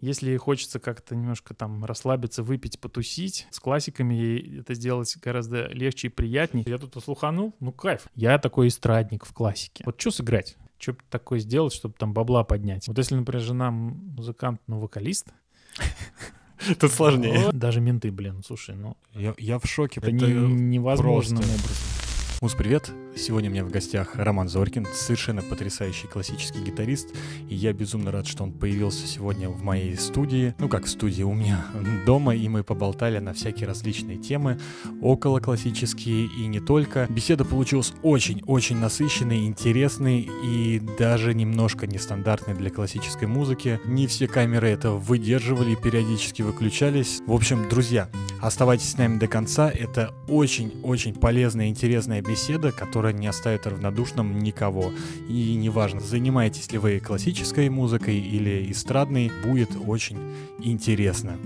Если хочется как-то немножко там расслабиться, выпить, потусить, с классиками это сделать гораздо легче и приятнее. Я тут послуханул, ну кайф. Я такой эстрадник в классике. Вот что сыграть? Что такое сделать, чтобы там бабла поднять? Вот если, например, жена музыкант, ну, вокалист, Тут сложнее. Даже менты, блин, слушай, ну... Я, я в шоке. Это, это невозможным просто. образом. Мус, привет! Сегодня у меня в гостях Роман Зоркин, совершенно потрясающий классический гитарист, и я безумно рад, что он появился сегодня в моей студии, ну как в студии у меня дома, и мы поболтали на всякие различные темы, около классические и не только. Беседа получилась очень-очень насыщенной, интересной и даже немножко нестандартной для классической музыки. Не все камеры это выдерживали, периодически выключались. В общем, друзья, оставайтесь с нами до конца, это очень-очень полезная и интересная беседа, которая не оставит равнодушным никого. И неважно, занимаетесь ли вы классической музыкой или эстрадной, будет очень интересно.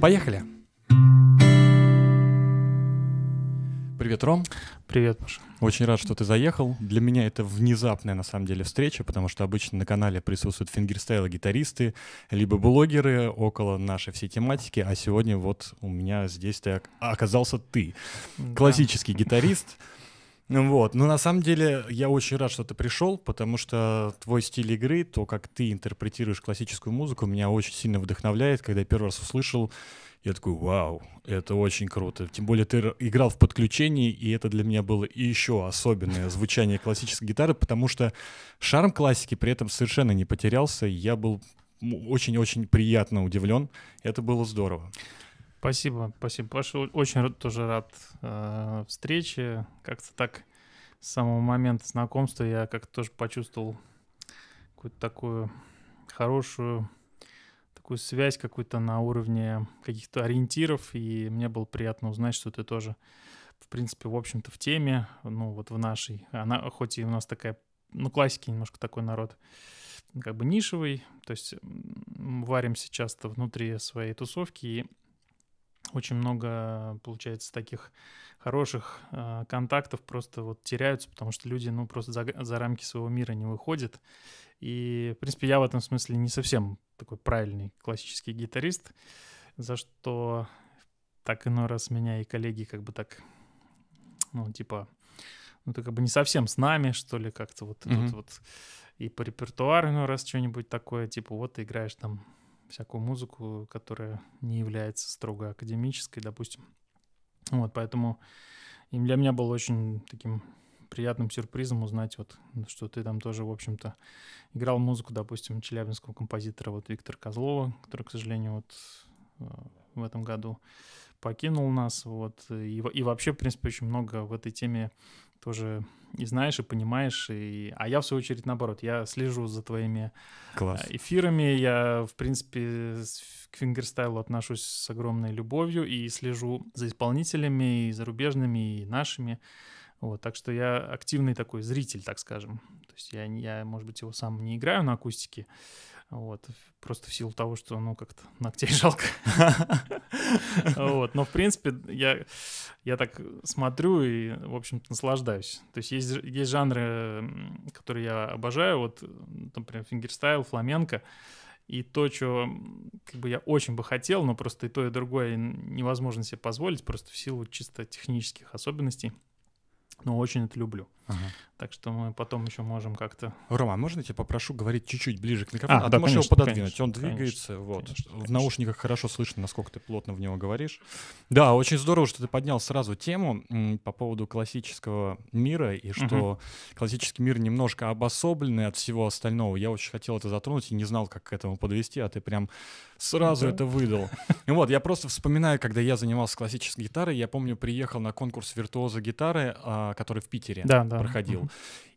Поехали! Привет, Ром. Привет, Маша. Очень рад, что ты заехал. Для меня это внезапная, на самом деле, встреча, потому что обычно на канале присутствуют фингерстайл гитаристы либо блогеры около нашей всей тематики, а сегодня вот у меня здесь ты оказался ты. Да. Классический гитарист, вот, но на самом деле я очень рад, что ты пришел, потому что твой стиль игры, то, как ты интерпретируешь классическую музыку, меня очень сильно вдохновляет. Когда я первый раз услышал, я такой, вау, это очень круто. Тем более ты играл в подключении, и это для меня было и еще особенное звучание классической гитары, потому что шарм классики при этом совершенно не потерялся. Я был очень-очень приятно удивлен. Это было здорово. Спасибо, спасибо, Паша. Очень рад, тоже рад э, встрече. Как-то так с самого момента знакомства я как-то тоже почувствовал какую-то такую хорошую такую связь какую-то на уровне каких-то ориентиров, и мне было приятно узнать, что ты тоже, в принципе, в общем-то, в теме, ну, вот в нашей. Она, хоть и у нас такая, ну, классики немножко такой народ, как бы нишевый, то есть варимся часто внутри своей тусовки, и очень много, получается, таких хороших э, контактов просто вот теряются, потому что люди, ну, просто за, за рамки своего мира не выходят. И, в принципе, я в этом смысле не совсем такой правильный классический гитарист, за что так иной раз меня и коллеги как бы так, ну, типа, ну, ты как бы не совсем с нами, что ли, как-то вот mm-hmm. тут вот и по репертуару иной раз что-нибудь такое, типа, вот ты играешь там всякую музыку, которая не является строго академической, допустим. Вот, поэтому и для меня было очень таким приятным сюрпризом узнать, вот, что ты там тоже, в общем-то, играл музыку, допустим, челябинского композитора вот Виктора Козлова, который, к сожалению, вот э, в этом году покинул нас, вот, и, и вообще, в принципе, очень много в этой теме тоже и знаешь, и понимаешь. И... А я, в свою очередь, наоборот, я слежу за твоими Класс. Э, эфирами. Я, в принципе, к фингерстайлу отношусь с огромной любовью и слежу за исполнителями, и зарубежными, и нашими. Вот, так что я активный такой зритель, так скажем. То есть я, я, может быть, его сам не играю на акустике, вот, просто в силу того, что, ну, как-то ногтей жалко. Вот, но, в принципе, я, я так смотрю и, в общем-то, наслаждаюсь. То есть есть, есть жанры, которые я обожаю, вот, например, фингерстайл, фламенко, и то, что как бы я очень бы хотел, но просто и то, и другое невозможно себе позволить, просто в силу чисто технических особенностей. Но очень это люблю. Ага. Так что мы потом еще можем как-то... Рома, можно я тебя попрошу говорить чуть-чуть ближе к микрофону? А, а да, ты можешь конечно, его пододвинуть, конечно, он двигается, конечно, вот. Конечно, конечно. наушниках хорошо слышно, насколько ты плотно в него говоришь. Да, очень здорово, что ты поднял сразу тему по поводу классического мира, и что угу. классический мир немножко обособленный от всего остального. Я очень хотел это затронуть и не знал, как к этому подвести, а ты прям сразу да. это выдал. И вот, я просто вспоминаю, когда я занимался классической гитарой, я помню, приехал на конкурс виртуоза гитары, а, который в Питере. Да, да проходил.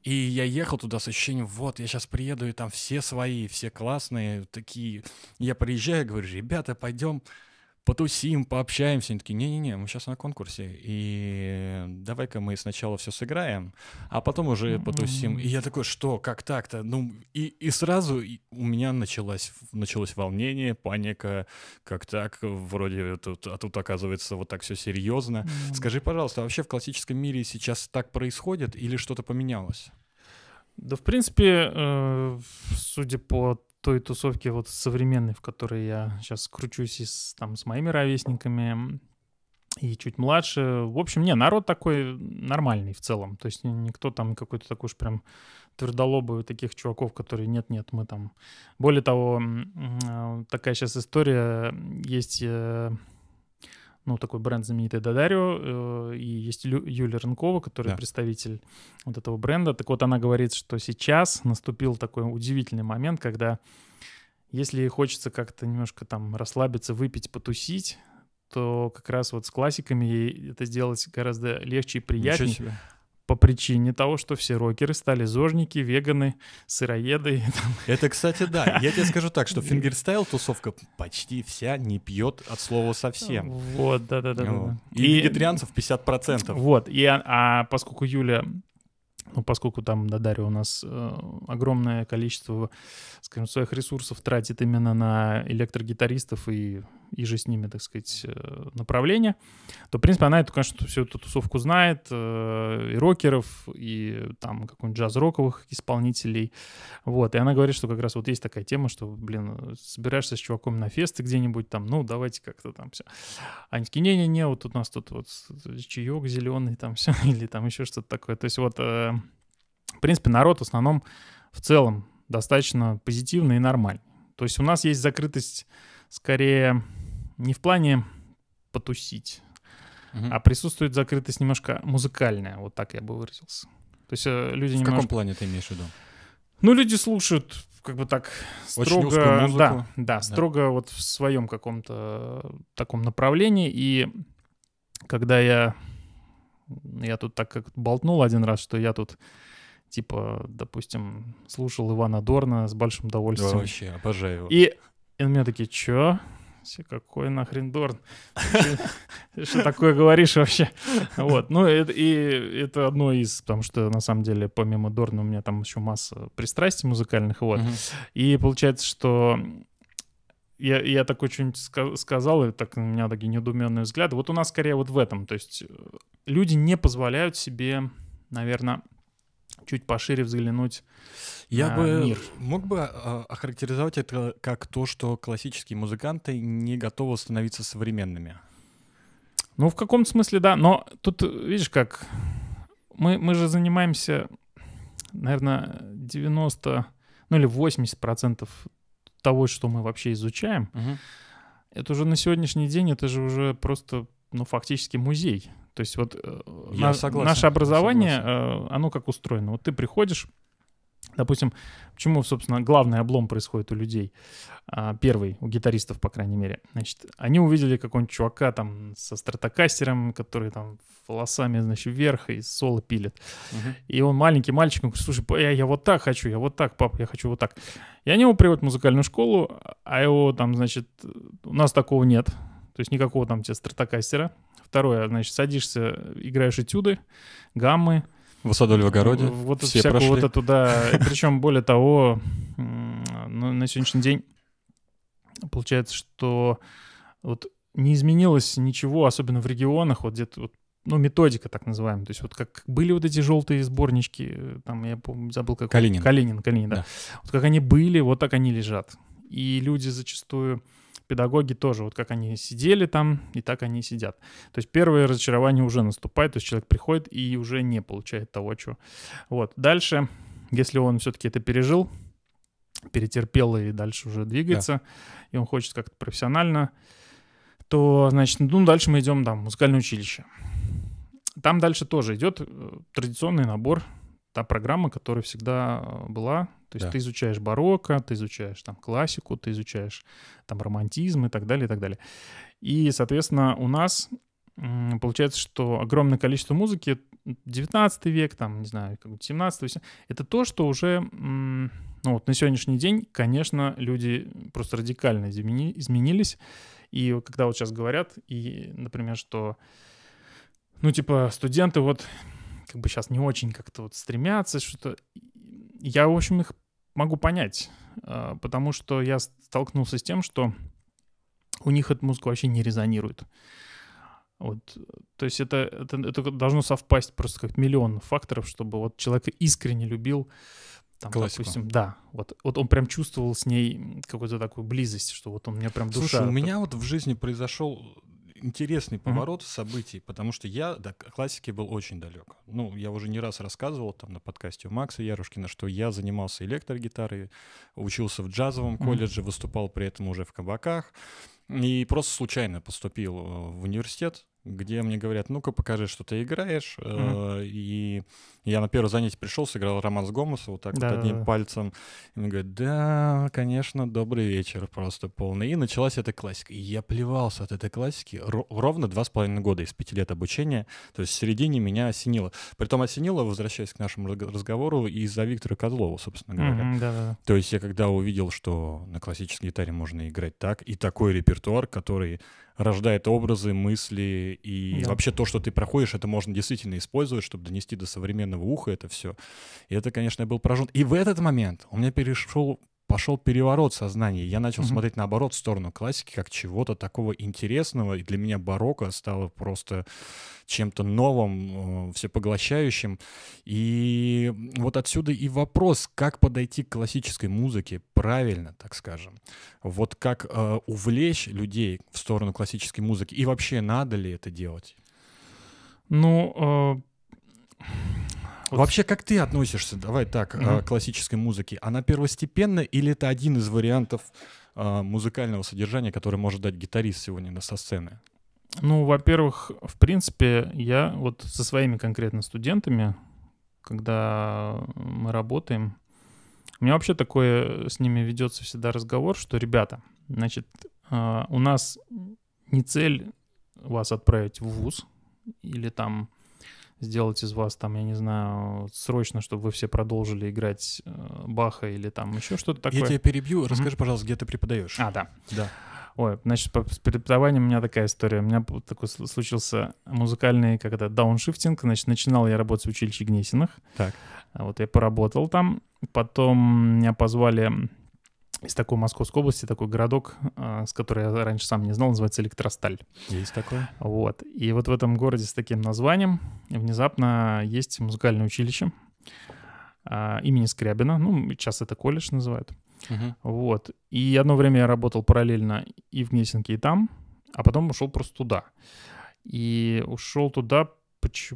И я ехал туда с ощущением, вот, я сейчас приеду, и там все свои, все классные, такие. Я приезжаю, говорю, ребята, пойдем потусим, пообщаемся. Они такие, не-не-не, мы сейчас на конкурсе, и давай-ка мы сначала все сыграем, а потом уже потусим. И я такой, что, как так-то? Ну, и, и сразу у меня началось, началось волнение, паника, как так, вроде тут, а тут оказывается вот так все серьезно. Скажи, пожалуйста, а вообще в классическом мире сейчас так происходит или что-то поменялось? Да, в принципе, э, судя по той тусовки вот современной, в которой я сейчас кручусь и с, там, с моими ровесниками, и чуть младше. В общем, не, народ такой нормальный в целом. То есть никто там какой-то такой уж прям твердолобый таких чуваков, которые нет-нет, мы там... Более того, э, такая сейчас история есть э, ну, такой бренд знаменитый Дадарио, э, и есть Лю, Юлия Рынкова, которая да. представитель вот этого бренда. Так вот, она говорит, что сейчас наступил такой удивительный момент, когда если хочется как-то немножко там расслабиться, выпить, потусить, то как раз вот с классиками ей это сделать гораздо легче и приятнее по причине того, что все рокеры стали зожники, веганы, сыроеды. Это, кстати, да. Я тебе скажу так, что фингерстайл тусовка почти вся не пьет от слова совсем. Вот, да-да-да. и, и вегетарианцев 50%. Вот, и, а, а поскольку Юля ну, поскольку там на Даре у нас э, огромное количество, скажем, своих ресурсов тратит именно на электрогитаристов и и же с ними, так сказать, э, направление, то, в принципе, она эту, конечно, всю эту тусовку знает, э, и рокеров, и там какой-нибудь джаз-роковых исполнителей, вот, и она говорит, что как раз вот есть такая тема, что, блин, собираешься с чуваком на фесты где-нибудь там, ну, давайте как-то там все. Они такие, не-не-не, вот тут у нас тут вот чаек зеленый там все, или там еще что-то такое, то есть вот, э, в принципе, народ в основном в целом достаточно позитивный и нормальный. То есть у нас есть закрытость скорее не в плане потусить, угу. а присутствует закрытость немножко музыкальная, вот так я бы выразился. То есть э, люди в немножко... В каком плане ты имеешь в виду? Ну, люди слушают как бы так строго, Очень да, да, строго да. вот в своем каком-то таком направлении. И когда я, я тут так как болтнул один раз, что я тут типа, допустим, слушал Ивана Дорна с большим удовольствием. Да, вообще, обожаю его. И, и на меня такие, чё? Все, какой нахрен Дорн? Что такое говоришь вообще? Вот, ну, и это одно из, потому что, на самом деле, помимо Дорна у меня там еще масса пристрастий музыкальных, вот. И получается, что я, я такой что-нибудь ска- сказал, и так у меня такие недоуменные взгляды. Вот у нас скорее вот в этом. То есть э, люди не позволяют себе, наверное, чуть пошире взглянуть Я на бы мир. мог бы а, охарактеризовать это как то, что классические музыканты не готовы становиться современными. Ну, в каком смысле, да. Но тут, видишь, как мы, мы же занимаемся, наверное, 90, ну или 80% того, что мы вообще изучаем. Угу. Это уже на сегодняшний день, это же уже просто, ну, фактически музей. То есть вот э, Я на, согласен, наше образование, согласен. Э, оно как устроено. Вот ты приходишь, допустим, почему, собственно, главный облом происходит у людей, а, первый, у гитаристов, по крайней мере. Значит, они увидели какого-нибудь чувака там со стратокастером, который там волосами, значит, вверх и соло пилит. Угу. И он маленький мальчик, он говорит, слушай, я, я вот так хочу, я вот так, пап, я хочу вот так. И они его приводят в музыкальную школу, а его там, значит, у нас такого нет то есть никакого там тебе стратокастера. Второе, значит, садишься, играешь этюды, гаммы. В садоль в огороде. Вот все всякого прошли. вот это туда. Причем, более того, на сегодняшний день получается, что вот не изменилось ничего, особенно в регионах, вот где-то вот ну, методика так называемая. То есть вот как были вот эти желтые сборнички, там, я помню, забыл, как... Калинин. Калинин, Калинин, да. да. Вот как они были, вот так они лежат. И люди зачастую педагоги тоже, вот как они сидели там, и так они сидят. То есть первое разочарование уже наступает, то есть человек приходит и уже не получает того, чего. Вот. Дальше, если он все-таки это пережил, перетерпел и дальше уже двигается, да. и он хочет как-то профессионально, то, значит, ну, дальше мы идем, там, в музыкальное училище. Там дальше тоже идет э, традиционный набор та программа, которая всегда э, была. То есть да. ты изучаешь барокко, ты изучаешь там классику, ты изучаешь там романтизм и так далее, и так далее. И, соответственно, у нас получается, что огромное количество музыки 19 век, там, не знаю, как бы 17 18, это то, что уже, ну вот на сегодняшний день, конечно, люди просто радикально изменились. И когда вот сейчас говорят, и, например, что, ну, типа, студенты вот как бы сейчас не очень как-то вот стремятся, что-то... Я, в общем, их могу понять, а, потому что я столкнулся с тем, что у них этот мозг вообще не резонирует. Вот. То есть это, это, это должно совпасть просто как миллион факторов, чтобы вот человек искренне любил там, Классику. допустим, да, вот, вот он прям чувствовал с ней какую-то такую близость, что вот он мне прям душа. Слушай, у меня вот в жизни произошел интересный поворот mm-hmm. событий, потому что я до классики был очень далек. Ну, я уже не раз рассказывал там на подкасте у Макса Ярушкина, что я занимался электрогитарой, учился в джазовом mm-hmm. колледже, выступал при этом уже в кабаках. И просто случайно поступил э, в университет, где мне говорят, ну-ка покажи, что ты играешь. Mm-hmm. И я на первое занятие пришел, сыграл роман с Гомосом вот так да, вот одним да, пальцем. И он говорит, да, конечно, добрый вечер просто полный. И началась эта классика. И я плевался от этой классики ровно два с половиной года из пяти лет обучения. То есть в середине меня осенило. Притом осенило, возвращаясь к нашему разговору, из-за Виктора Козлова, собственно говоря. Mm-hmm, да, да. То есть я когда увидел, что на классической гитаре можно играть так, и такой репертуар, который рождает образы, мысли, и да. вообще то, что ты проходишь, это можно действительно использовать, чтобы донести до современного уха это все. И это, конечно, я был поражен. И в этот момент у меня перешел пошел переворот сознания. Я начал mm-hmm. смотреть наоборот в сторону классики как чего-то такого интересного, и для меня барокко стало просто чем-то новым, э, всепоглощающим. И вот отсюда и вопрос, как подойти к классической музыке правильно, так скажем. Вот как э, увлечь людей в сторону классической музыки, и вообще надо ли это делать? Ну, э вот. Вообще, как ты относишься, давай так, mm-hmm. к классической музыке? Она первостепенная или это один из вариантов э, музыкального содержания, который может дать гитарист сегодня со сцены? Ну, во-первых, в принципе, я вот со своими конкретно студентами, когда мы работаем, у меня вообще такое с ними ведется всегда разговор, что, ребята, значит, э, у нас не цель вас отправить в ВУЗ или там сделать из вас там, я не знаю, срочно, чтобы вы все продолжили играть э, Баха или там еще что-то такое. Я тебя перебью, расскажи, mm-hmm. пожалуйста, где ты преподаешь. А, да. Да. Ой, значит, по, с преподаванием у меня такая история. У меня такой случился музыкальный, как это, дауншифтинг. Значит, начинал я работать в училище Гнесиных. Так. А вот я поработал там. Потом меня позвали из такой Московской области, такой городок, а, с который я раньше сам не знал, называется Электросталь. Есть такое. Вот. И вот в этом городе с таким названием внезапно есть музыкальное училище а, имени Скрябина. Ну, сейчас это колледж называют. Угу. Вот. И одно время я работал параллельно и в Гнесинке, и там, а потом ушел просто туда. И ушел туда,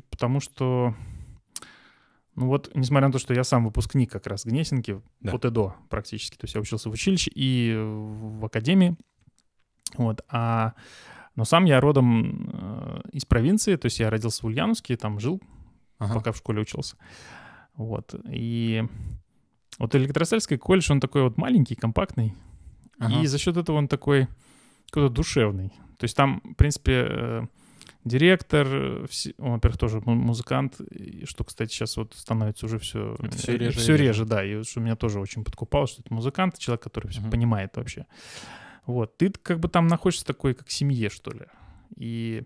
потому что ну вот, несмотря на то, что я сам выпускник как раз Гнесинки, да. от и до практически, то есть я учился в училище и в академии, вот, а, но сам я родом э, из провинции, то есть я родился в Ульяновске, там жил, ага. пока в школе учился, вот, и вот электросельский колледж, он такой вот маленький, компактный, ага. и за счет этого он такой какой-то душевный, то есть там, в принципе, э, директор, э, во-первых, тоже музыкант, что, кстати, сейчас вот становится уже все, все, реже, все реже, реже, да, и что меня тоже очень подкупало, что это музыкант, человек, который все угу. понимает вообще. Вот, ты как бы там находишься такой, как семье, что ли. И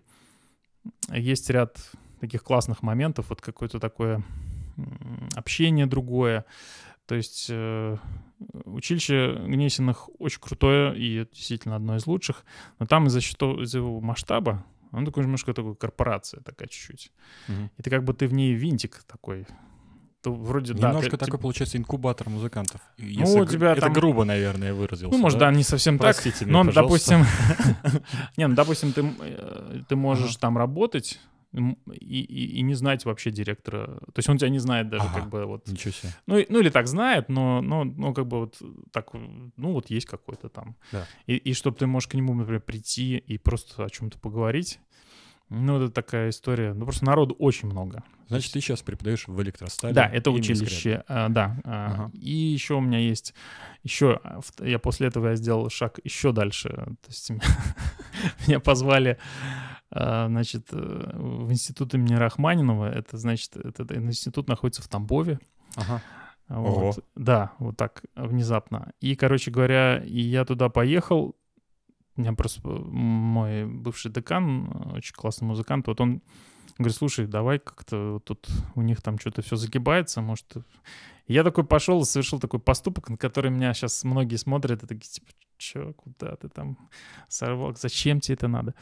есть ряд таких классных моментов, вот какое-то такое общение другое. То есть э, училище Гнесиных очень крутое и действительно одно из лучших, но там из-за, счетов, из-за его масштаба, он такой немножко такой корпорация такая чуть-чуть. Угу. И ты как бы ты в ней винтик такой. То вроде, Немножко да, такой, типа... получается, инкубатор музыкантов. Ну, если ну, у тебя это там... грубо, наверное, выразился. Ну, может, да, да не совсем Простите так. Меня, но, пожалуйста. допустим... Не, ну, допустим, ты э, ты можешь там работать, и, и, и не знать вообще директора. То есть он тебя не знает даже, ага, как бы вот. Ничего себе. Ну, ну или так знает, но, но, но как бы вот так, ну вот есть какой-то там. Да. И, и чтобы ты можешь к нему, например, прийти и просто о чем-то поговорить. Ну, это такая история. Ну, просто народу очень много. Значит, ты сейчас преподаешь в электростале. Да, это училище, а, да. А. Ага. И еще у меня есть, еще, а, я после этого я сделал шаг еще дальше. То есть меня позвали а, значит, э, в институт имени Рахманинова. Это, значит, этот институт находится в Тамбове. Ага. Вот. Ого. Да, вот так внезапно. И, короче говоря, я туда поехал. У меня просто э, мой бывший декан, э, очень классный музыкант, вот он говорит, слушай, давай как-то тут у них там что-то все загибается, может... Я такой пошел и совершил такой поступок, на который меня сейчас многие смотрят и такие, типа, что куда ты там сорвал, зачем тебе это надо?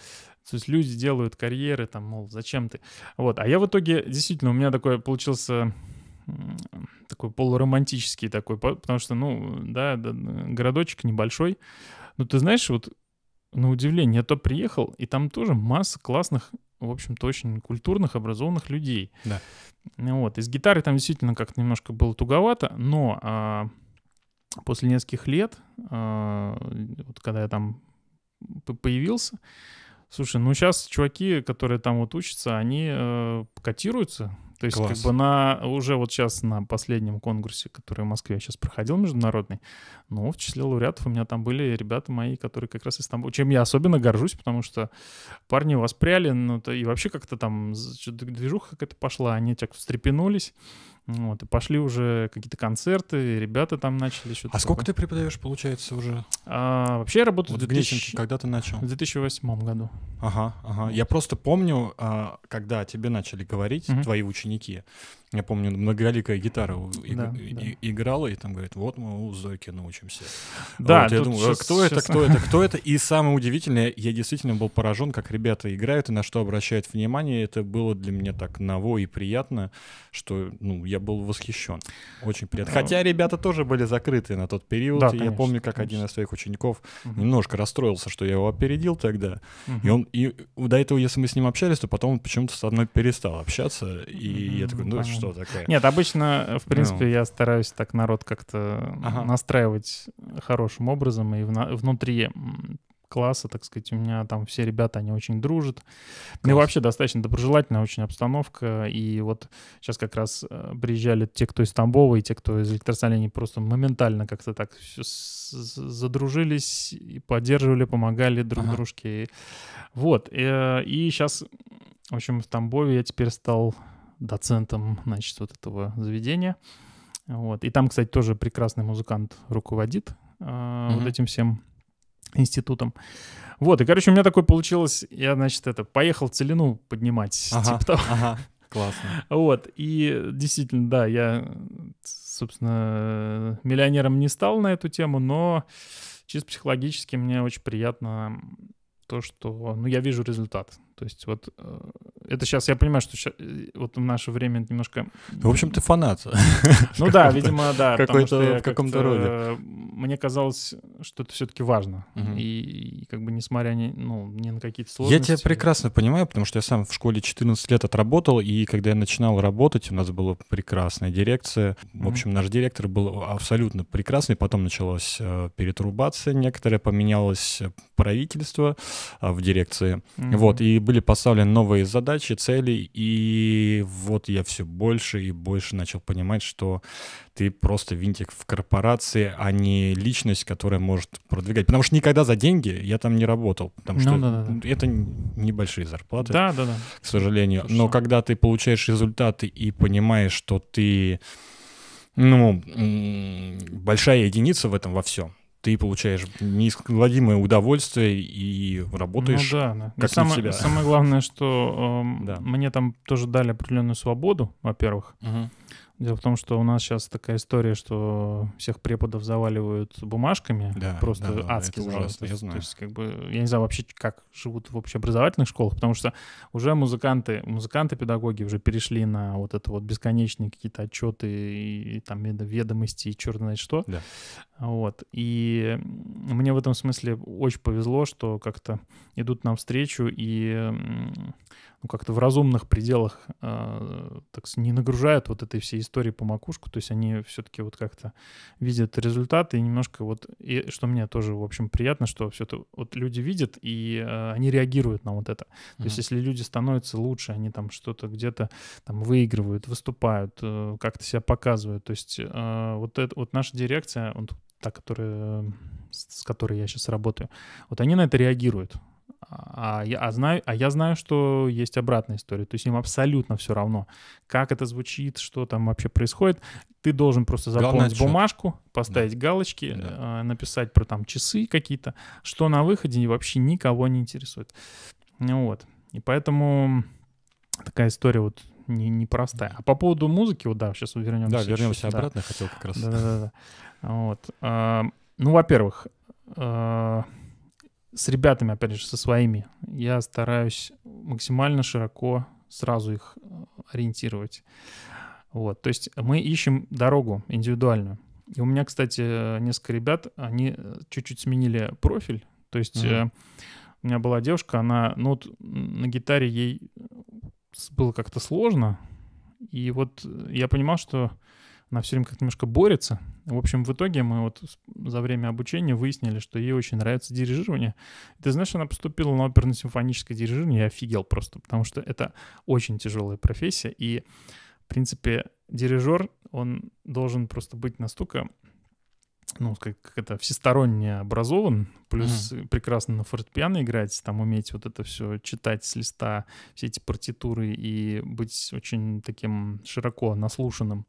То есть люди делают карьеры, там, мол, зачем ты? Вот, а я в итоге, действительно, у меня такое получился такой полуромантический такой, потому что, ну, да, городочек небольшой. Но ты знаешь, вот на удивление, я то приехал, и там тоже масса классных, в общем-то, очень культурных, образованных людей. Да. Вот, из гитары там действительно как-то немножко было туговато, но а, после нескольких лет, а, вот когда я там появился, слушай, ну сейчас чуваки, которые там вот учатся, они э, котируются. То есть Класс. как бы на уже вот сейчас на последнем конкурсе, который в Москве я сейчас проходил международный, ну в числе лауреатов у меня там были ребята мои, которые как раз из Тамбова, чем я особенно горжусь, потому что парни воспряли, ну то и вообще как-то там движуха какая-то пошла, они так встрепенулись, вот, и пошли уже какие-то концерты, ребята там начали что-то. А такое. сколько ты преподаешь, получается, уже? А, вообще я работаю вот в 2000... Когда ты начал? В 2008 году. Ага, ага. Я просто помню, а, когда тебе начали говорить, угу. твои ученики, я помню, многоликая гитара да, и, да. И, играла, и там говорит, вот мы у Зойки научимся. Да, вот я думаю, сейчас, а кто сейчас... это, кто это, кто это? И самое удивительное, я действительно был поражен, как ребята играют и на что обращают внимание. Это было для меня так ново и приятно, что ну, я был восхищен. Очень приятно. Хотя ребята тоже были закрыты на тот период. Да, конечно, я помню, как конечно. один из своих учеников угу. немножко расстроился, что я его опередил тогда. Угу. И он и до этого, если мы с ним общались, то потом он почему-то со мной перестал общаться. И угу, я такой, ну, а Понятно что такое. Нет, обычно, э, в принципе, ну. я стараюсь так народ как-то ага. настраивать хорошим образом, и внутри класса, так сказать, у меня там все ребята, они очень дружат. Ну Класс. И вообще достаточно доброжелательная очень обстановка. И вот сейчас как раз э, приезжали те, кто из Тамбова, и те, кто из они просто моментально как-то так задружились, и поддерживали, помогали друг ага. дружке. Вот. Э, и сейчас, в общем, в Тамбове я теперь стал доцентом, значит, вот этого заведения. Вот. И там, кстати, тоже прекрасный музыкант руководит э, mm-hmm. вот этим всем институтом. Вот, и, короче, у меня такое получилось, я, значит, это, поехал целину поднимать, ага, типа того. Ага. Классно. Вот, и действительно, да, я, собственно, миллионером не стал на эту тему, но чисто психологически мне очень приятно то, что, ну, я вижу результат. То есть вот э, это сейчас, я понимаю, что сейчас, э, вот в наше время немножко... В общем, ты фанат. Ну да, видимо, да. Какой-то, в каком-то роде. Мне казалось, что это все-таки важно. И, как бы несмотря ни, ну, ни на какие-то сложности... Я тебя прекрасно понимаю, потому что я сам в школе 14 лет отработал, и когда я начинал работать, у нас была прекрасная дирекция. В общем, наш директор был абсолютно прекрасный. Потом началась э, перетрубация некоторая, поменялось правительство в дирекции. Вот, и были поставлены новые задачи, цели, и вот я все больше и больше начал понимать, что ты просто винтик в корпорации, а не личность, которая может продвигать. Потому что никогда за деньги я там не работал, потому что ну, да, да. это небольшие зарплаты, да, да, да. к сожалению. Слушай. Но когда ты получаешь результаты и понимаешь, что ты ну, большая единица в этом во всем, ты получаешь неискладимое удовольствие и работаешь ну, да, да. как самое, себя. Самое главное, что э, да. мне там тоже дали определенную свободу, во-первых. Угу. Дело в том, что у нас сейчас такая история, что всех преподов заваливают бумажками, да, просто да, да, адски это ужасно. Я знаю. То есть, как бы, я не знаю вообще, как живут в общеобразовательных школах, потому что уже музыканты, музыканты, педагоги уже перешли на вот это вот бесконечные какие-то отчеты и, и там ведомости и черт знает что. Да. Вот. И мне в этом смысле очень повезло, что как-то идут нам встречу и ну, как-то в разумных пределах э, так, не нагружают вот этой всей истории по макушку, то есть они все-таки вот как-то видят результаты и немножко вот, и, что мне тоже, в общем, приятно, что все таки вот люди видят и э, они реагируют на вот это. То mm-hmm. есть если люди становятся лучше, они там что-то где-то там выигрывают, выступают, э, как-то себя показывают, то есть э, вот, это, вот наша дирекция, он та, которая, э, с которой я сейчас работаю, вот они на это реагируют. А я, а, знаю, а я знаю, что есть обратная история. То есть им абсолютно все равно, как это звучит, что там вообще происходит. Ты должен просто заполнить бумажку, поставить да. галочки, да. Э, написать про там часы какие-то, что на выходе вообще никого не интересует. Вот. И поэтому такая история вот не, непростая. А по поводу музыки, вот да, сейчас вернемся. Да, вернемся чуть, обратно, да. хотел как раз. Да-да-да. Вот. Э, ну, во-первых, э, с ребятами, опять же, со своими, я стараюсь максимально широко сразу их э, ориентировать. Вот, то есть мы ищем дорогу индивидуальную. И у меня, кстати, э, несколько ребят, они э, чуть-чуть сменили профиль. То есть mm у меня была девушка, она, ну вот на гитаре ей было как-то сложно. И вот я понимал, что она все время как-то немножко борется. В общем, в итоге мы вот за время обучения выяснили, что ей очень нравится дирижирование. ты знаешь, она поступила на оперно-симфоническое дирижирование, я офигел просто, потому что это очень тяжелая профессия, и, в принципе, дирижер, он должен просто быть настолько ну, как, как это, всесторонне образован, плюс mm-hmm. прекрасно на фортепиано играть, там уметь вот это все читать с листа, все эти партитуры и быть очень таким широко наслушанным.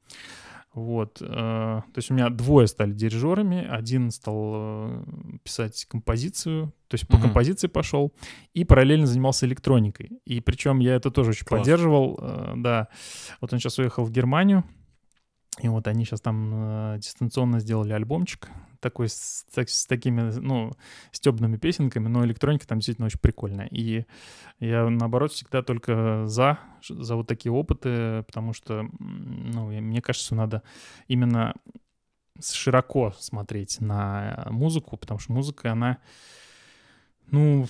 Вот, э, то есть у меня двое стали дирижерами, один стал э, писать композицию, то есть по угу. композиции пошел, и параллельно занимался электроникой. И причем я это тоже очень Класс. поддерживал, э, да. Вот он сейчас уехал в Германию, и вот они сейчас там дистанционно сделали альбомчик такой с, с такими, ну, стебными песенками, но электроника там действительно очень прикольная. И я, наоборот, всегда только за, за вот такие опыты, потому что, ну, мне кажется, надо именно широко смотреть на э, музыку, потому что музыка, она, ну,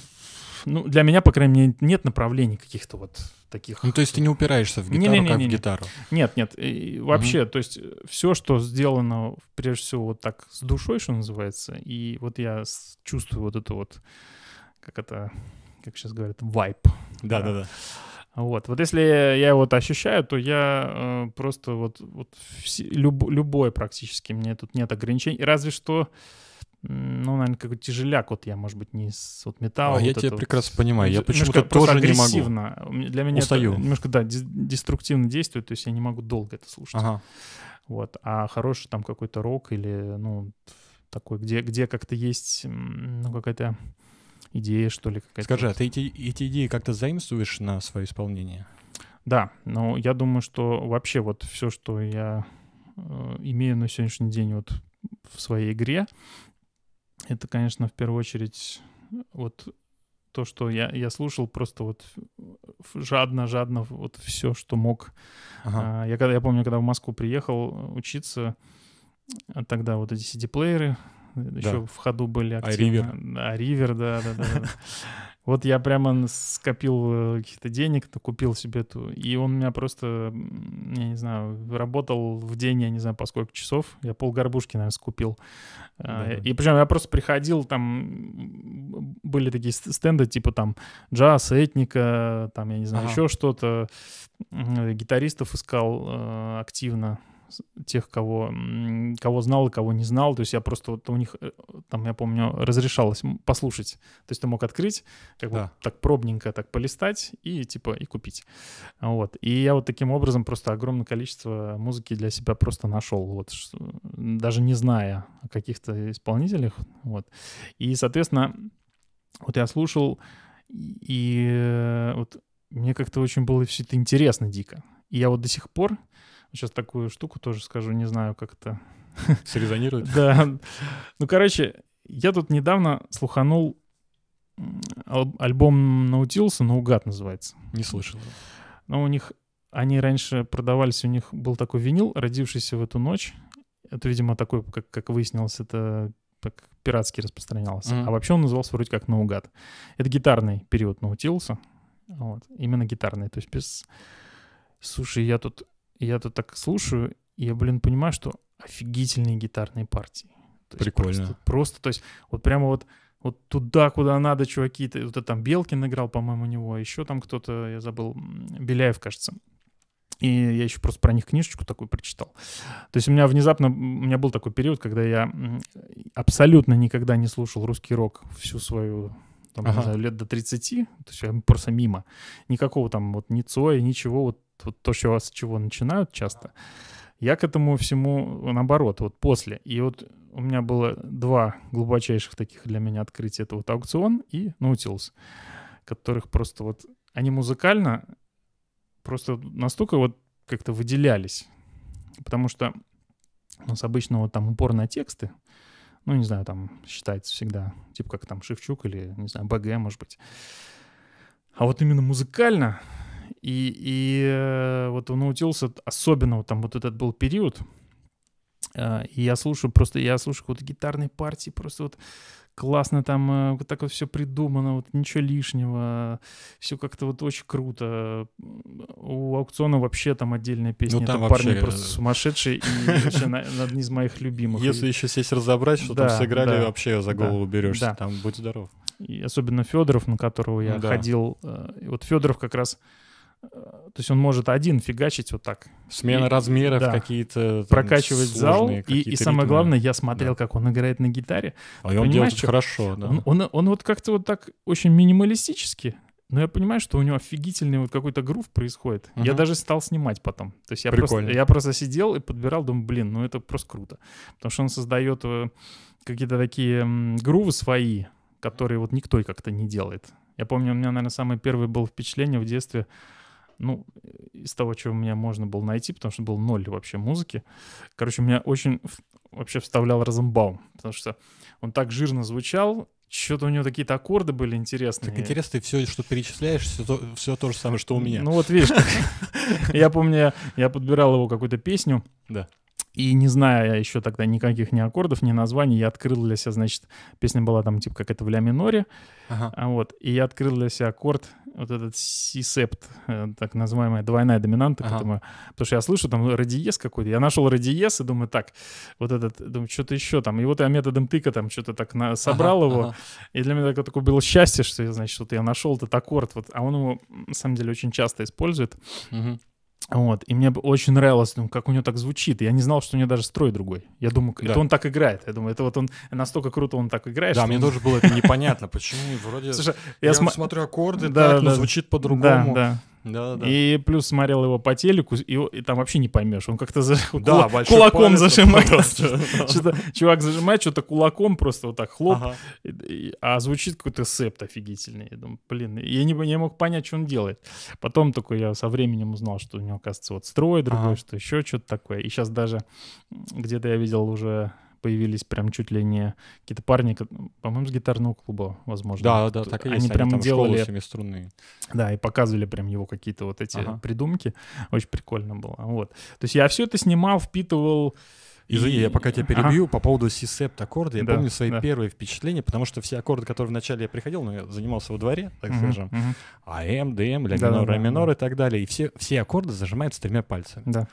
ну для меня, по крайней мере, нет направлений каких-то вот таких... Ну, то есть ты не э, упираешься в гитару, не, не, не, как не, не. в гитару? Нет, нет. И вообще, угу. то есть э, все, что сделано, прежде всего, вот так с душой, что называется, и вот я чувствую вот это вот, как это, как сейчас говорят, вайп. Да-да-да. Вот. Вот если я вот ощущаю, то я э, просто вот, вот вс- люб- любой практически, мне тут нет ограничений. Разве что... Э, ну, наверное, какой-то тяжеляк, вот я, может быть, не из вот металла. А вот я тебя вот. прекрасно понимаю, я почему-то тоже не могу. Для меня Устаю. это немножко, да, деструктивно действует, то есть я не могу долго это слушать. Ага. Вот, а хороший там какой-то рок или, ну, такой, где, где как-то есть, ну, какая-то идея, что ли, какая-то. Скажи, а ты эти, эти идеи как-то заимствуешь на свое исполнение? Да, ну, я думаю, что вообще вот все, что я э, имею на сегодняшний день вот в своей игре, это, конечно, в первую очередь э, вот то, что я, я слушал просто вот жадно-жадно вот все, что мог. Ага. А, я, когда, я помню, когда в Москву приехал э, учиться, а тогда вот эти CD-плееры э, еще в ходу были активно. А Ривер. А Ривер, да, да, да. Вот я прямо скопил э, каких-то денег, то купил себе эту, и он у меня просто, я не знаю, работал в день, я не знаю, по сколько часов, я пол горбушки, наверное, скупил. А, да. И причем я просто приходил, там были такие стенды, типа там джаз, этника, там, я не знаю, ага. еще что-то, гитаристов искал э, активно, тех, кого, кого знал и кого не знал. То есть я просто вот у них, э, там, я помню, разрешалось послушать. То есть ты мог открыть, как да. бы так пробненько так полистать и типа и купить. Вот. И я вот таким образом просто огромное количество музыки для себя просто нашел, вот, даже не зная о каких-то исполнителях. Вот. И, соответственно, вот я слушал, и э, вот мне как-то очень было все это интересно дико. И я вот до сих пор Сейчас такую штуку тоже скажу, не знаю, как это... Срезонирует? Да. Ну, короче, я тут недавно слуханул альбом Наутилса, «Наугад» называется. Не слышал. Но у них... Они раньше продавались, у них был такой винил, родившийся в эту ночь. Это, видимо, такой, как, как выяснилось, это так пиратски распространялся. mm А вообще он назывался вроде как наугад. Это гитарный период наутилуса. Вот. Именно гитарный. То есть без... Слушай, я тут и я тут так слушаю, и я, блин, понимаю, что офигительные гитарные партии. То Прикольно. Просто, просто, то есть вот прямо вот вот туда, куда надо, чуваки. Вот это там Белкин играл, по-моему, у него, а еще там кто-то, я забыл, Беляев, кажется. И я еще просто про них книжечку такую прочитал. То есть у меня внезапно, у меня был такой период, когда я абсолютно никогда не слушал русский рок всю свою там, ага. не знаю, лет до 30, то есть я просто мимо. Никакого там вот ни Цоя, ничего, вот, вот то, что, вас с чего начинают часто. Я к этому всему наоборот, вот после. И вот у меня было два глубочайших таких для меня открытия. Это вот аукцион и Наутилус, которых просто вот... Они музыкально просто настолько вот как-то выделялись. Потому что у нас обычно вот там упор на тексты, ну, не знаю, там считается всегда, типа как там Шевчук или, не знаю, БГ, может быть. А вот именно музыкально, и, и э, вот у Наутилуса особенно вот там вот этот был период, э, и я слушаю просто, я слушаю какие-то гитарные партии, просто вот классно там, э, вот так вот все придумано, вот ничего лишнего, все как-то вот очень круто. У аукциона вообще там отдельная песня. Ну, там вообще... парни просто э, сумасшедшие и вообще одни из моих любимых. Если еще сесть разобрать, что там сыграли, вообще за голову берешься, там будь здоров. И особенно Федоров, на которого я ходил. Э, вот Федоров как раз то есть он может один фигачить вот так. Смена и, размеров да, какие-то. Прокачивать зал. Какие и, и самое ритмы. главное, я смотрел, да. как он играет на гитаре. А он делает что? хорошо, да. Он, он, он вот как-то вот так очень минималистически. Но я понимаю, что у него офигительный вот какой-то грув происходит. Угу. Я даже стал снимать потом. То есть я Прикольно. просто, я просто сидел и подбирал, думаю, блин, ну это просто круто. Потому что он создает э, какие-то такие грувы свои, которые вот никто как-то не делает. Я помню, у меня, наверное, самое первое было впечатление в детстве — ну, э, из того, чего у меня можно было найти, потому что был ноль вообще музыки. Короче, меня очень вообще вставлял Розенбаум, потому что он так жирно звучал, что-то у него какие-то аккорды были интересные. Так интересно, ты все, что перечисляешь, все то, все то же самое, что у меня. Ну вот видишь, я помню, я подбирал его какую-то песню. Да. И не зная я еще тогда никаких ни аккордов, ни названий, я открыл для себя, значит, песня была там типа как это в ля миноре. Ага. А вот. И я открыл для себя аккорд вот этот сисепт, э, так называемая двойная доминанта, ага. потому, потому что я слышу там радиес какой-то. Я нашел радиес и думаю, так, вот этот, думаю, что-то еще там. И вот я методом тыка там что-то так на, собрал ага, его. Ага. И для меня такое было счастье, что я, значит, вот я нашел этот аккорд. Вот, а он его, на самом деле, очень часто использует. Угу. Вот, и мне очень нравилось, ну, как у него так звучит. Я не знал, что у него даже строй другой. Я думаю, да. это он так играет. Я думаю, это вот он настолько круто он так играет. Да, мне он... тоже было это непонятно, почему вроде... Слушай, я, я см... смотрю аккорды да, так, да, но звучит по-другому. Да, да. Да, да. И плюс смотрел его по телеку, и, и там вообще не поймешь. Он как-то за... да, кула... кулаком зажимает. чувак зажимает что-то кулаком, просто вот так хлоп. а звучит какой-то септ офигительный. Я думаю, блин, я не, мог понять, что он делает. Потом такой я со временем узнал, что у него, оказывается, вот строй другой, что еще что-то такое. И сейчас даже где-то я видел уже появились прям чуть ли не какие-то парни, ну, по-моему, с гитарного клуба, возможно. Да, да, так и есть. Они, они прям там делали... струнные. Да, и показывали прям его какие-то вот эти ага. придумки. Очень прикольно было. Вот. То есть я все это снимал, впитывал... Извини, я пока тебя перебью ага. по поводу сисепт e аккорда. Я да, помню свои да. первые впечатления, потому что все аккорды, которые вначале я приходил, ну, я занимался во дворе, так угу, скажем, АМ, ДМ, ля минор, ре минор и так далее. И все, все аккорды зажимаются тремя пальцами. Да.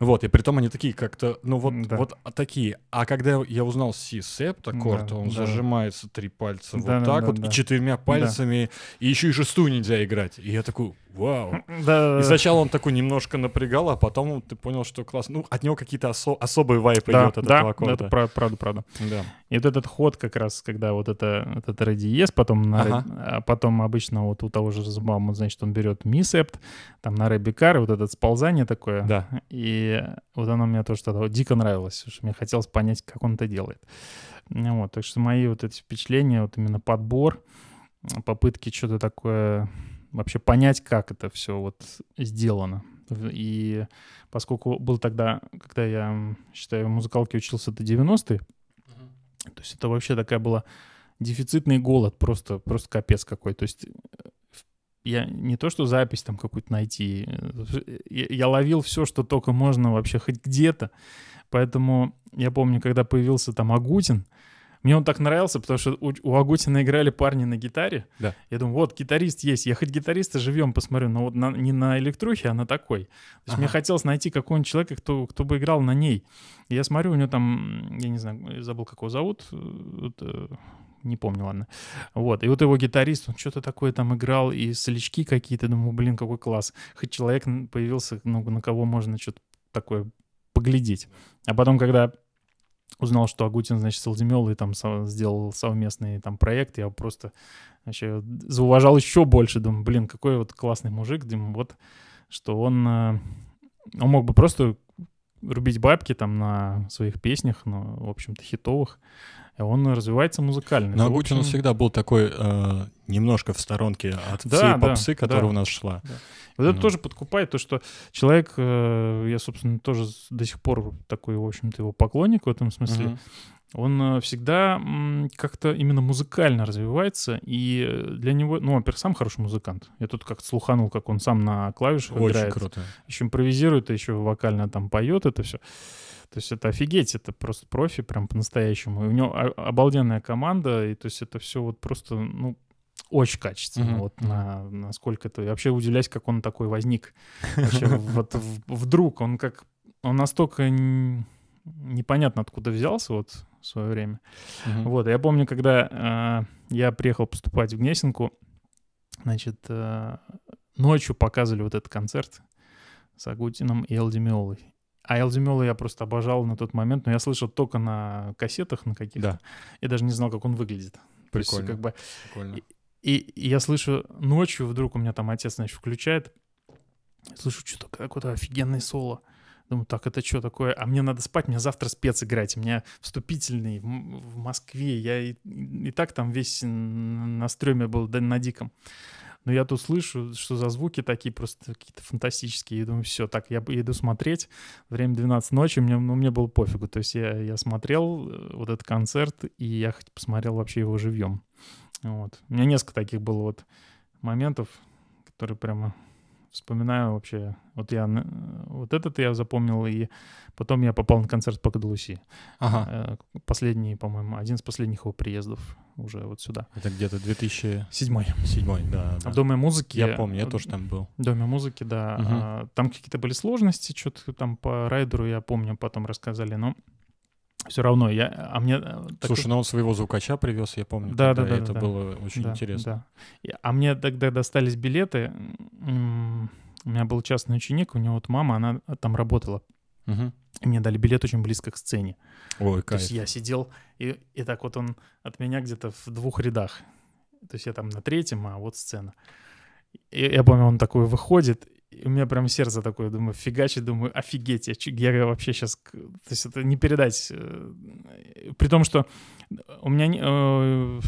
Вот, и притом они такие как-то, ну вот, да. вот а такие. А когда я узнал си септа корт, то он да. зажимается три пальца да, вот да, так да, вот, да. и четырьмя пальцами, да. и еще и шестую нельзя играть. И я такой, вау. Да, и сначала он такой немножко напрягал, а потом ты понял, что классно. Ну, от него какие-то осо- особые вайпы да, идет от да, этого аккорда. Да, это правда, правда. Да. И вот этот ход как раз, когда вот это, этот ре потом, на, ага. а потом обычно вот у того же Зубама, значит, он берет ми септ, там на ре вот это сползание такое. Да. И вот оно мне тоже тогда дико нравилось, потому что мне хотелось понять, как он это делает. Вот, так что мои вот эти впечатления, вот именно подбор, попытки что-то такое вообще понять, как это все вот сделано. И поскольку был тогда, когда я, считаю, в музыкалке учился, до 90-е, то есть это вообще такая была дефицитный голод, просто, просто капец какой. То есть э, я не то, что запись там какую-то найти, я, я ловил все, что только можно вообще хоть где-то. Поэтому я помню, когда появился там Агутин, мне он так нравился, потому что у, у Агутина играли парни на гитаре. Да. Я думаю, вот гитарист есть, я хоть гитариста живем, посмотрю, но вот на, не на электрухе, а на такой. То есть ага. мне хотелось найти какого-нибудь человека, кто, кто бы играл на ней. И я смотрю, у него там, я не знаю, забыл, как его зовут, э, вот, э, не помню, ладно. Вот, и вот его гитарист, он что-то такое там играл, и солячки какие-то, думаю, блин, какой класс. Хоть человек появился, ну, на кого можно что-то такое поглядеть. А потом, когда узнал, что Агутин, значит, солдемел и там сделал совместный там проект, я просто вообще зауважал еще больше, думаю, блин, какой вот классный мужик, думаю, вот, что он, э, он мог бы просто рубить бабки там на своих песнях, но ну, в общем-то, хитовых, а он развивается музыкально. Но Агутин общем... всегда был такой э, немножко в сторонке от да, всей да, попсы, которая да, у нас шла. Да. Вот ну. это тоже подкупает то, что человек, э, я, собственно, тоже до сих пор такой, в общем-то, его поклонник в этом смысле. Угу. Он э, всегда как-то именно музыкально развивается, и для него, ну, во-первых, сам хороший музыкант. Я тут как-то слуханул, как он сам на клавишах Очень играет. Очень круто. Еще импровизирует, а еще вокально там поет это все. То есть это офигеть, это просто профи прям по-настоящему. И у него обалденная команда, и то есть это все вот просто, ну, очень качественно, mm-hmm. вот на, насколько это... Я вообще удивляюсь, как он такой возник. Вообще вот вдруг он как... Он настолько непонятно откуда взялся вот в свое время. Вот, я помню, когда э, я приехал поступать в Гнесинку, значит, э, ночью показывали вот этот концерт с Агутином и Элдимиолой. А Элзимела я просто обожал на тот момент, но я слышал только на кассетах на каких-то. Да. Я даже не знал, как он выглядит. Прикольно. есть, как бы... Прикольно. И, и, я слышу ночью, вдруг у меня там отец, значит, включает. Слышу, что-то какое-то офигенное соло. Думаю, так, это что такое? А мне надо спать, мне завтра спец играть. У меня вступительный в, в Москве. Я и, и так там весь на стреме был, да, на диком. Но я тут слышу, что за звуки такие просто какие-то фантастические. Я думаю, все, так, я иду смотреть. Время 12 ночи, мне, ну, мне было пофигу. То есть я, я смотрел э, вот этот концерт, и я хоть посмотрел вообще его живьем. Вот. У меня несколько таких было вот моментов, которые прямо вспоминаю вообще. Вот я вот этот я запомнил, и потом я попал на концерт по Кадалуси. Ага. Э, последний, по-моему, один из последних его приездов уже вот сюда. Это где-то 2007. Седьмой, да, а да. В Доме музыки... Я помню, я тоже там был. В Доме музыки, да. Угу. Там какие-то были сложности, что-то там по райдеру, я помню, потом рассказали, но все равно. Я, а мне, э, так Слушай, как... ну он своего звукача привез, я помню. Да, да, да. Это да, было да, очень да, интересно. Да. А мне тогда достались билеты. У меня был частный ученик, у него вот мама, она а, там работала. Угу. И мне дали билет очень близко к сцене. Ой, кайф. То есть я сидел, и, и так вот он от меня где-то в двух рядах. То есть я там на третьем, а вот сцена. И я помню, он такой выходит, у меня прям сердце такое, думаю, фигачит, думаю, офигеть, я, я вообще сейчас... То есть это не передать. Э, при том, что у меня... Не, э,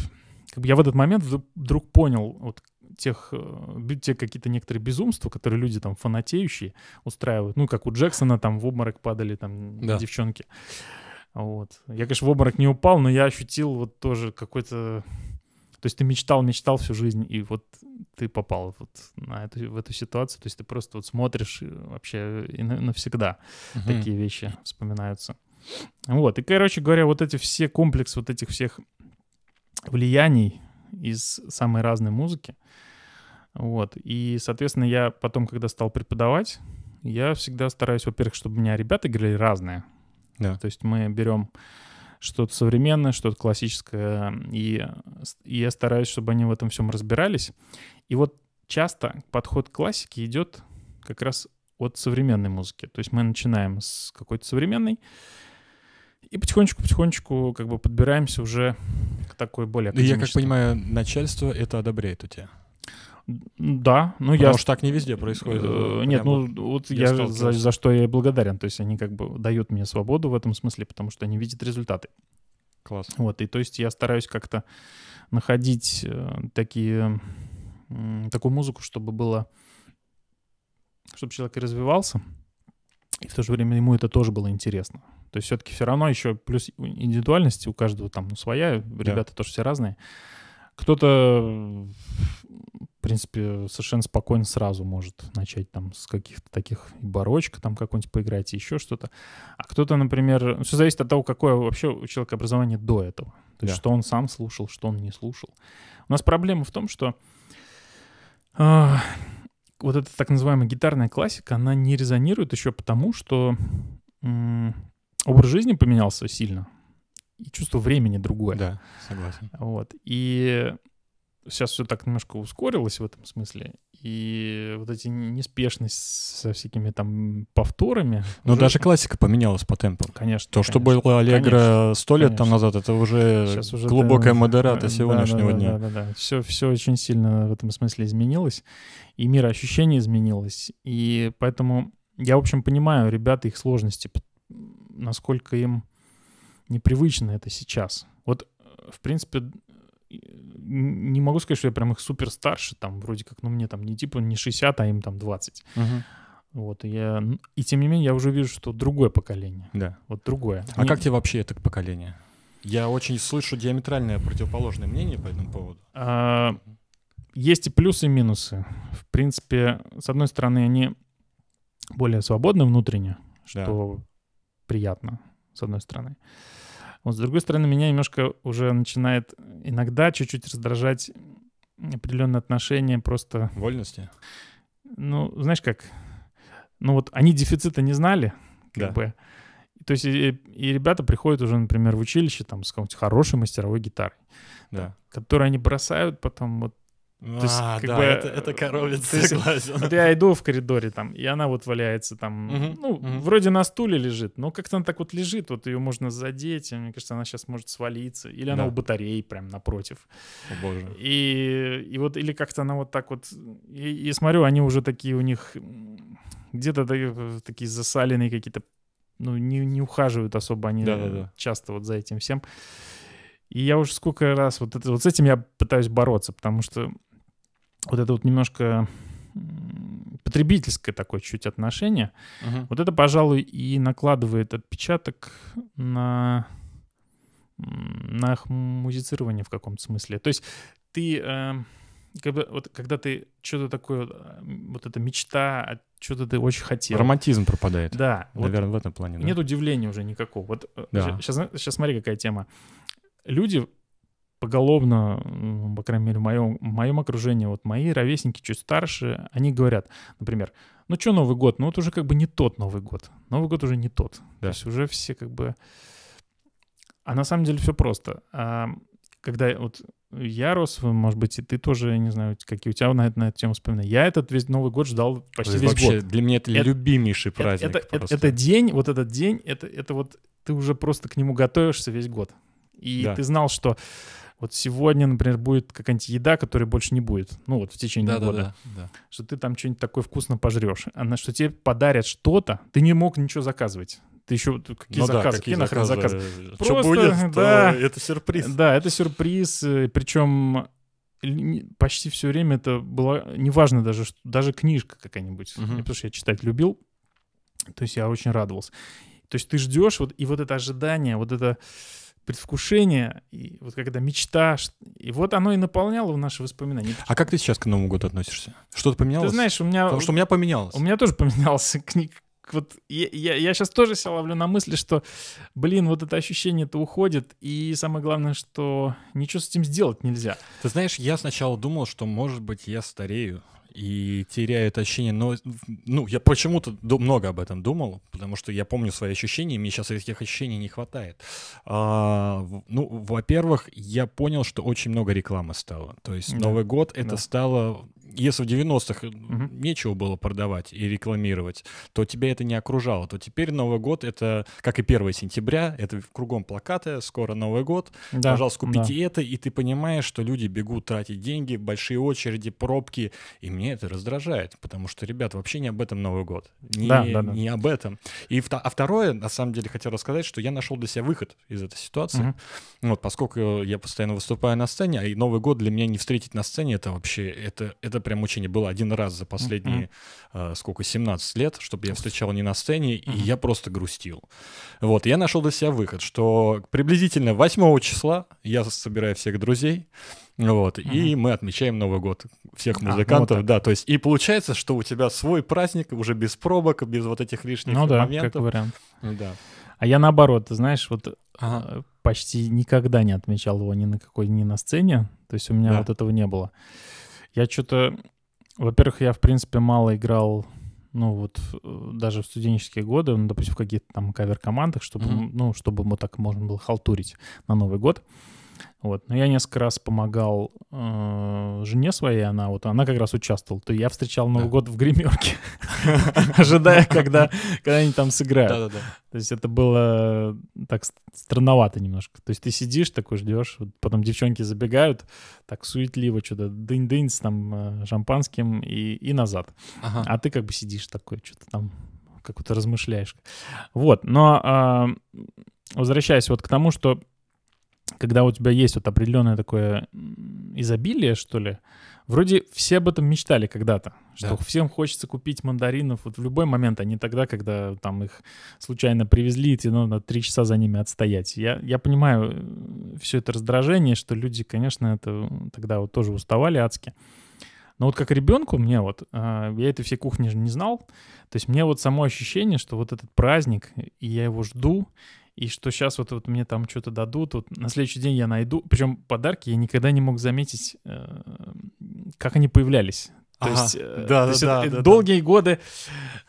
как бы я в этот момент вдруг понял вот тех, э, те какие-то некоторые безумства, которые люди там фанатеющие устраивают. Ну, как у Джексона там в обморок падали там да. девчонки. Вот. Я, конечно, в обморок не упал, но я ощутил вот тоже какой-то... То есть ты мечтал, мечтал всю жизнь, и вот ты попал вот на эту, в эту ситуацию. То есть ты просто вот смотришь э, вообще и навсегда угу. такие вещи вспоминаются. Вот, и, короче говоря, вот эти все комплексы, вот этих всех влияний из самой разной музыки, вот, и, соответственно, я потом, когда стал преподавать, я всегда стараюсь, во-первых, чтобы у меня ребята играли разные. Да. То есть мы берем что-то современное, что-то классическое, и, и я стараюсь, чтобы они в этом всем разбирались. И вот часто подход к классике идет как раз от современной музыки. То есть мы начинаем с какой-то современной, и потихонечку-потихонечку как бы подбираемся уже к такой более Я как понимаю, начальство это одобряет у тебя. Да, ну Потому я... Потому что так не везде происходит. Э, нет, ну вот я, я за, за что я и благодарен. То есть они как бы дают мне свободу в этом смысле, потому что они видят результаты. Класс. Вот, и то есть я стараюсь как-то находить э, такие, такую музыку, чтобы было, чтобы человек развивался, и в то же время ему это тоже было интересно. То есть все-таки все равно еще плюс индивидуальности у каждого там ну, своя, ребята да. тоже все разные. Кто-то в принципе, совершенно спокойно сразу может начать там с каких-то таких барочка там какой-нибудь поиграть, еще что-то. А кто-то, например, все зависит от того, какое вообще у человека образование до этого. То есть, да. что он сам слушал, что он не слушал. У нас проблема в том, что э, вот эта так называемая гитарная классика, она не резонирует еще потому, что э, образ жизни поменялся сильно и чувство времени другое. Да, согласен. Вот. И сейчас все так немножко ускорилось в этом смысле. И вот эти неспешность со всякими там повторами. Но ну, уже... даже классика поменялась по темпу. Конечно. То, конечно, что было Аллегра сто лет конечно. там назад, это уже, уже глубокая да, модерата сегодняшнего да, да, дня. Да, да, да. Все, все очень сильно в этом смысле изменилось. И мироощущение изменилось. И поэтому я, в общем, понимаю ребята, их сложности, насколько им непривычно это сейчас. Вот, э, в принципе, не могу сказать, что я прям их супер старше, там вроде как, ну мне там не типа не 60, а им там 20. Угу. Вот, и, я... и тем не менее я уже вижу, что другое поколение. Да. Вот другое. А Мне... как тебе вообще это поколение? Я очень слышу диаметральное противоположное мнение по этому поводу. А, есть и плюсы, и минусы. В принципе, с одной стороны, они более свободны внутренне, что да. приятно, с одной стороны. Вот, с другой стороны, меня немножко уже начинает иногда чуть-чуть раздражать определенное отношение просто... Вольности? Ну, знаешь как, ну вот они дефицита не знали, как да. бы. То есть и, и ребята приходят уже, например, в училище там с какой-нибудь хорошей мастеровой гитарой, да. которые они бросают потом вот ну, то есть, а, да, бы, это, это коровец, согласен. Вот я иду в коридоре там, и она вот валяется там, угу, ну, угу. вроде на стуле лежит, но как-то она так вот лежит, вот ее можно задеть, и, мне кажется, она сейчас может свалиться, или да. она у батареи прям напротив. О боже. И, и вот, или как-то она вот так вот, и, и смотрю, они уже такие у них, где-то э, такие засаленные какие-то, ну, не, не ухаживают особо они да, да, да. часто вот за этим всем. И я уже сколько раз вот, это, вот с этим я пытаюсь бороться, потому что вот это вот немножко потребительское такое чуть отношение, угу. вот это, пожалуй, и накладывает отпечаток на на музицирование в каком-то смысле. То есть ты, э, как бы, вот, когда ты что-то такое, э, вот эта мечта, а что-то ты очень хотел. Романтизм пропадает. Да. Наверное, вот, в этом плане. Да? Нет удивления уже никакого. Вот э, да. сейчас, сейчас смотри, какая тема. Люди поголовно, по крайней мере, в моем, в моем окружении, вот мои ровесники чуть старше, они говорят, например, ну что Новый год? Ну вот уже как бы не тот Новый год. Новый год уже не тот. Да. То есть уже все как бы... А на самом деле все просто. А, когда вот я рос, может быть, и ты тоже, я не знаю, какие у тебя на, на эту тему вспоминаю. Я этот весь Новый год ждал почти весь вообще, год. Для меня это, это любимейший праздник. Это, это, это, это день, вот этот день, это, это вот ты уже просто к нему готовишься весь год. И да. ты знал, что вот сегодня, например, будет какая-нибудь еда, которой больше не будет, ну вот в течение да, года, да, да, да. что ты там что-нибудь такое вкусно пожрешь, а на что тебе подарят что-то, ты не мог ничего заказывать. Ты еще какие ну, заказы? Да, какие, какие нахрен заказы? заказы? Просто, будет, э, да, это сюрприз. Да, это сюрприз. Э, Причем почти все время это было неважно даже что, даже книжка какая-нибудь, угу. потому что я читать любил, то есть я очень радовался. То есть ты ждешь вот и вот это ожидание, вот это предвкушение, и вот когда мечта, и вот оно и наполняло наши воспоминания. А как ты сейчас к Новому году относишься? Что-то поменялось? Ты знаешь, у меня... Потому что у меня поменялось. У меня тоже поменялся книг. Вот я, я, я сейчас тоже себя ловлю на мысли, что, блин, вот это ощущение-то уходит, и самое главное, что ничего с этим сделать нельзя. Ты знаешь, я сначала думал, что, может быть, я старею, и теряю ощущение. Но, ну, я почему-то много об этом думал, потому что я помню свои ощущения, и мне сейчас этих ощущений не хватает. А, ну, во-первых, я понял, что очень много рекламы стало. То есть да. Новый год это да. стало если в 90-х угу. нечего было продавать и рекламировать, то тебя это не окружало. То теперь Новый год — это, как и 1 сентября, это кругом плакаты, скоро Новый год, да. пожалуйста, купите да. это, и ты понимаешь, что люди бегут тратить деньги, большие очереди, пробки, и мне это раздражает, потому что, ребят, вообще не об этом Новый год, не, да, да, да. не об этом. И, а второе, на самом деле, хотел рассказать, что я нашел для себя выход из этой ситуации, угу. вот, поскольку я постоянно выступаю на сцене, а и Новый год для меня не встретить на сцене, это вообще, это, это прям мучение было один раз за последние, mm-hmm. э, сколько, 17 лет, чтобы я встречал не на сцене, mm-hmm. и я просто грустил. Вот, я нашел для себя выход, что приблизительно 8 числа я собираю всех друзей, вот, mm-hmm. и мы отмечаем Новый год всех музыкантов, а, ну, вот да, то есть, и получается, что у тебя свой праздник уже без пробок, без вот этих лишних ну, да, моментов. Как вариант. Да. А я наоборот, знаешь, вот ага. Э, почти никогда не отмечал его ни на какой, ни на сцене, то есть у меня да. вот этого не было. Я что-то... Во-первых, я, в принципе, мало играл ну вот э, даже в студенческие годы, ну, допустим, в каких-то там кавер-командах, чтобы, mm-hmm. ну, чтобы мы так можно было халтурить на Новый год. Вот. Но я несколько раз помогал э, жене своей, она вот, она как раз участвовала. То я встречал Новый да. год в гримерке, ожидая, когда, когда они там сыграют. Да-да-да. То есть это было так странновато немножко. То есть ты сидишь такой, ждешь, потом девчонки забегают, так суетливо что-то, дынь-дынь с там э, шампанским и, и назад. Ага. А ты как бы сидишь такой, что-то там как-то размышляешь. Вот, но а, возвращаясь вот к тому, что когда у тебя есть вот определенное такое изобилие, что ли, вроде все об этом мечтали когда-то, что да. всем хочется купить мандаринов вот в любой момент, а не тогда, когда там их случайно привезли, и тебе надо три часа за ними отстоять. Я, я понимаю э, все это раздражение, что люди, конечно, это э, тогда вот тоже уставали адски. Но вот как ребенку мне вот, э, я этой всей кухни же не знал, то есть мне вот само ощущение, что вот этот праздник, и я его жду, и что сейчас вот, вот мне там что-то дадут, вот на следующий день я найду. Причем подарки я никогда не мог заметить, э, как они появлялись. То ага, есть, э, да, то да, есть да, да, долгие да. годы,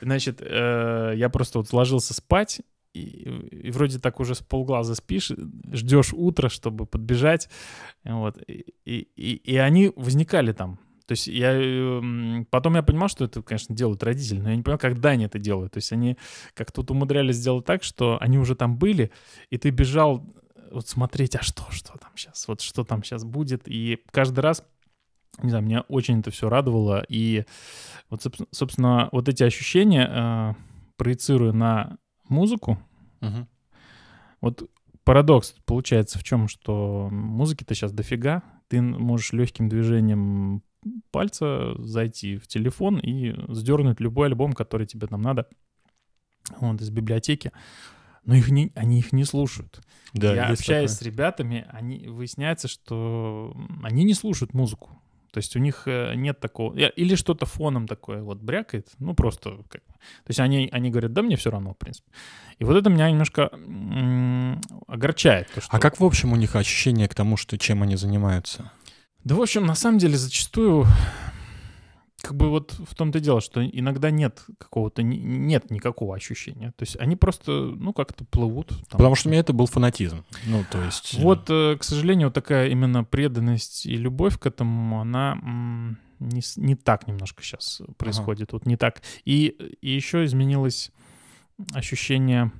значит, э, я просто вот ложился спать, и, и вроде так уже с полглаза спишь, ждешь утра, чтобы подбежать, вот, и, и, и они возникали там то есть я... Эм, потом я понимал, что это, конечно, делают родители, но я не понял, как Дани это делают. То есть они как тут умудрялись сделать так, что они уже там были, и ты бежал э, вот смотреть, а что, что там сейчас, вот что там сейчас будет. И каждый раз не знаю, меня очень это все радовало. И вот, собственно, вот эти ощущения э, проецирую на музыку. Угу. Вот парадокс получается в чем, что музыки-то сейчас дофига. Ты можешь легким движением пальца зайти в телефон и сдернуть любой альбом, который тебе там надо, вот, из библиотеки. Но их не, они их не слушают. Да, Я общаюсь такое. с ребятами, они, выясняется, что они не слушают музыку. То есть у них э, нет такого... Э, или что-то фоном такое вот брякает, ну просто... Как... То есть они, они говорят, да, мне все равно, в принципе. И вот это меня немножко м -м, огорчает. То, а что... А как, в общем, у них ощущение к тому, что чем они занимаются? Да, в общем, на самом деле зачастую как бы вот в том-то и дело, что иногда нет какого-то, нет никакого ощущения. То есть они просто, ну, как-то плывут. Там. Потому что у меня это был фанатизм. Ну, то есть... Э, вот, э, к сожалению, вот такая именно преданность и любовь к этому, она не, не так немножко сейчас происходит. Ага. Вот не так. И, и еще изменилось ощущение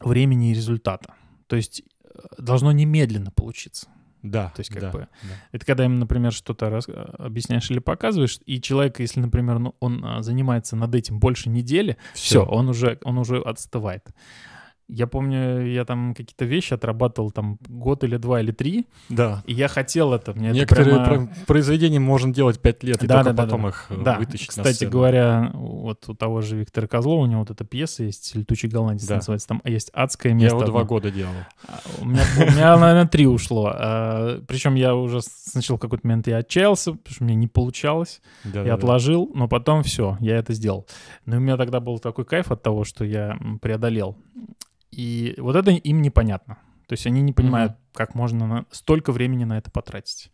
времени и результата. То есть э, должно немедленно получиться. Да. То есть как да, бы... Да. Это когда им, например, что-то раз... А, объясняешь или показываешь, и человек, если, например, ну, он а, занимается над этим больше недели, все, все он, уже, он уже отстывает. Я помню, я там какие-то вещи отрабатывал там год или два или три. Да. И я хотел это. Мне Некоторые это прямо... произведения можно делать пять лет, и да, только да, потом да. их э, да. вытащить Кстати на сцену. говоря, вот у того же Виктора Козлова, у него вот эта пьеса есть, «Летучий голландец» да. называется, там есть «Адское место». Я его два года делал. А, у меня, наверное, три ушло. А, причем я уже сначала какой-то момент я отчаялся, потому что мне не получалось. Да, я отложил, но потом все, я это сделал. Но ну у меня тогда был такой кайф от того, что я преодолел. И вот это им непонятно. То есть они не понимают, mm-hmm. как можно на... столько времени на это потратить.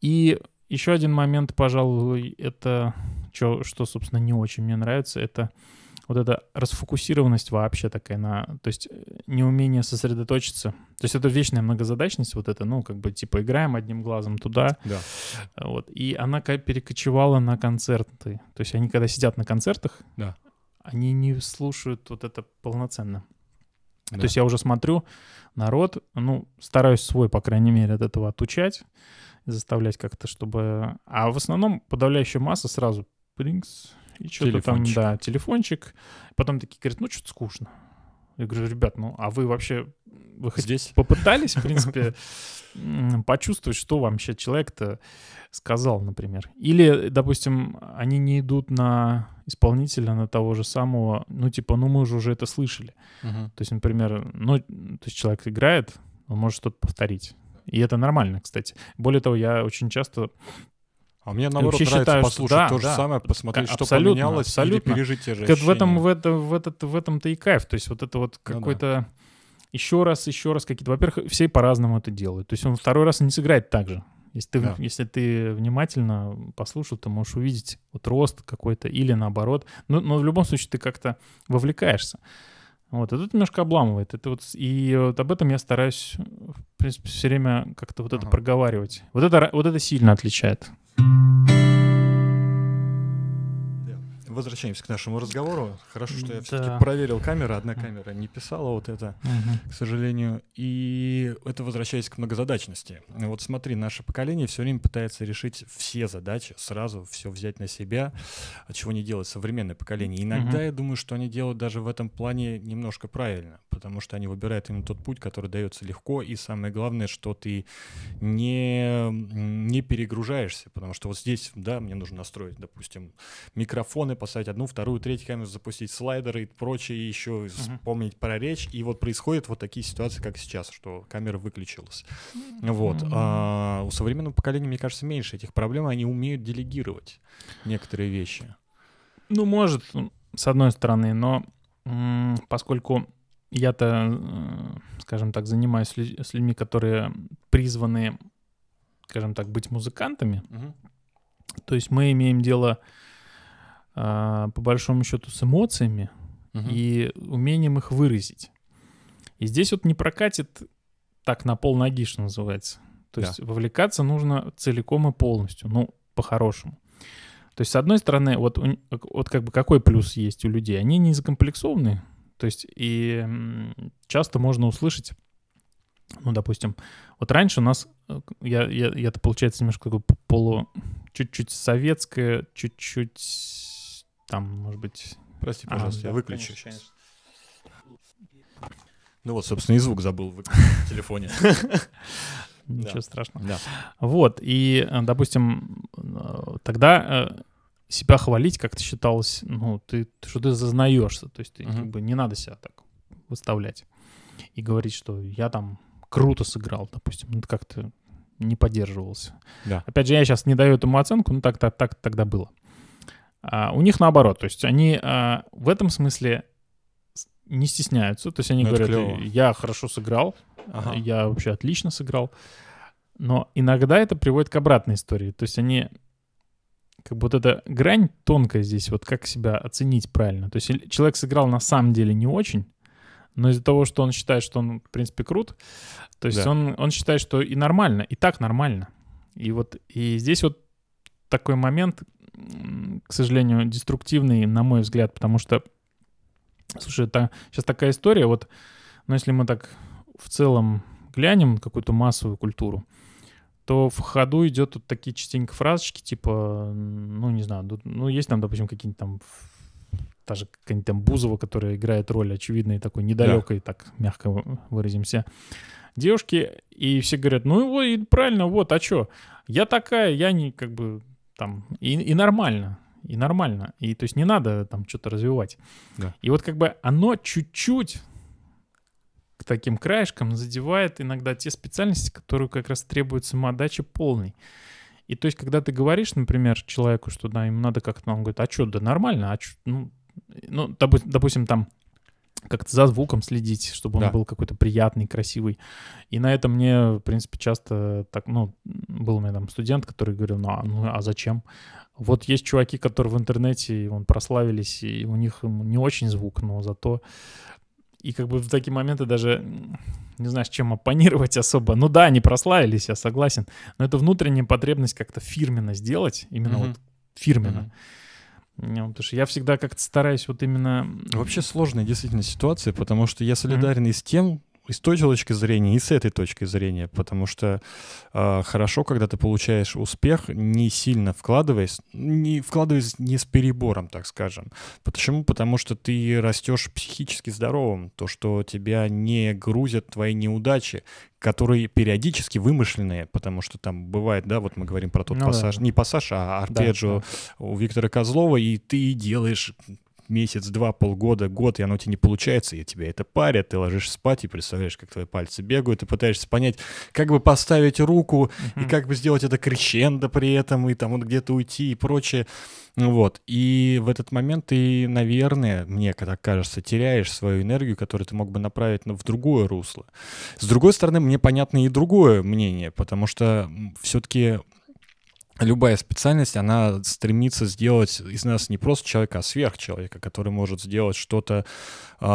И еще один момент, пожалуй, это чё, что, собственно, не очень мне нравится, это вот эта расфокусированность вообще такая на... То есть э, неумение сосредоточиться. То есть это вечная многозадачность вот это, ну, как бы типа играем одним глазом туда. Да. Э, вот. И она перекочевала на концерты. То есть они, когда сидят на концертах, да. они не слушают вот это полноценно. Да. То есть я уже смотрю, народ, ну, стараюсь свой, по крайней мере, от этого отучать, заставлять как-то, чтобы... А в основном подавляющая масса сразу, принкс, и что-то там, да, телефончик. Потом такие говорят, ну, что-то скучно. Я говорю, ребят, ну а вы вообще вы хоть Здесь? попытались, в принципе, почувствовать, что вам вообще человек-то сказал, например. Или, допустим, они не идут на исполнителя, на того же самого, ну, типа, ну, мы же уже это слышали. uh То есть, например, ну, то есть человек играет, он может что-то повторить. И это нормально, кстати. Более того, я очень часто а мне наоборот нравится считаю, послушать что, да, то же да, самое, посмотреть, что поменялось, абсолютно. или пережить те же так В этом, в, это, в, этот, в этом-то и кайф. То есть вот это вот какой-то... Ну, да. Еще раз, еще раз какие-то... Во-первых, все по-разному это делают. То есть он второй раз не сыграет так же. Если ты, да. если ты внимательно послушал, ты можешь увидеть вот рост какой-то или наоборот. Но, но в любом случае ты как-то вовлекаешься. Вот, это немножко обламывает. Это вот, и вот об этом я стараюсь, в принципе, все время как-то вот ага. это проговаривать. Вот это, вот это сильно отличает. Música возвращаемся к нашему разговору. Хорошо, что я да. все-таки проверил камеру. Одна камера не писала вот это, угу. к сожалению. И это возвращаясь к многозадачности. Вот смотри, наше поколение все время пытается решить все задачи, сразу все взять на себя, чего не делает современное поколение. Иногда угу. я думаю, что они делают даже в этом плане немножко правильно, потому что они выбирают именно тот путь, который дается легко. И самое главное, что ты не, не перегружаешься, потому что вот здесь, да, мне нужно настроить, допустим, микрофоны поставить одну, вторую, третью камеру, запустить слайдеры и прочее, еще uh-huh. вспомнить про речь. И вот происходят вот такие ситуации, как сейчас, что камера выключилась. Uh-huh. Вот. А у современного поколения, мне кажется, меньше этих проблем. Они умеют делегировать некоторые вещи. Ну, может, ну, с одной стороны, но м- поскольку я-то, э, скажем так, занимаюсь с людьми, которые призваны, скажем так, быть музыкантами, угу. то есть мы имеем дело а, по большому счету с эмоциями угу. и умением их выразить. И здесь вот не прокатит так на пол ноги, что называется. То да. есть вовлекаться нужно целиком и полностью, ну, по-хорошему. То есть, с одной стороны, вот, вот как бы какой плюс есть у людей? Они не закомплексованы, то есть и часто можно услышать, ну, допустим, вот раньше у нас, э, я, я, я это получается немножко такое полу, чуть-чуть советское, чуть-чуть там, может быть... Прости, а, пожалуйста, а, я да, выключу. Конечно, сейчас. конечно. Ну вот, собственно, и звук забыл в телефоне. Ничего страшного. Да. Вот, и, э, допустим, э, тогда э, себя хвалить как-то считалось, ну, ты, что ты зазнаешься, то есть ты, как бы не надо себя так выставлять и говорить, что я там круто сыграл, допустим, ну, как-то не поддерживался. Да. Опять же, я сейчас не даю этому оценку, но так, то так тогда было. А, у них наоборот, то есть они а, в этом смысле не стесняются, то есть они ну, говорят, я хорошо сыграл, ага. я вообще отлично сыграл, но иногда это приводит к обратной истории, то есть они как будто эта грань тонкая здесь, вот как себя оценить правильно. То есть человек сыграл на самом деле не очень, но из-за того, что он считает, что он, в принципе, крут, то есть да. он, он считает, что и нормально, и так нормально. И вот и здесь вот такой момент, к сожалению, деструктивный, на мой взгляд, потому что, слушай, это сейчас такая история, вот, но ну, если мы так в целом глянем какую-то массовую культуру, то в ходу идет тут такие частенько фразочки, типа, ну, не знаю, ну, есть там, допустим, какие-нибудь там та же какая-нибудь там Бузова, которая играет роль очевидной такой недалекой, да. так мягко выразимся, девушки, и все говорят, ну, и правильно, вот, а что? Я такая, я не, как бы, там и, и нормально, и нормально. И то есть не надо там что-то развивать. Да. И вот как бы оно чуть-чуть к таким краешкам задевает иногда те специальности, которые как раз требуют самоотдачи полной. И то есть, когда ты говоришь, например, человеку, что да, ему надо как-то, он говорит, а что, да нормально, а что, ну, ну, допустим, там как-то за звуком следить, чтобы да. он был какой-то приятный, красивый. И на этом мне, в принципе, часто так, ну, был у меня там студент, который говорил, ну а, ну, а зачем? Вот есть чуваки, которые в интернете, он прославились, и у них не очень звук, но зато... И как бы в такие моменты даже не знаешь, чем оппонировать особо. Ну да, они прославились, я согласен. Но это внутренняя потребность как-то фирменно сделать, именно mm-hmm. вот фирменно. Mm-hmm ну, потому что я всегда как-то стараюсь вот именно... Вообще сложная действительно ситуация, потому что я солидарен mm-hmm. и с тем, и с той точки зрения, и с этой точки зрения, потому что э, хорошо, когда ты получаешь успех, не сильно вкладываясь, не вкладываясь не с перебором, так скажем. Почему? Потому что ты растешь психически здоровым, то, что тебя не грузят твои неудачи, которые периодически вымышленные, потому что там бывает, да, вот мы говорим про тот ну, пассаж, да. не пассаж, а арпеджио да, да. у Виктора Козлова, и ты делаешь месяц, два, полгода, год, и оно у тебя не получается, и тебя это парит, ты ложишь спать и представляешь, как твои пальцы бегают, и пытаешься понять, как бы поставить руку, mm-hmm. и как бы сделать это крещендо при этом, и там вот где-то уйти и прочее. Вот. И в этот момент ты, наверное, мне так кажется, теряешь свою энергию, которую ты мог бы направить ну, в другое русло. С другой стороны, мне понятно и другое мнение, потому что все-таки любая специальность, она стремится сделать из нас не просто человека, а сверхчеловека, который может сделать что-то э,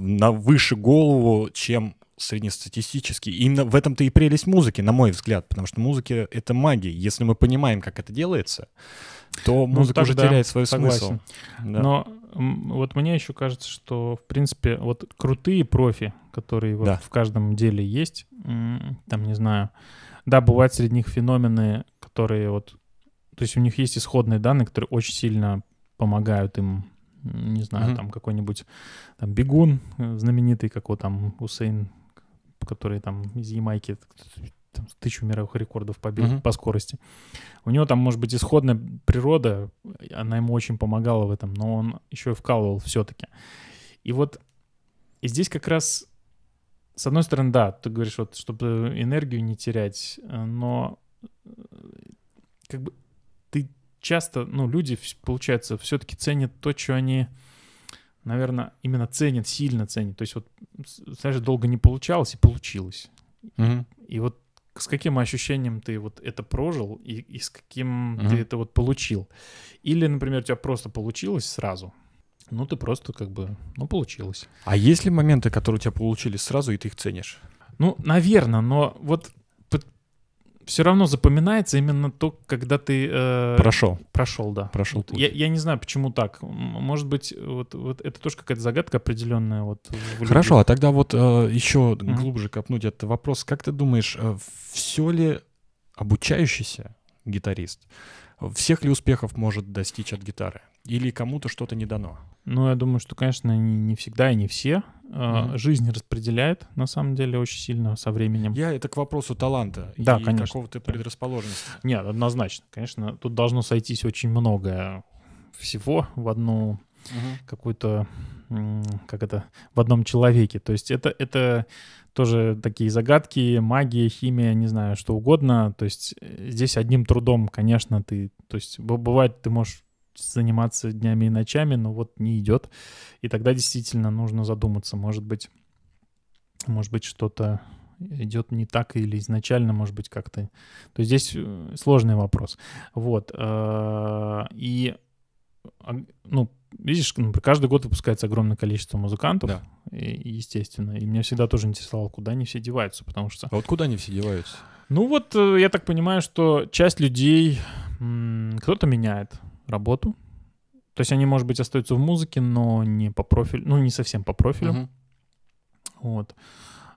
на выше голову, чем среднестатистически. И именно в этом-то и прелесть музыки, на мой взгляд, потому что музыка — это магия. Если мы понимаем, как это делается, то ну, музыка ну, тогда, уже теряет свой согласен. смысл. Да. Но вот мне еще кажется, что, в принципе, вот крутые профи, которые вот да. в каждом деле есть, там, не знаю, да, бывают среди них феномены, которые вот... То есть у них есть исходные данные, которые очень сильно помогают им не знаю, mm-hmm. там какой-нибудь там, бегун э, знаменитый, как его там Усейн, который там из Ямайки там, тысячу мировых рекордов побил mm-hmm. по скорости. У него там, может быть, исходная природа, она ему очень помогала в этом, но он еще и вкалывал все-таки. И вот и здесь как раз с одной стороны, да, ты говоришь, вот, чтобы энергию не терять, э, но э, как бы ты часто, ну, люди, получается, все-таки ценят то, что они, наверное, именно ценят, сильно ценят. То есть вот, знаешь, долго не получалось и получилось. Mm-hmm. И вот с каким ощущением ты вот это прожил и, и с каким mm-hmm. ты это вот получил? Или, например, у тебя просто получилось сразу, ну, ты просто как бы, ну, получилось. А есть ли моменты, которые у тебя получились сразу, и ты их ценишь? Ну, наверное, но вот все равно запоминается именно то, когда ты... Э, прошел. Прошел, да. Прошел путь. Я, я не знаю, почему так. Может быть, вот, вот это тоже какая-то загадка определенная. Вот, Хорошо, а тогда вот э, еще mm-hmm. глубже копнуть этот вопрос. Как ты думаешь, э, все ли обучающийся гитарист всех ли успехов может достичь от гитары? Или кому-то что-то не дано? Ну, я думаю, что, конечно, не, не всегда и не все. Mm-hmm. Жизнь распределяет, на самом деле, очень сильно со временем. Я это к вопросу таланта да, и конечно. какого-то предрасположенности. Нет, однозначно. Конечно, тут должно сойтись очень многое всего в одну угу. какую-то, как это, в одном человеке. То есть это, это тоже такие загадки, магия, химия, не знаю, что угодно. То есть э, здесь одним трудом, конечно, ты, то есть бывает, ты можешь заниматься днями и ночами, но вот не идет. И тогда действительно нужно задуматься, может быть, может быть, что-то идет не так или изначально, может быть, как-то. То есть здесь э, сложный вопрос. Вот. Э, и, а, ну, видишь, ну, каждый год выпускается огромное количество музыкантов, да. и, естественно. И меня всегда тоже интересовало, куда они все деваются, потому что... А вот куда они все деваются? Ну вот, э, я так понимаю, что часть людей, кто-то меняет работу, то есть они, может быть, остаются в музыке, но не по профилю, ну не совсем по профилю. Угу. Вот.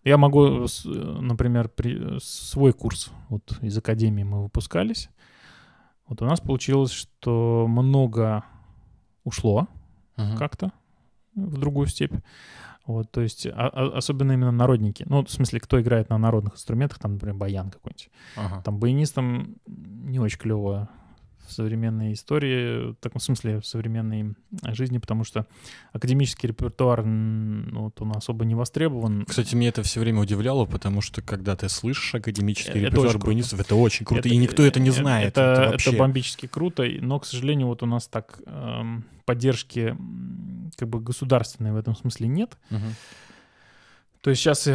Я могу, э, э, например, при, свой курс вот из академии мы выпускались. Вот у нас получилось, что много ушло uh как-то в другую степь. Вот, то есть, а, а, особенно именно народники. Ну, в смысле, кто играет на народных инструментах, там, например, баян какой-нибудь. Ага. Там баянистам не очень клево в современной истории, в таком смысле в современной э, жизни, потому что академический репертуар, ну, вот он особо не востребован. Кстати, меня это все время удивляло, потому что когда ты слышишь академический э, это репертуар Буэнисов, это очень круто, это, и никто это не э, знает. Это, это, вообще... это бомбически круто, но, к сожалению, вот у нас так эм, поддержки как бы государственной в этом смысле нет. Угу. То есть сейчас,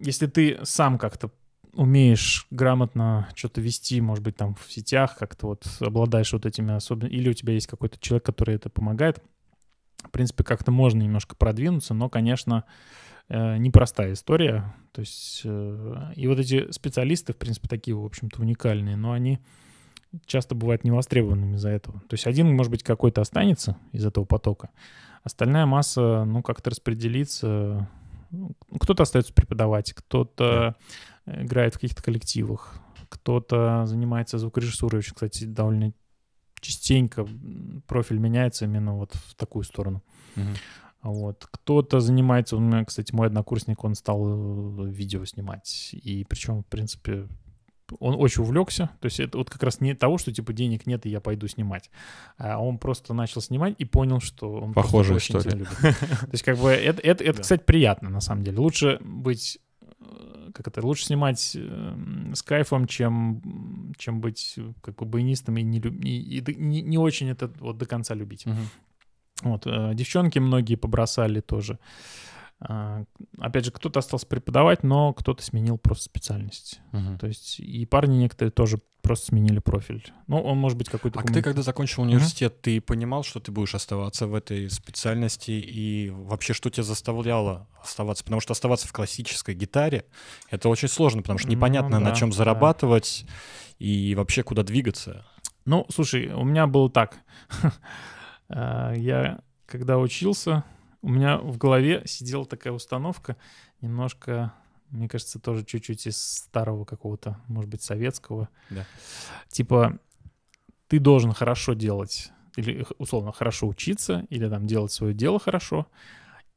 если ты сам как-то умеешь грамотно что-то вести, может быть, там в сетях, как-то вот обладаешь вот этими особенно, или у тебя есть какой-то человек, который это помогает, в принципе, как-то можно немножко продвинуться, но, конечно, э, непростая история. То есть, э, и вот эти специалисты, в принципе, такие, в общем-то, уникальные, но они часто бывают невостребованными из-за этого. То есть один, может быть, какой-то останется из этого потока, остальная масса, ну, как-то распределится. Кто-то остается преподавать, кто-то играет в каких-то коллективах, кто-то занимается звукорежиссурой. Очень, кстати, довольно частенько профиль меняется именно вот в такую сторону. uh Вот. Кто-то занимается, у меня, кстати, мой однокурсник, он стал э, видео снимать. И причем, в принципе, он очень увлекся. То есть это вот как раз не того, что типа денег нет, и я пойду снимать. А он просто начал снимать и понял, что он Похожая история. любит. То есть как бы это, это, это кстати, приятно на самом деле. Лучше быть Э, как это, лучше снимать эм, с кайфом, чем, чем быть как бы баянистом и не, и, и, не, не очень это вот до конца любить. Угу. Вот, э, девчонки многие побросали тоже. А, опять же, кто-то остался преподавать, но кто-то сменил просто специальность. Угу. То есть и парни некоторые тоже просто сменили профиль. Ну, он может быть какой-то... А ты когда закончил университет, угу. ты понимал, что ты будешь оставаться в этой специальности и вообще что тебя заставляло оставаться? Потому что оставаться в классической гитаре — это очень сложно, потому что ну непонятно, ну, да, на чем зарабатывать да. и вообще куда двигаться. Ну, слушай, у меня было так. А, я когда учился у меня в голове сидела такая установка, немножко, мне кажется, тоже чуть-чуть из старого какого-то, может быть, советского. Да. Типа, ты должен хорошо делать, или условно хорошо учиться, или там делать свое дело хорошо,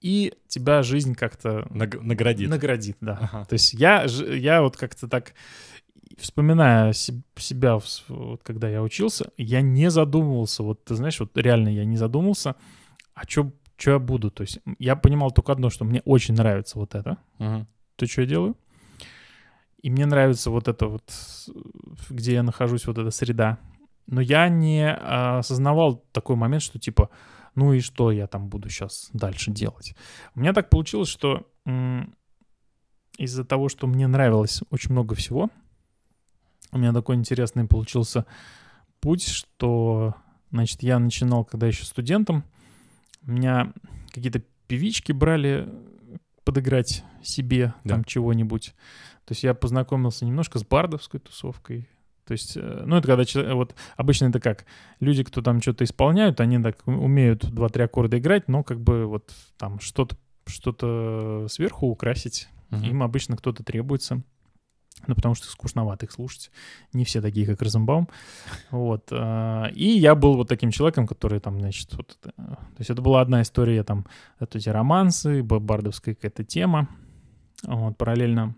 и тебя жизнь как-то... Наградит. Наградит, да. Ага. То есть я, я вот как-то так вспоминая себя, вот, когда я учился, я не задумывался, вот ты знаешь, вот реально я не задумывался, а что что я буду. То есть я понимал только одно, что мне очень нравится вот это. Угу. То, что я делаю. И мне нравится вот это вот, где я нахожусь, вот эта среда. Но я не а, осознавал такой момент, что типа, ну и что я там буду сейчас дальше делать. У меня так получилось, что из-за того, что мне нравилось очень много всего, у меня такой интересный получился путь, что, значит, я начинал, когда еще студентом, меня какие-то певички брали подыграть себе да. там чего-нибудь. То есть я познакомился немножко с бардовской тусовкой. То есть, э, ну, это когда вот обычно это как, люди, кто там что-то исполняют, они так умеют 2-3 аккорда играть, но как бы вот там что-то что-то сверху украсить. Угу. Им обычно кто-то требуется ну, потому что скучновато их слушать. Не все такие, как Розенбаум. Вот. Э, и я был вот таким человеком, который там, значит, вот... Э, то есть это была одна история, там, вот эти романсы, бардовская какая-то тема. Вот, параллельно,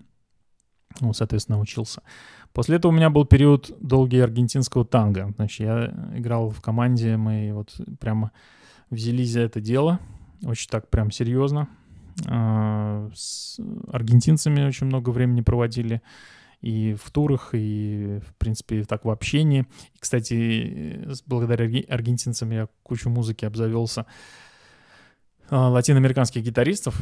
ну, соответственно, учился. После этого у меня был период долгий аргентинского танго. Значит, я играл в команде, мы вот прямо взялись за это дело. Очень так прям серьезно. Э, с аргентинцами очень много времени проводили и в турах, и, в принципе, так в общении. И, кстати, э, благодаря аргентинцам я кучу музыки обзавелся э, латиноамериканских гитаристов,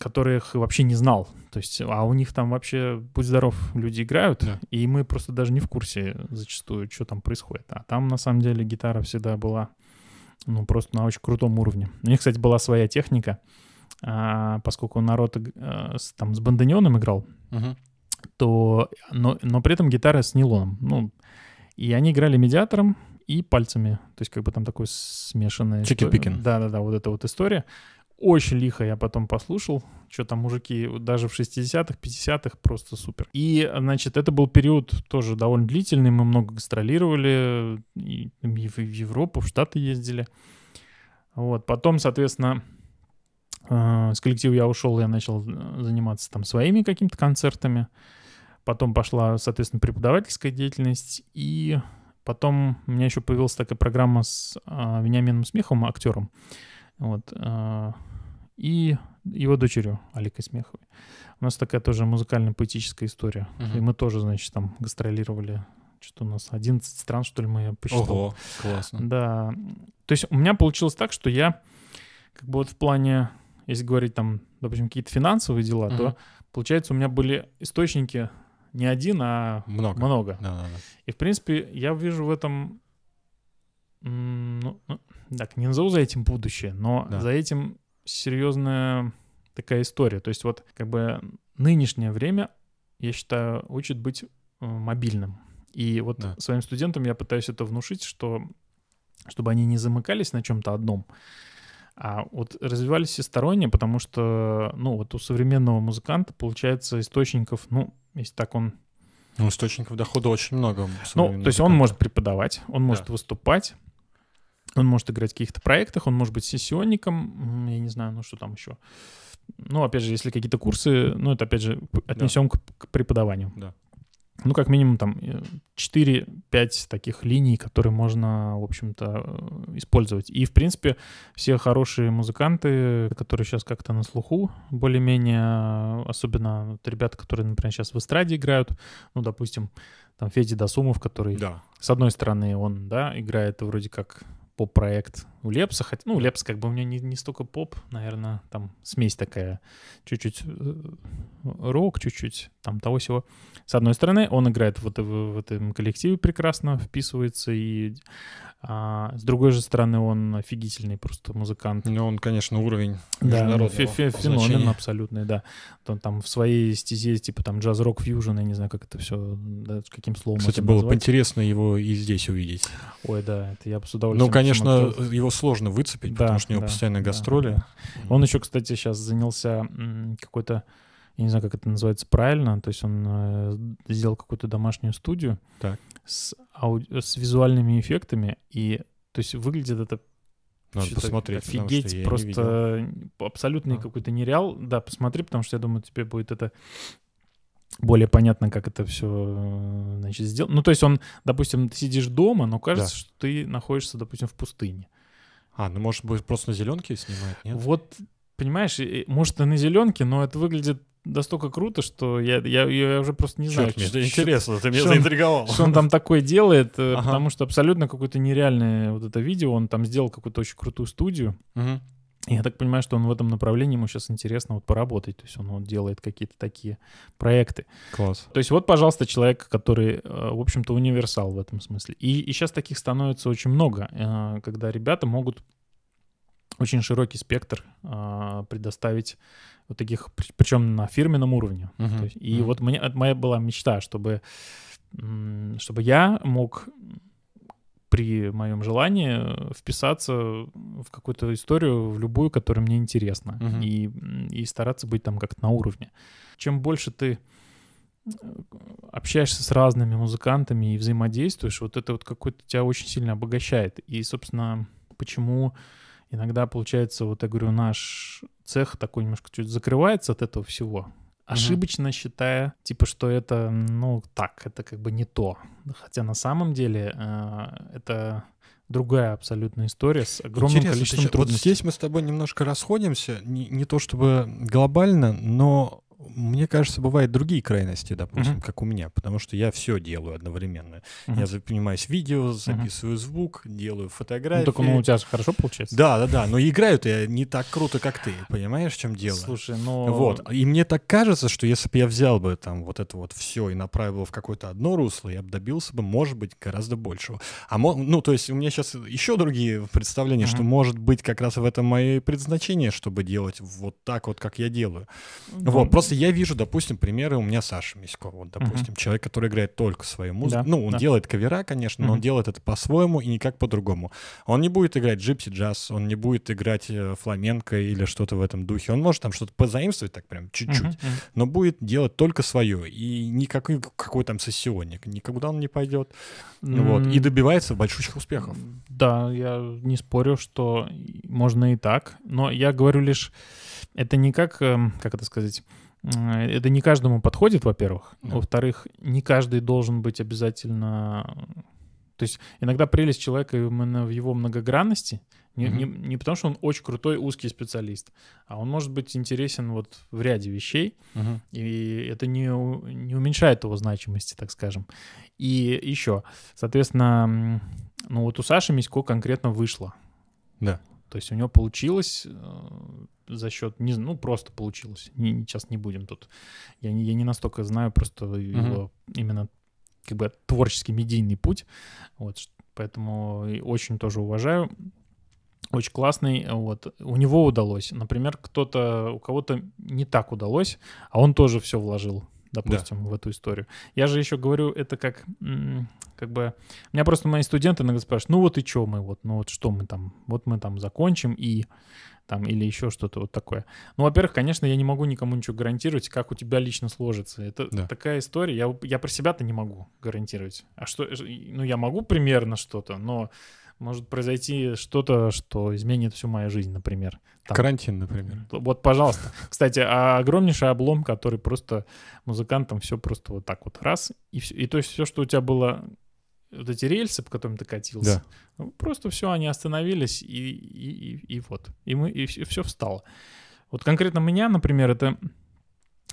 которых вообще не знал. То есть, а у них там вообще, будь здоров, люди играют, да. и мы просто даже не в курсе зачастую, что там происходит. А там, на самом деле, гитара всегда была ну, просто на очень крутом уровне. У них, кстати, была своя техника — а, поскольку народ э, там с Банданионом играл, uh-huh. то, но, но при этом гитара с нейлоном. Ну, и они играли медиатором и пальцами. То есть как бы там такой смешанный... Чики-пикин. Да-да-да, вот эта вот история. Очень лихо я потом послушал, что там мужики даже в 60-х, 50-х просто супер. И, значит, это был период тоже довольно длительный, мы много гастролировали, и в Европу, в Штаты ездили. Вот, потом, соответственно, Э, с коллектива я ушел, я начал э, заниматься там своими какими-то концертами. Потом пошла, соответственно, преподавательская деятельность. И потом у меня еще появилась такая программа с э, Вениамином Смеховым, актером. Вот. И его дочерью Аликой Смеховой. У нас такая тоже музыкально-поэтическая история. Uh-huh. И мы тоже, значит, там гастролировали что у нас 11 стран, что ли, мы я Ого, классно. Да. То есть у меня получилось так, что я как бы вот в плане если говорить там, допустим, какие-то финансовые дела, угу. то получается у меня были источники не один, а много. много. Да, да, да. И в принципе я вижу в этом, ну, ну, так не назову за этим будущее, но да. за этим серьезная такая история. То есть вот как бы нынешнее время, я считаю, учит быть э, мобильным. И вот да. своим студентам я пытаюсь это внушить, что чтобы они не замыкались на чем-то одном, а вот развивались всесторонне, потому что, ну, вот у современного музыканта, получается, источников, ну, если так он ну, источников дохода очень много. Ну, то есть он может преподавать, он может да. выступать, он может играть в каких-то проектах, он может быть сессионником, я не знаю, ну что там еще. Ну, опять же, если какие-то курсы, ну, это опять же отнесем да. к, к преподаванию. Да ну, как минимум, там 4-5 э, таких линий, которые можно, в общем-то, э, использовать. И, в принципе, все хорошие музыканты, которые сейчас как-то на слуху, более-менее, э, особенно вот ребята, которые, например, сейчас в эстраде играют, ну, допустим, там Федя Досумов, который, да. с одной стороны, он, да, играет вроде как поп-проект, у Лепса, хоть, ну, Лепс как бы у меня не, не столько поп, наверное, там смесь такая, чуть-чуть э, рок, чуть-чуть там того всего. С одной стороны, он играет вот в, в этом коллективе прекрасно, вписывается, и а, с другой же стороны, он офигительный просто музыкант. Ну, он, конечно, уровень да, ну, Феномен абсолютный, да. Он там в своей стезе, типа там джаз-рок фьюжн, я не знаю, как это все, да, каким словом Кстати, было бы интересно его и здесь увидеть. Ой, да, это я бы с ну, удовольствием. Ну, конечно, его сложно выцепить, да, потому что у него да, постоянные гастроли. Да, да. Он еще, кстати, сейчас занялся какой-то, я не знаю, как это называется правильно, то есть он э, сделал какую-то домашнюю студию так. С, ауди... с визуальными эффектами, и то есть выглядит это надо посмотреть. Офигеть, что просто абсолютный а. какой-то нереал. Да, посмотри, потому что я думаю, тебе будет это более понятно, как это все э, значит, сделано. Ну, то есть он, допустим, ты сидишь дома, но кажется, да. что ты находишься, допустим, в пустыне. А, ну может быть просто на зеленке снимает, нет? Вот, понимаешь, может и на зеленке, но это выглядит настолько круто, что я, я, я уже просто не Черт, знаю. Мне что, интересно, что, ты меня что заинтриговал. что он там такое делает, э, ага. потому что абсолютно какое-то нереальное вот это видео, он там сделал какую-то очень крутую студию. Угу. Я так понимаю, что он в этом направлении ему сейчас интересно вот поработать. То есть он вот делает какие-то такие проекты. Класс. То есть вот, пожалуйста, человек, который, э, в общем-то, универсал в этом смысле. И, и сейчас таких становится очень много, э, когда ребята могут очень широкий спектр э, предоставить вот таких, причем на фирменном уровне. uh есть, и uh вот мне, моя была мечта, чтобы, чтобы я мог при моем желании вписаться в какую-то историю, в любую, которая мне интересна, угу. и, и стараться быть там как-то на уровне. Чем больше ты э, общаешься с разными музыкантами и взаимодействуешь, вот это вот какое то тебя очень сильно обогащает. И, собственно, почему иногда получается, вот я говорю, наш цех такой немножко чуть закрывается от этого всего, ошибочно mm-hmm. считая, типа, что это, ну, так, это как бы не то. Хотя на самом деле э, это другая абсолютная история с огромным Интересно, количеством сейчас, трудностей. Вот здесь мы с тобой немножко расходимся, не, не то чтобы глобально, но мне кажется, бывают другие крайности, допустим, uh-huh. как у меня, потому что я все делаю одновременно. Uh-huh. Я занимаюсь видео, записываю uh-huh. звук, делаю ну, фотографии. Ну, так ну, у тебя же хорошо получается. Да, да, да. Но играю-то я не так круто, как ты. Понимаешь, в чем дело? Слушай, ну... Вот. И мне так кажется, что если бы я взял бы там вот это вот все и направил в какое-то одно русло, я бы добился бы, может быть, гораздо большего. А мо... ну, то есть у меня сейчас еще другие представления, uh-huh. что может быть как раз в этом мое предназначение, чтобы делать вот так вот, как я делаю. Ну, вот. Просто просто я вижу, допустим, примеры у меня Саша Мисько, вот, допустим, uh-huh. человек, который играет только свою музыку. Да, ну, он да. делает кавера, конечно, но uh-huh. он делает это по-своему и никак по-другому. Он не будет играть джипси джаз, он не будет играть э, фламенко или что-то в этом духе. Он может там что-то позаимствовать так прям чуть-чуть, uh-huh, uh-huh. но будет делать только свое. И никакой какой там сессионник, никуда он не пойдет. Mm-hmm. Вот. И добивается большущих успехов. Да, я не спорю, что можно и так, но я говорю лишь, это не как, эм, как это сказать, Э, это не каждому подходит, во-первых. Да. Во-вторых, не каждый должен быть обязательно... Э, то есть иногда прелесть человека именно в его многогранности. Не, mm-hmm. не, не потому, что он очень крутой узкий специалист, а он может быть интересен вот в ряде вещей. Mm-hmm. И это не, не уменьшает его значимости, так скажем. И еще, соответственно, ну вот у Саши Мисько конкретно вышло. Да. То есть у него получилось э, за счет, не, ну просто получилось. Не, сейчас не будем тут. Я не, я не настолько знаю просто угу. его именно как бы творческий медийный путь. Вот, поэтому очень тоже уважаю. Очень классный, вот. У него удалось. Например, кто-то, у кого-то не так удалось, а он тоже все вложил допустим, да. в эту историю. Я же еще говорю, это как, как бы... У Меня просто мои студенты иногда спрашивают, ну вот и что мы, вот, ну вот что мы там, вот мы там закончим и там или еще что-то вот такое. Ну, во-первых, конечно, я не могу никому ничего гарантировать, как у тебя лично сложится. Это да. такая история, я, я про себя-то не могу гарантировать. А что, ну, я могу примерно что-то, но может произойти что-то, что изменит всю мою жизнь, например. Там. Карантин, например. Вот, пожалуйста. Кстати, а огромнейший облом, который просто музыкантам все просто вот так вот раз. И, все, и то есть все, что у тебя было вот эти рельсы, по которым ты катился, да. Ну, просто все, они остановились, и, и, и, и вот. И, мы, и все, все встало. Вот конкретно меня, например, это,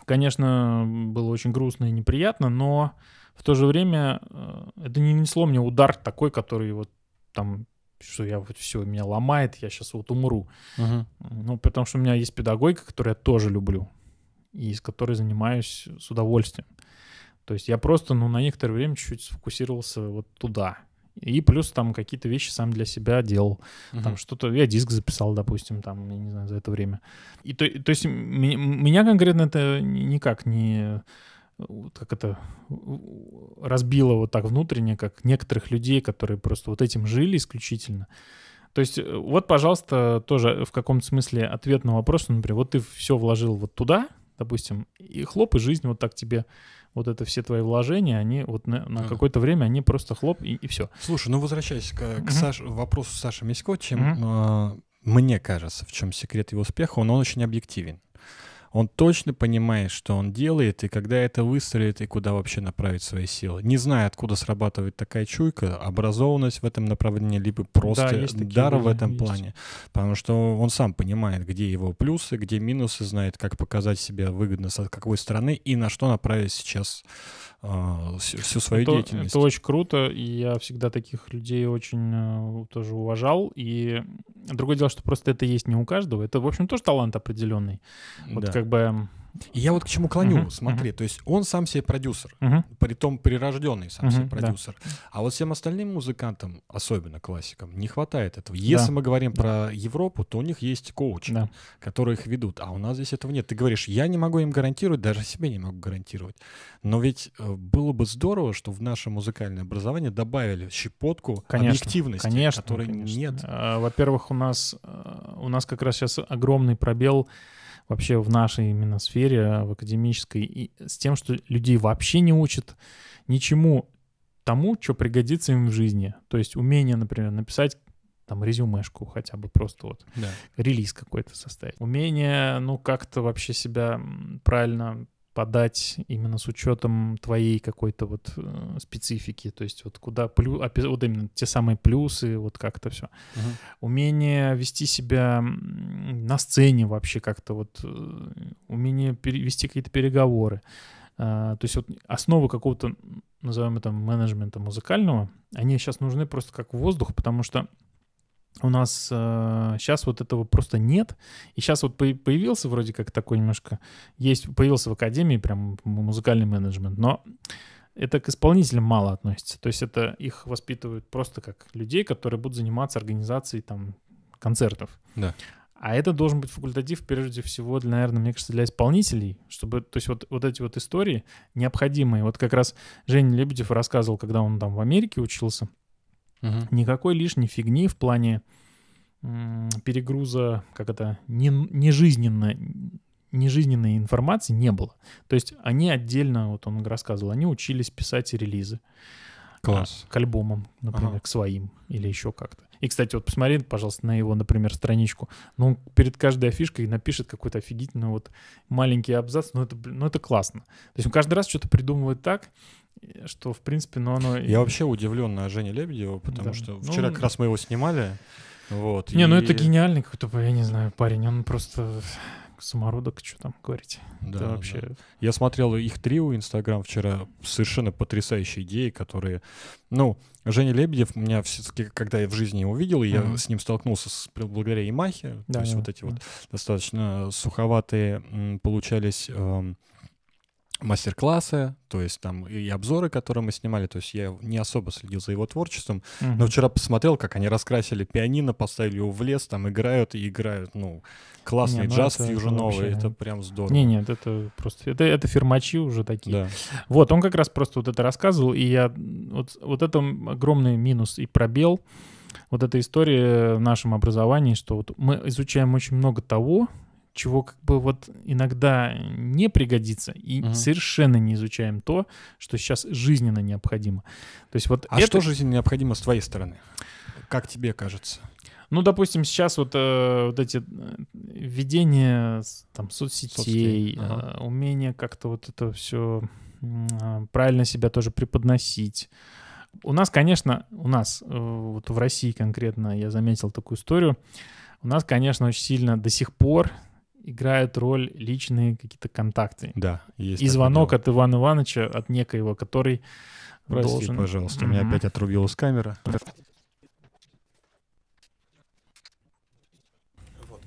конечно, было очень грустно и неприятно, но в то же время э, это не несло мне удар такой, который вот там что я вот все, меня ломает, я сейчас вот умру. Uh-huh. Ну, потому что у меня есть педагогика, которую я тоже люблю, и с которой занимаюсь с удовольствием. То есть я просто, ну, на некоторое время чуть-чуть сфокусировался вот туда. И плюс там какие-то вещи сам для себя делал. Uh-huh. Там что-то, я диск записал, допустим, там, я не знаю, за это время. И то, то есть меня, меня конкретно это никак не вот как это разбило вот так внутренне, как некоторых людей, которые просто вот этим жили исключительно. То есть э, вот, пожалуйста, тоже в каком-то смысле ответ на вопрос, ну, например, вот ты все вложил вот туда, допустим, и хлоп, и жизнь вот так тебе, вот это все твои вложения, они вот на, на да. какое-то время, они просто хлоп и, и все. Слушай, ну возвращаясь к, к угу. Саше, вопросу Саши Мисько, чем, а, мне кажется, в чем секрет его успеха, он, он очень объективен. Он точно понимает, что он делает, и когда это выстрелит, и куда вообще направить свои силы. Не знаю, откуда срабатывает такая чуйка, образованность в этом направлении, либо просто да, дар в этом есть. плане. Потому что он сам понимает, где его плюсы, где минусы, знает, как показать себя выгодно, с какой стороны и на что направить сейчас а, всю, свою это, деятельность. Это очень круто, и я всегда таких людей очень э, тоже уважал. И другое дело, что просто это есть не у каждого. Это, в общем, тоже талант определенный. Вот да. как бы и я вот к чему клоню, uh-huh, смотри, uh-huh. то есть он сам себе продюсер, uh-huh. притом прирожденный сам uh-huh, себе продюсер. Да. А вот всем остальным музыкантам, особенно классикам, не хватает этого. Если да. мы говорим про Европу, то у них есть коучи, да. которые их ведут, а у нас здесь этого нет. Ты говоришь, я не могу им гарантировать, даже себе не могу гарантировать. Но ведь э, было бы здорово, что в наше музыкальное образование добавили щепотку конечно, объективности, конечно, которой конечно. нет. А, во-первых, у нас, э, у нас как раз сейчас огромный пробел вообще в нашей именно сфере сфере, а, в академической, и с тем, что людей вообще не учат ничему тому, что пригодится им в жизни. То есть умение, например, написать там резюмешку хотя бы просто вот да. релиз какой-то составить. Умение, ну, как-то вообще себя правильно подать именно с учетом твоей какой-то вот э, специфики, то есть вот куда плюс, вот именно те самые плюсы, вот как-то все. Угу. Умение вести себя на сцене вообще как-то вот, э, умение вести какие-то переговоры. А, то есть вот основы какого-то, назовем это, менеджмента музыкального, они сейчас нужны просто как воздух, потому что у нас э, сейчас вот этого просто нет. И сейчас вот появился вроде как такой немножко... Есть, появился в академии прям музыкальный менеджмент, но это к исполнителям мало относится. То есть это их воспитывают просто как людей, которые будут заниматься организацией там концертов. Да. А это должен быть факультатив, прежде всего, для, наверное, мне кажется, для исполнителей, чтобы, то есть вот, вот эти вот истории необходимые. Вот как раз Женя Лебедев рассказывал, когда он там в Америке учился, Угу. Никакой лишней фигни в плане перегруза, как это, не, нежизненно, нежизненной информации не было. То есть они отдельно, вот он рассказывал, они учились писать релизы. А, Класс. К, к альбомам, например, ага. к своим или еще как-то. И, кстати, вот посмотри, пожалуйста, на его, например, страничку. Ну, перед каждой афишкой напишет какой-то офигительный вот маленький абзац. Ну, это, ну, это классно. То есть он каждый раз что-то придумывает так, э, что, в принципе, ну, оно... Я вообще удивлен на Жене Лебедева, потому да. что ну, вчера ну, как раз мы его снимали. Вот, не, и... ну это гениальный какой-то, я не знаю, парень. Он просто самородок, что там говорить. Да, это вообще... Да. Я смотрел их три у Инстаграм вчера, совершенно потрясающие идеи, которые... Ну, Женя Лебедев, меня все-таки, когда я в жизни его видел, и mm-hmm. я с ним столкнулся с, благодаря Ямахе, да, то есть да, вот эти да. вот достаточно суховатые м, получались... Эм, мастер-классы, то есть там и обзоры, которые мы снимали, то есть я не особо следил за его творчеством, угу. но вчера посмотрел, как они раскрасили пианино, поставили его в лес, там играют и играют, ну, классный не, ну джаз это, фьюженовый, вообще... это прям здорово. Не, нет, это просто, это, это фирмачи уже такие. Да. Вот, он как раз просто вот это рассказывал, и я, вот, вот это огромный минус и пробел, вот эта история в нашем образовании, что вот мы изучаем очень много того, чего как бы вот иногда не пригодится, и угу. совершенно не изучаем то, что сейчас жизненно необходимо. То есть вот а это... что жизненно необходимо с твоей стороны? Как тебе кажется? Ну, допустим, сейчас вот, э, вот эти э, введение там соцсетей, Соцсетей, ага. Э, умение как-то вот это все э, правильно себя тоже преподносить. У нас, конечно, у нас, э, вот в России конкретно я заметил такую историю, у нас, конечно, очень сильно до сих пор играют роль личные какие-то контакты. Да, есть. И звонок дело. от Ивана Ивановича, от некоего, который Прости, должен... пожалуйста, у меня опять отрубилась камера.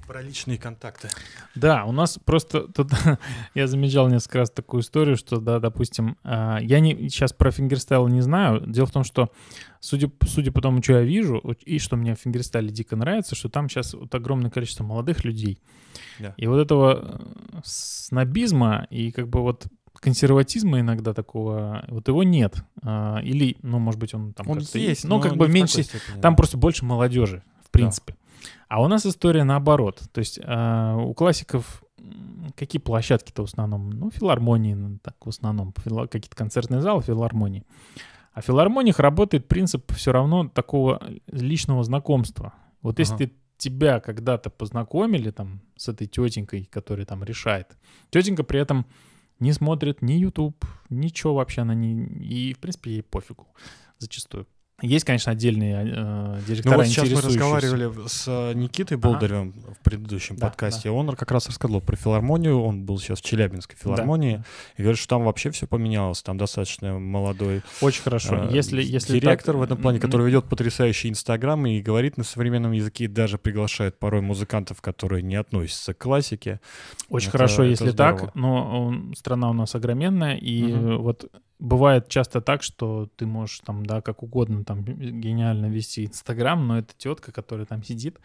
Про личные контакты. Да, у нас просто тут я замечал несколько раз такую историю, что, да, допустим, а, я не, сейчас про фингерстайл не знаю. Дело в том, что судя, судя по тому, что я вижу, и что мне в фингерстайле дико нравится, что там сейчас вот огромное количество молодых людей. Да. И вот этого э, снобизма и как бы вот консерватизма иногда такого, вот его нет. А, или, ну, может быть, он там он есть, но, но как бы меньше, там просто больше молодежи, в принципе. Да. А у нас история наоборот. То есть э, у классиков какие площадки-то в основном? Ну, филармонии, ну, так в основном. Фила... Какие-то концертные залы, филармонии. А в филармониях работает принцип все равно такого личного знакомства. Вот ага. если тебя когда-то познакомили там с этой тетенькой, которая там решает, тетенька при этом не смотрит ни YouTube, ничего вообще она не... И, в принципе, ей пофигу зачастую. Есть, конечно, отдельные а, э, директора ну, вот сейчас мы разговаривали с э, Никитой Болдыревым ага. в предыдущем да, подкасте. Да. Он как раз рассказал про филармонию. Он был сейчас в Челябинской филармонии. Да. И говорит, что там вообще все поменялось. Там достаточно молодой Очень хорошо. Э, если, если директор так... в этом плане, который ведет потрясающий Инстаграм и говорит на современном языке, и даже приглашает порой музыкантов, которые не относятся к классике. Очень это, хорошо, это если здорово. так. Но он, страна у нас огроменная. И угу. вот бывает часто так, что ты можешь там, да, как угодно там гениально вести Инстаграм, но эта тетка, которая там сидит.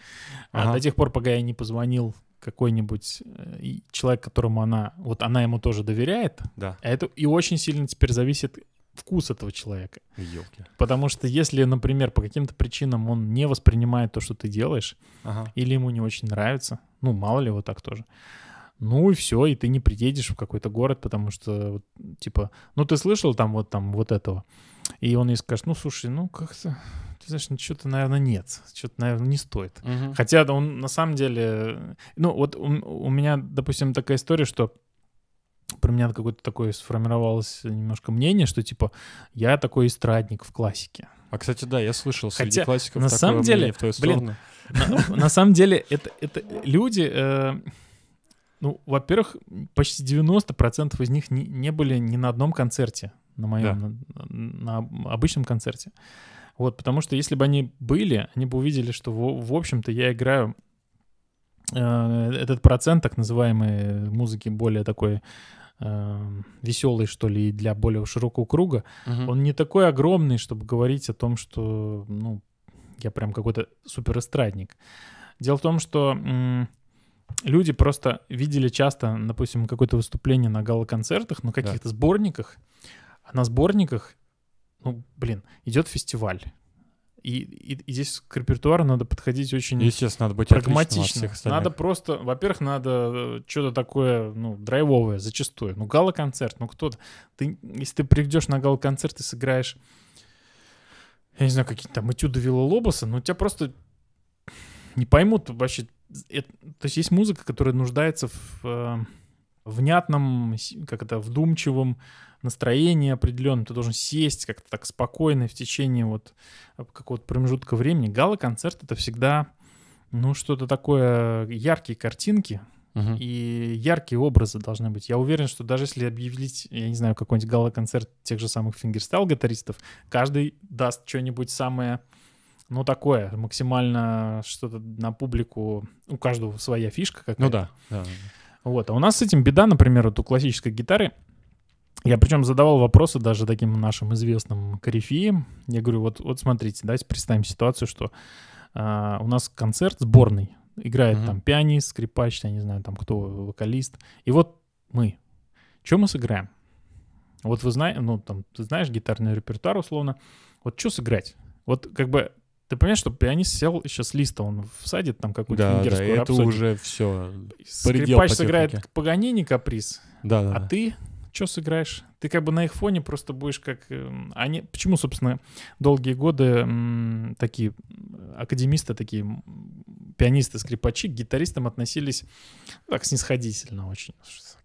А ага. А до тех пор, пока я не позвонил какой-нибудь э, человек, которому она, вот она ему тоже доверяет. Да. А это и очень сильно теперь зависит вкус этого человека. Ёлки. Потому что если, например, по каким-то причинам он не воспринимает то, что ты делаешь, ага. или ему не очень нравится, ну, мало ли, вот так тоже, ну и все, и ты не приедешь в какой-то город, потому что, вот, типа, ну ты слышал там вот там вот этого? И он ей скажет, ну слушай, ну как-то, ты знаешь, ну, что-то, наверное, нет, что-то, наверное, не стоит. Угу. Хотя он на самом деле, ну вот у, у меня, допустим, такая история, что про меня какое-то такое сформировалось немножко мнение, что типа я такой эстрадник в классике. А кстати, да, я слышал Хотя, классиков на самом деле, в твою блин, на, ну, на самом деле это это люди э, ну, во-первых, почти 90% из них не, не были ни на одном концерте, на моем, да. на, на обычном концерте. Вот, потому что если бы они были, они бы увидели, что, в, в общем-то, я играю э, этот процент, так называемой музыки более такой э, веселый, что ли, для более широкого круга, угу. он не такой огромный, чтобы говорить о том, что, ну, я прям какой-то суперэстрадник. Дело в том, что... М- люди просто видели часто, допустим, какое-то выступление на гала-концертах, ну, каких-то да. сборниках, а на сборниках, ну, блин, идет фестиваль. И, и, и здесь к репертуару надо подходить очень Естественно, надо быть прагматично. Надо просто, во-первых, надо э, что-то такое, ну, драйвовое зачастую. Ну, гала-концерт, ну, кто-то... Ты, если ты придешь на гала-концерт и сыграешь я не знаю, какие-то там этюды Вилла Лобоса, но ну, у тебя просто не поймут вообще. Это, то есть есть музыка, которая нуждается в э, внятном, как это, вдумчивом настроении определенном. Ты должен сесть как-то так спокойно в течение вот э, какого-то промежутка времени. Гала-концерт — это всегда, ну, что-то такое, э, яркие картинки, Uh-huh. И яркие образы должны быть. Я уверен, что даже если объявить, я не знаю, какой-нибудь гала-концерт тех же самых фингерстайл-гитаристов, каждый даст что-нибудь самое ну, такое, максимально что-то на публику. У каждого своя фишка какая-то. Ну да, да. Вот. А у нас с этим беда, например, вот у классической гитары. Я причем задавал вопросы даже таким нашим известным корифеям. Я говорю, вот, вот смотрите, давайте представим ситуацию, что а, у нас концерт сборный. Играет угу. там пианист, скрипач, я не знаю, там кто, вокалист. И вот мы. Что мы сыграем? Вот вы знаете, ну там, ты знаешь гитарный репертуар условно. Вот что сыграть? Вот как бы ты понимаешь, что пианист сел еще с листа, он всадит там какую-то да, венгерскую да, рапсодию. это уже все. Скрипач сыграет Паганини каприз, да, да, а ты что сыграешь? Ты как бы на их фоне просто будешь как... Эм, они... Почему, собственно, долгие годы такие академисты, такие пианисты, скрипачи к гитаристам относились ну, так снисходительно очень.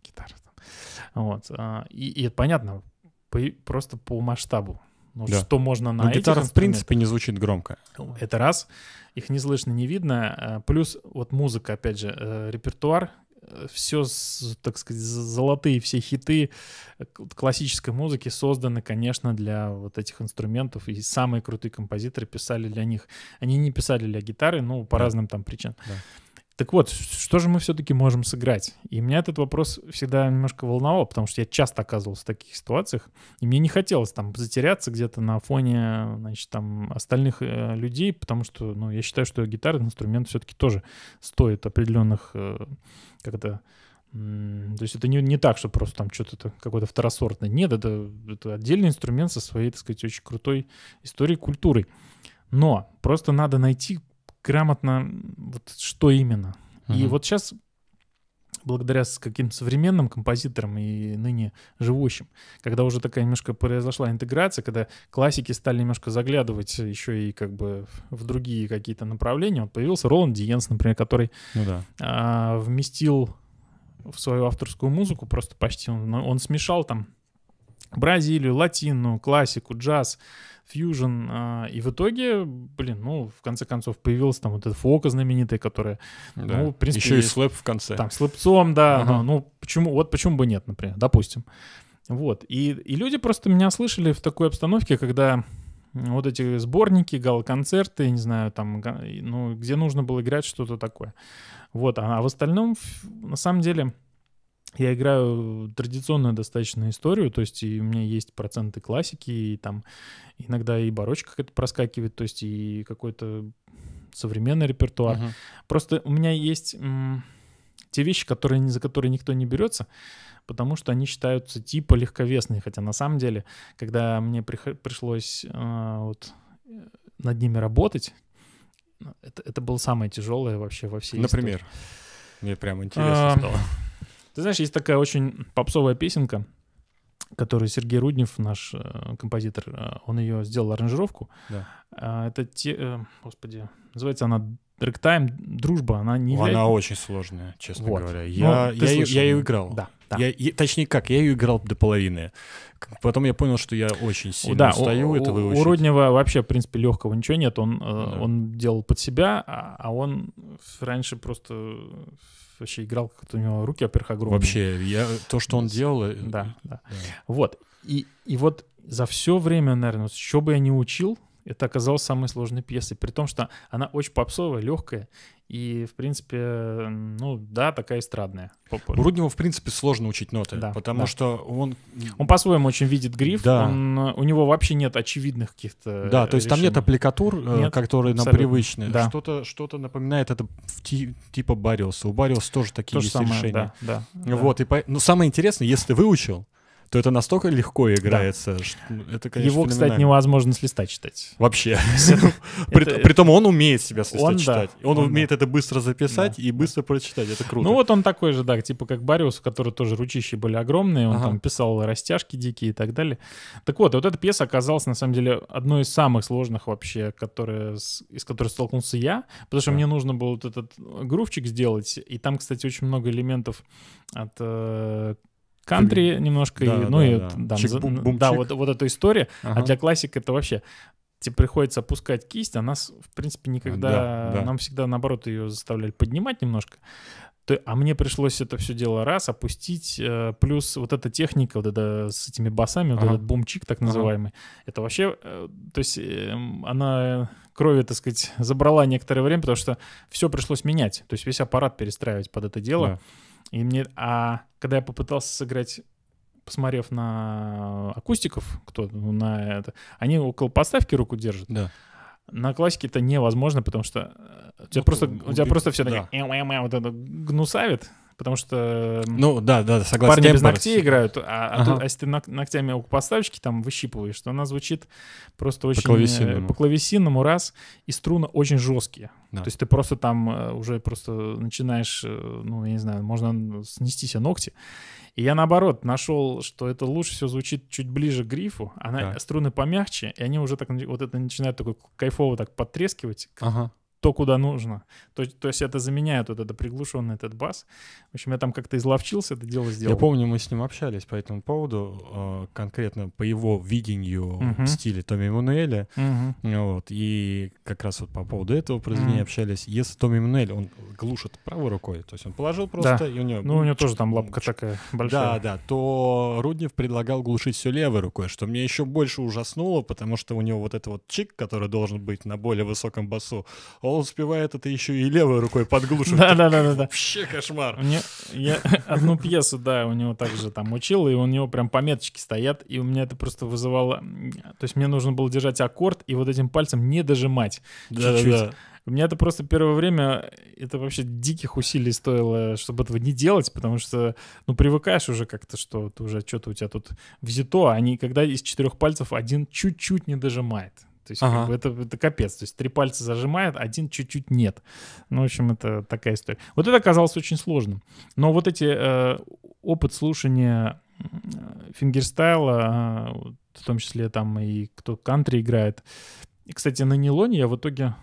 Гитара там. Вот. А, и, и это понятно, по, просто по масштабу. Ну, да. что можно на Но ну, этих гитара в принципе не звучит громко. Это раз. Их не слышно, не видно. Э, плюс вот музыка, опять же, э, репертуар э, все, так сказать, золотые все хиты классической музыки созданы, конечно, для вот этих инструментов, и самые крутые композиторы писали для них. Они не писали для гитары, ну, по да. разным там причинам. Да. Так вот, что же мы все-таки можем сыграть? И меня этот вопрос всегда немножко волновал, потому что я часто оказывался в таких ситуациях, и мне не хотелось там затеряться где-то на фоне, значит, там остальных э, людей, потому что, ну, я считаю, что гитарный инструмент все-таки тоже стоит определенных, э, как это, то есть это не, не так, что просто там что-то какое-то второсортное. Нет, это, это отдельный инструмент со своей, так сказать, очень крутой историей, культурой. Но просто надо найти грамотно, вот что именно. Mm-hmm. И вот сейчас благодаря каким-то современным композиторам и ныне живущим, когда уже такая немножко произошла интеграция, когда классики стали немножко заглядывать еще и как бы в другие какие-то направления, вот появился Роланд Диенс, например, который ну да. а, вместил в свою авторскую музыку просто почти, он, он смешал там Бразилию, латину, классику, джаз, фьюжн. А, и в итоге, блин, ну, в конце концов, появилась там вот эта фока знаменитая, которая, да. ну, в принципе... Еще и слэп в конце. Там, с лэпцом, да. Ага. Ну, почему, вот почему бы нет, например, допустим. Вот. И, и люди просто меня слышали в такой обстановке, когда вот эти сборники, гал-концерты, не знаю, там, ну, где нужно было играть что-то такое. Вот, а в остальном, на самом деле, я играю традиционную достаточно историю, то есть и у меня есть проценты классики, и там иногда и барочка какая-то проскакивает, то есть и какой-то современный репертуар. Uh-huh. Просто у меня есть те вещи, которые, за которые никто не берется, потому что они считаются типа легковесные, хотя на самом деле, когда мне при- пришлось э, вот, э, над ними работать, э, это, это было самое тяжелое вообще во всей Например? Истории. Мне прям интересно стало. Ты знаешь, есть такая очень попсовая песенка, которую Сергей Руднев, наш э, композитор, э, он ее сделал аранжировку. Да. Э, это те, э, господи, называется она Рэгтайм, дружба, она не... Она является... очень сложная, честно вот. говоря. Я, ну, я, слышал, я ее играл. Да. Да. Я, я, точнее как, я ее играл до половины. Потом я понял, что я очень сильно да, устаю у, это выучить. У Руднева вообще, в принципе, легкого ничего нет. Он, э, да. он делал под себя, а, а он раньше просто вообще играл, как у него руки, во-первых, огромные. Вообще, я, то, что он делал... Э, да, да. да. Вот. И, и вот за все время, наверное, что бы я не учил, это оказалось самой сложной пьесой, при том, что она очень попсовая, легкая и, в принципе, ну да, такая эстрадная. У Руднева, в принципе, сложно учить ноты, да, потому да. что он... Он по-своему очень видит гриф, да. он, у него вообще нет очевидных каких-то э, Да, то есть решений. там нет аппликатур, э, нет, которые нам привычные, Да. Что-то что напоминает это типа Бариуса. У Бариуса тоже такие То есть самое, решения. Да, да, вот, да. И по... Но самое интересное, если ты выучил, то это настолько легко играется. Да. Что это, конечно, Его, кстати, невозможно с листа читать. Вообще. Ну, притом он умеет себя с листа читать. Он умеет это быстро записать и быстро прочитать. Это круто. Ну вот он такой же, да, типа как Бариус, у которого тоже ручищи были огромные. Он там писал растяжки дикие и так далее. Так вот, вот эта пьеса оказалась, на самом деле, одной из самых сложных вообще, из которой столкнулся я. Потому что мне нужно было вот этот грувчик сделать. И там, кстати, очень много элементов от э, кантри немножко, ну, да, и, да, ну и да, да, там, да вот, вот эта история. А ага. А для классик это вообще тебе типа, приходится опускать кисть, а нас, в принципе, никогда... Да, да. Нам всегда, наоборот, ее заставляли поднимать немножко. То, а мне пришлось это все дело раз опустить, э, плюс вот эта техника вот эта с этими басами, ага. вот этот бумчик так называемый, ага. это вообще, э, то есть эм, она крови, так сказать, забрала некоторое время, потому что все пришлось менять, то есть весь аппарат перестраивать под это дело. Да. И мне, а когда я попытался сыграть посмотрев на акустиков, кто ну, на это, они около поставки руку держат. Да. На классике это невозможно, потому что э, у тебя ну, просто, у тебя просто все да. так вот это гнусавит, потому что... Ну, да, да, согласен. Парни без ногтей играют, а, ага. а, тут, а если ты ногтями у поставщики там выщипываешь, то она звучит просто очень... По клавесиному. Э, по клавесинному раз, и струны очень жесткие. Да. То есть ты просто там э, уже просто начинаешь, э, ну, я не знаю, можно снести себе ногти. И я наоборот нашел, что это лучше все звучит чуть ближе к грифу, она да. струны помягче, и они уже так вот это начинают такой кайфово так потрескивать, ага то, куда нужно. То, то есть это заменяет вот этот приглушенный этот бас. В общем, я там как-то изловчился, это дело сделал. Я помню, мы с ним общались по этому поводу, э, конкретно по его видению uh-huh. в стиле Томми Эммануэля. Uh-huh. Вот, и как раз вот по поводу этого произведения uh-huh. общались. Если Томми Эммануэль, он глушит правой рукой, то есть он положил просто, да. и у него... Ну, у него тоже там лапка такая большая. Да, да, то Руднев предлагал глушить все левой рукой, что мне еще больше ужаснуло, потому что у него вот этот вот чик, который должен быть на более высоком басу, он успевает это еще и левой рукой подглушить. Да, да, да, да. Вообще кошмар. Мне, я одну пьесу, да, у него также там учил, и у него прям пометочки стоят, и у меня это просто вызывало... То есть мне нужно было держать аккорд и вот этим пальцем не дожимать да, Да, У меня это просто первое время, это вообще диких усилий стоило, чтобы этого не делать, потому что, ну, привыкаешь уже как-то, что ты уже что-то у тебя тут взято, а они, когда из четырех пальцев один чуть-чуть не дожимает. То есть ага. как бы, это, это капец. То есть три пальца зажимает, один чуть-чуть нет. Ну, в общем, это такая история. Вот это оказалось очень сложным. Но вот эти э, опыт слушания э, фингерстайла, э, в том числе там и кто кантри играет. И, кстати, на нейлоне я в итоге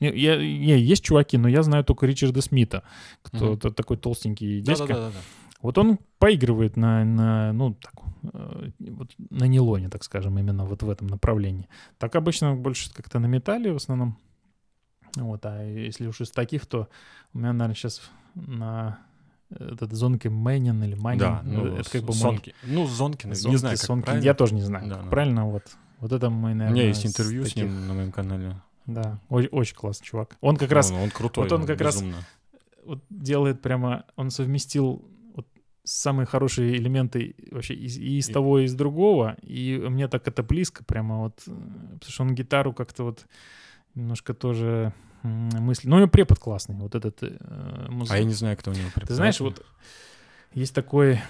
я, я, я, есть чуваки, но я знаю только Ричарда Смита, кто угу. такой толстенький дядька. Да, да, да, да. Вот он поигрывает на, на ну, так, э, вот на нейлоне, так скажем, именно вот в этом направлении. Так обычно больше как-то на металле в основном. Вот, а если уж из таких, то у меня, наверное, сейчас на этот Зонки Мэнин или Майнин. Да, ну, ну, это как бы Сонки. Мой... Ну, Зонки, Зонки не знаю, как Сонки. правильно. Я тоже не знаю, да, как да. правильно. Вот. вот это мы, наверное, У меня есть интервью таких... с ним на моем канале. Да, очень, очень классный чувак. Он как ну, раз... Он крутой, Вот он как безумно. раз вот делает прямо... Он совместил самые хорошие элементы вообще и, и из того, и из другого. И мне так это близко прямо вот, э, потому что он гитару как-то вот немножко тоже мысли. Ну, у него препод классный, вот этот э, музык. А я не знаю, кто у него препод. Ты знаешь, вот есть такой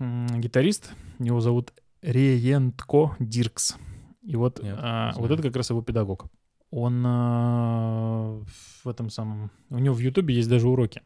гитарист, его зовут Реентко Диркс. И вот, Нет, а, вот это как раз его педагог. Он а, в этом самом... У него в Ютубе есть даже уроки.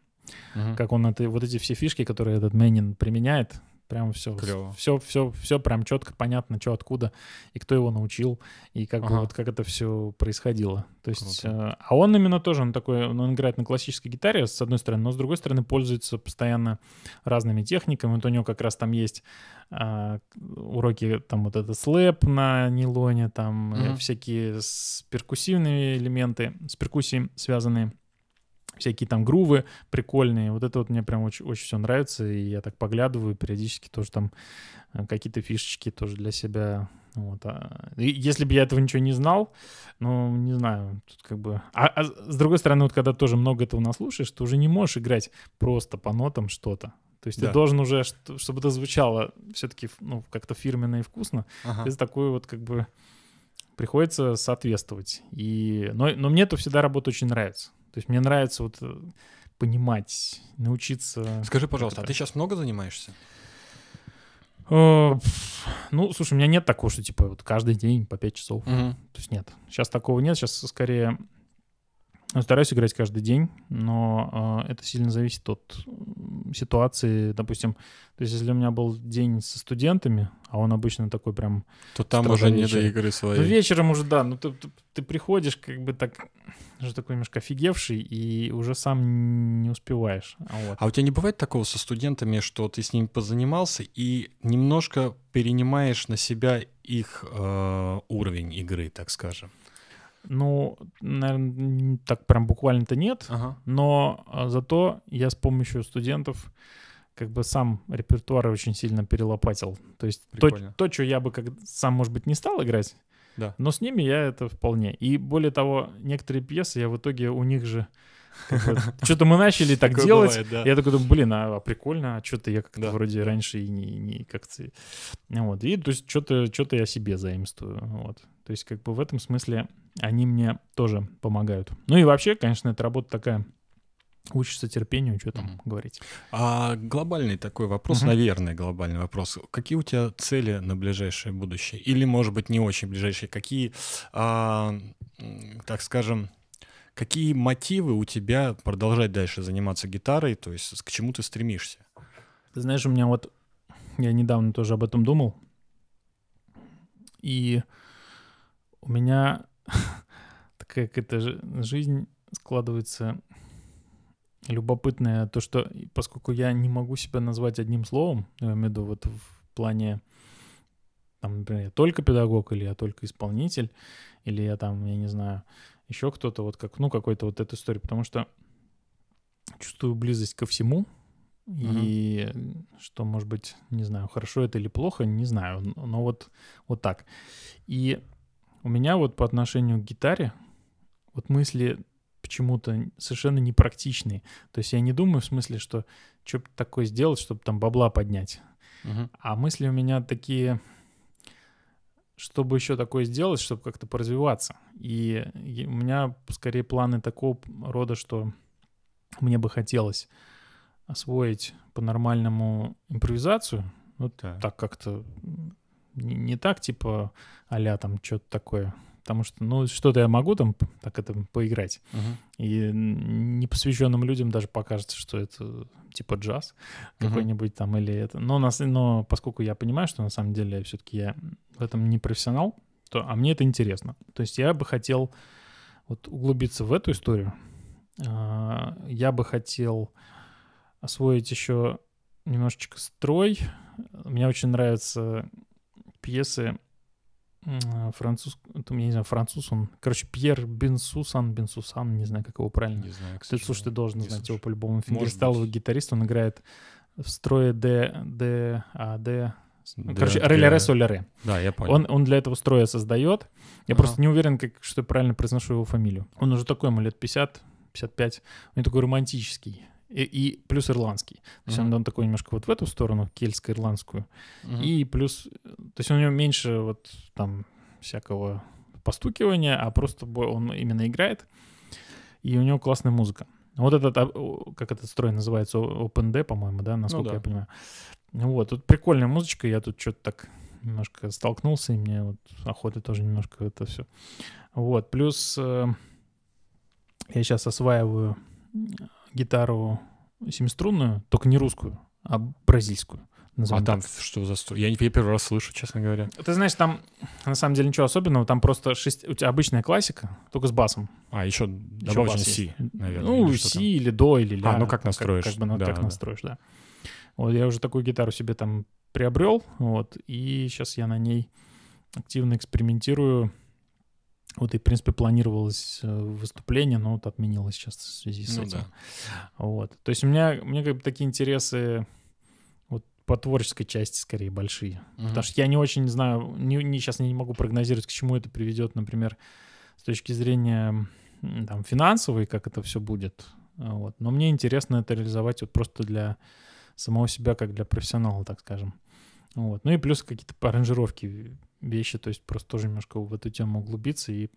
Угу. Как он это, вот эти все фишки, которые этот Мэнин применяет, прям все, все, все, все прям четко понятно, что откуда и кто его научил и как ага. бы вот как это все происходило. То есть, Круто. э, а он именно тоже, он такой, он играет на классической гитаре с одной стороны, но с другой стороны пользуется постоянно разными техниками. Вот у него как раз там есть э, уроки там вот это слэп на нейлоне, там mm-hmm. всякие с перкуссивные элементы, с перкуссией связанные всякие там грувы прикольные. Вот это вот мне прям очень, очень все нравится, и я так поглядываю периодически тоже там э, какие-то фишечки тоже для себя. Вот. А, если бы я этого ничего не знал, ну, не знаю, тут как бы... А, а с другой стороны, вот когда тоже много этого наслушаешь, ты уже не можешь играть просто по нотам что-то. То есть да. ты должен уже, чтобы это звучало все-таки ну, как-то фирменно и вкусно, ага. ты такой вот как бы приходится соответствовать. И... Но, но мне это всегда работа очень нравится. То есть мне нравится вот э, понимать, научиться. Скажи, пожалуйста, а ты сейчас много занимаешься? Э, ну, слушай, у меня нет такого, что типа вот каждый день по 5 часов. Угу. То есть нет. Сейчас такого нет. Сейчас скорее ну, стараюсь играть каждый день, но э, это сильно зависит от ситуации, допустим, то есть если у меня был день со студентами, а он обычно такой прям... То там уже не до игры своей. Ну вечером уже, да, ну ты, ты, ты приходишь как бы так, уже такой немножко офигевший и уже сам не успеваешь. Вот. А у тебя не бывает такого со студентами, что ты с ними позанимался и немножко перенимаешь на себя их э, уровень игры, так скажем? Ну, наверное, так прям буквально-то нет, ага. но а, зато я с помощью студентов как бы сам репертуар очень сильно перелопатил. То есть Прикольно. то, то, что я бы как сам, может быть, не стал играть, да. но с ними я это вполне. И более того, некоторые пьесы я в итоге у них же что-то мы начали так делать. Я такой думаю, блин, а, а прикольно, а что-то я как-то вроде раньше и не как-то... Вот, и то есть что-то я себе заимствую, вот. То есть как бы в этом смысле они мне тоже помогают. Ну и вообще, конечно, эта работа такая Учишься терпению, что там говорить. А глобальный такой вопрос, наверное, глобальный вопрос. Какие у тебя цели на ближайшее будущее? Или, может быть, не очень ближайшие? Какие, а, так скажем, Какие мотивы у тебя продолжать дальше заниматься гитарой, то есть к чему ты стремишься? Ты знаешь, у меня вот, я недавно тоже об этом думал, и у меня такая какая-то жизнь складывается любопытная, то, что поскольку я не могу себя назвать одним словом, я имею в виду вот в плане, там, например, я только педагог, или я только исполнитель, или я там, я не знаю, еще кто-то, вот как, ну, какой-то вот эта история, потому что чувствую близость ко всему, угу. и что, может быть, не знаю, хорошо это или плохо, не знаю, но вот, вот так. И у меня вот по отношению к гитаре, вот мысли почему-то совершенно непрактичные. То есть я не думаю в смысле, что что-то такое сделать, чтобы там бабла поднять. Угу. А мысли у меня такие чтобы еще такое сделать, чтобы как-то поразвиваться. И у меня скорее планы такого рода, что мне бы хотелось освоить по-нормальному импровизацию. Вот ну, так, так как-то не, не так, типа, а там что-то такое потому что, ну, что-то я могу там так это поиграть. Uh-huh. И непосвященным людям даже покажется, что это типа джаз uh-huh. какой-нибудь там или это. Но, нас, но поскольку я понимаю, что на самом деле все-таки я в этом не профессионал, то, а мне это интересно. То есть я бы хотел вот углубиться в эту историю. А, я бы хотел освоить еще немножечко строй. Мне очень нравятся пьесы француз, там, я не знаю, француз он, короче, Пьер Бенсусан, Бенсусан, не знаю, как его правильно. Не знаю, кстати. Ты, слушай, ты должен не знать слушаю. его по-любому. Фингерстайловый гитарист, он играет в строе Д, Д, А, Д, Короче, Соль соляре. Да, я понял. Он, он для этого строя создает. Я ага. просто не уверен, как, что я правильно произношу его фамилию. Он уже такой ему лет 50, 55. Он такой романтический. И, э, и плюс ирландский. То есть mm-hmm. он такой немножко вот в эту сторону, кельтско-ирландскую. Mm-hmm. И плюс... То есть у него меньше вот там всякого постукивания, а просто он именно играет. И у него классная музыка. Вот этот, а, как этот строй называется, OpenD, по-моему, да, насколько ну, да. я понимаю. Вот, тут прикольная музычка, я тут что-то так немножко столкнулся, и мне вот охота тоже немножко это все. Вот, плюс э, я сейчас осваиваю гитару семиструнную, только не русскую, а бразильскую. А там что за струн? Я, я первый раз слышу, честно говоря. Ты знаешь, там на самом деле ничего особенного. Там просто шесть... у тебя обычная классика, только с басом. А, еще, еще си, наверное. Ну, си или до, или а, ля. А, ну как настроишь. Как, как бы ну, да, как да. настроишь, да. Вот я уже такую гитару себе там приобрел, вот, и сейчас я на ней активно экспериментирую вот и, в принципе, планировалось э, выступление, но вот отменилось сейчас в связи с ну, этим. Да. Вот. То есть у меня, у меня как бы такие интересы вот по творческой части скорее большие. Угу. Потому что я не очень знаю, не, не, сейчас не могу прогнозировать, к чему это приведет, например, с точки зрения там, финансовой, как это все будет. Вот. Но мне интересно это реализовать вот просто для самого себя, как для профессионала, так скажем. Вот. Ну и плюс какие-то аранжировки вещи, то есть просто тоже немножко в эту тему углубиться и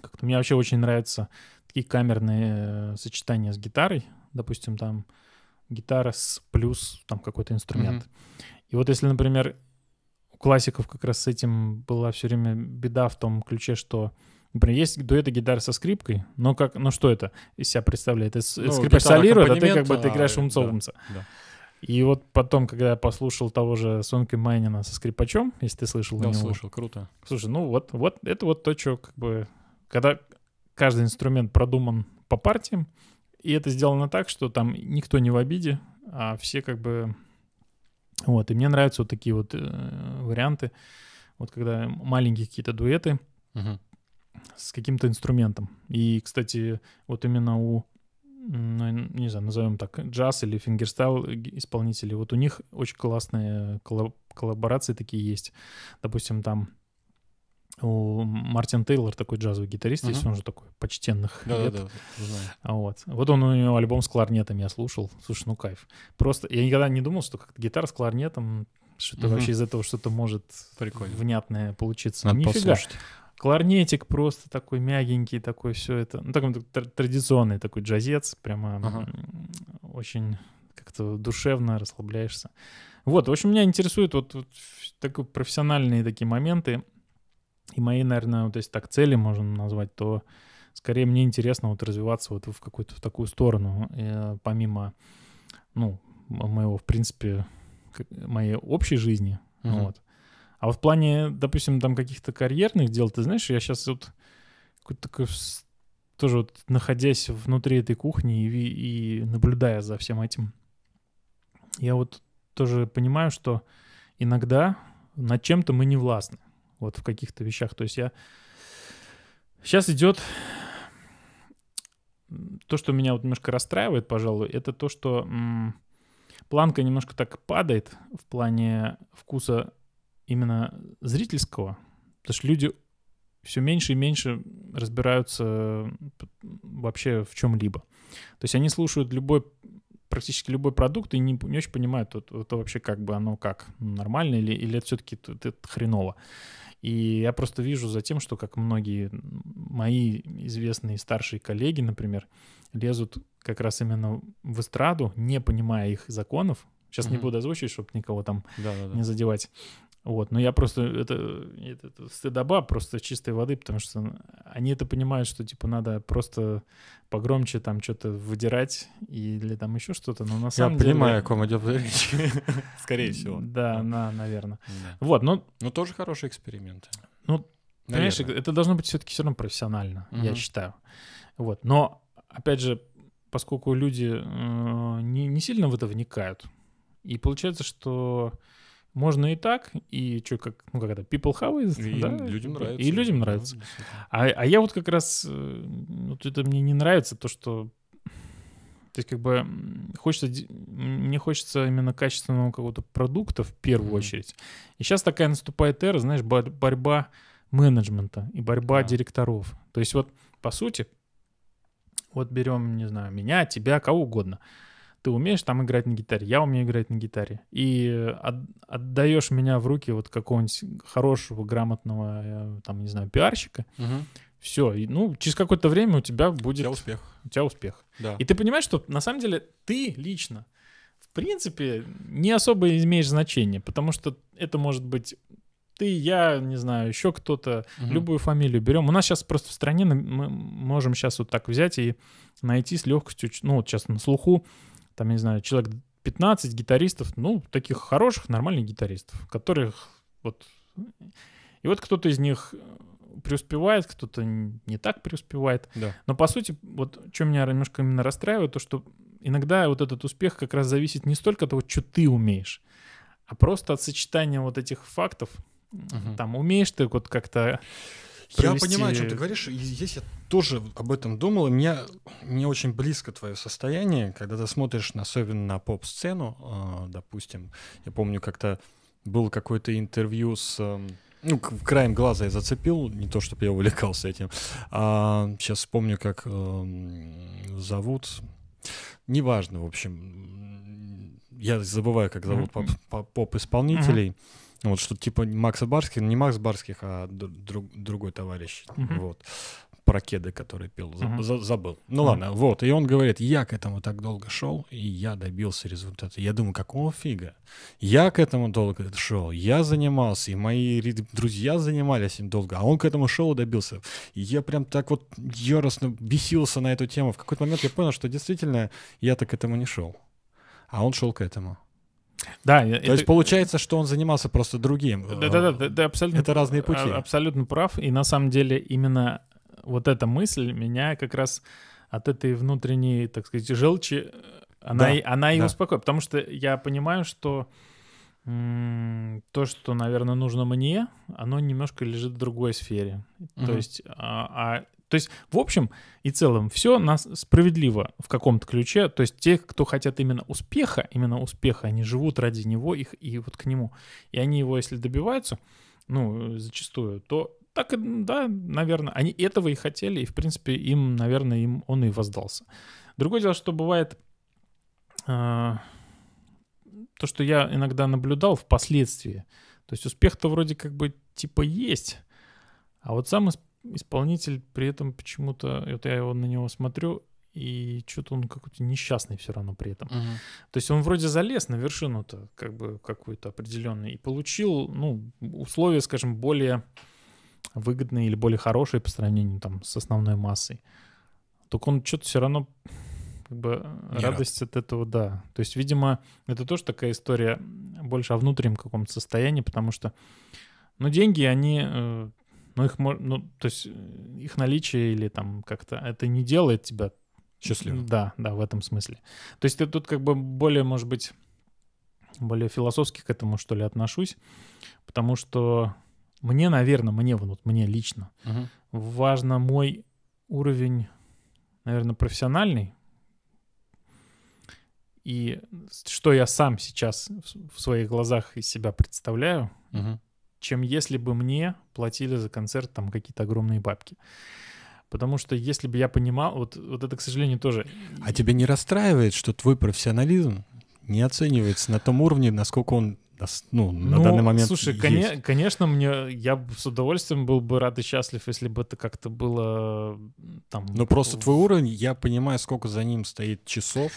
как-то мне вообще очень нравятся такие камерные э, сочетания с гитарой, допустим, там гитара с плюс там какой-то инструмент. Mm-hmm. И вот если, например, у классиков как раз с этим была все время беда в том ключе, что Например, есть дуэты гитар со скрипкой, но как, ну что это из себя представляет? Это ну, скрипка солирует, а ты как бы ты играешь а, умца-умца. Да, да. И вот потом, когда я послушал того же Сонки Майнина со скрипачом, если ты слышал да, слышал, круто. Слушай, ну вот, вот это вот то, что как бы... Когда каждый инструмент продуман по партиям, и это сделано так, что там никто не в обиде, а все как бы... Вот, и мне нравятся вот такие вот э, варианты, вот когда маленькие какие-то дуэты угу. с каким-то инструментом. И, кстати, вот именно у ну, не знаю, назовем так, джаз или фингерстайл э, исполнители, вот у них очень классные коллаборации такие есть. Допустим, там у Мартин Тейлор такой джазовый гитарист, uh-huh. есть он же такой почтенных да, лет. Да, да, да. Вот. вот он у него альбом с кларнетом я слушал. Слушай, ну кайф. Просто я никогда не думал, что как то гитара с кларнетом, что-то uh-huh. вообще из этого что-то может Прикольно. внятное получиться. Надо Нифига. послушать. Кларнетик просто такой мягенький, такой все это. Ну, такой традиционный такой джазец, прямо ага. очень как-то душевно расслабляешься. Вот, в общем, меня интересуют вот, вот такие профессиональные такие моменты. И мои, наверное, вот если так цели можно назвать, то скорее мне интересно вот развиваться вот в какую-то в такую сторону, и, э, помимо, ну, моего, в принципе, моей общей жизни, uh-huh. вот. А вот в плане, допустим, там каких-то карьерных дел, ты знаешь, я сейчас вот какой-то такой тоже вот находясь внутри этой кухни и, и наблюдая за всем этим, я вот тоже понимаю, что иногда над чем-то мы не властны. Вот в каких-то вещах. То есть я... Сейчас идет... То, что меня вот немножко расстраивает, пожалуй, это то, что м- планка немножко так падает в плане вкуса именно зрительского, потому что люди все меньше и меньше разбираются вообще в чем-либо. То есть они слушают любой практически любой продукт и не, не очень понимают, это, это вообще как бы оно как, нормально или, или это все-таки это, это хреново. И я просто вижу за тем, что как многие мои известные старшие коллеги, например, лезут как раз именно в эстраду, не понимая их законов. Сейчас mm-hmm. не буду озвучивать, чтобы никого там Да-да-да. не задевать. Вот, но я просто, это, это, это стыдоба просто чистой воды, потому что они это понимают, что, типа, надо просто погромче там что-то выдирать или там еще что-то, но на самом я деле... Я понимаю, о ком идет речь. Скорее всего. Да, на, наверное. Да. Вот, но... Ну, тоже хорошие эксперименты. Ну, наверное. это должно быть все-таки все равно профессионально, угу. я считаю. Вот, но, опять же, поскольку люди э, не, не сильно в это вникают, и получается, что можно и так, и что, как, ну как это, people have it, и да? людям типа, нравится. И людям нравится. А, а я вот как раз, э, вот это мне не нравится, то, что, то есть как бы хочется, мне хочется именно качественного какого-то продукта в первую mm-hmm. очередь. И сейчас такая наступает эра, знаешь, борьба менеджмента и борьба yeah. директоров. То есть вот, по сути, вот берем, не знаю, меня, тебя, кого угодно — ты умеешь там играть на гитаре, я умею играть на гитаре. И отдаешь меня в руки вот какого-нибудь хорошего, грамотного, э, там, не знаю, пиарщика, угу. все, и, ну, через какое-то время у тебя будет... У тебя успех. У тебя успех. Да. И ты понимаешь, что на самом деле ты лично, в принципе, не особо имеешь значение, потому что это может быть ты, я, не знаю, еще кто-то, угу. любую фамилию берем. У нас сейчас просто в стране мы можем сейчас вот так взять и найти с легкостью, ну вот сейчас на слуху там, не знаю, человек 15 гитаристов, ну, таких хороших, нормальных гитаристов, которых вот... И вот кто-то из них преуспевает, кто-то не так преуспевает. Да. Но по сути, вот что меня немножко именно расстраивает, то что иногда вот этот успех как раз зависит не столько от того, что ты умеешь, а просто от сочетания вот этих фактов. Угу. Там умеешь ты вот как-то Провести... Я понимаю, о чем ты говоришь. Здесь я тоже об этом думал, и меня, мне очень близко твое состояние, когда ты смотришь особенно на поп-сцену, а, допустим, я помню как-то был какой то интервью с... Эм, ну, краем глаза я зацепил, не то чтобы я увлекался этим. А, сейчас вспомню, как э, зовут. Неважно, в общем. Я забываю, как зовут поп- поп-исполнителей. Mm-hmm. Вот что типа Макса Барских, не Макс Барских, а друг, другой товарищ. Mm-hmm. Вот про кеды, который пил, uh-huh. за, забыл. Ну uh-huh. ладно, вот. И он говорит, я к этому так долго шел, и я добился результата. Я думаю, какого фига? Я к этому долго шел, я занимался, и мои друзья занимались им долго, а он к этому шел и добился. И я прям так вот яростно бесился на эту тему. В какой-то момент я понял, что действительно я так к этому не шел, а он шел к этому. Да, то это... есть получается, что он занимался просто другим. Да, да, да, э, да, абсолютно. Это разные пути. Абсолютно прав, и на самом деле именно вот эта мысль меня как раз от этой внутренней, так сказать, желчи, э, она, да, и, да. успокоит. Потому что я понимаю, что то, что, наверное, нужно мне, оно немножко лежит в другой сфере. Угу. То есть, а, а, то есть, в общем и целом, все нас справедливо в каком-то ключе. То есть, те, кто хотят именно успеха, именно успеха, они живут ради него их и вот к нему. И они его, если добиваются, ну, э, зачастую, то так, да, наверное, они этого и хотели, и, в принципе, им, наверное, им он и воздался. Другое дело, что бывает а, то, что я иногда наблюдал впоследствии. То есть успех-то вроде как бы типа есть, а вот сам исполнитель при этом почему-то, вот я его на него смотрю, и что-то он какой-то несчастный все равно при этом. Угу. То есть он вроде залез на вершину-то, как бы какую-то определенную, и получил, ну, условия, скажем, более выгодные или более хорошие по сравнению там с основной массой, только он что-то все равно как бы Не радость рад. от этого, да. То есть, видимо, это тоже такая история больше о внутреннем каком-то состоянии, потому что, ну, деньги, они, э, ну, их, ну, то есть э, их наличие или там как-то, это не делает тебя счастливым. Да, да, в этом смысле. То есть я тут как бы более, может быть, более философски к этому, что ли, отношусь, потому что мне, наверное, мне вот мне лично угу. важно мой уровень, наверное, профессиональный и что я сам сейчас в своих глазах из себя представляю, угу. чем если бы мне платили за концерт там какие-то огромные бабки. Потому что если бы я понимал, вот, вот это, к сожалению, тоже... А тебя не расстраивает, что твой профессионализм не оценивается на том уровне, насколько он ну, на ну, данный момент Слушай, есть. Коне- конечно, мне я с удовольствием был бы рад и счастлив, если бы это как-то было там. Ну просто твой уровень, я понимаю, сколько за ним стоит часов.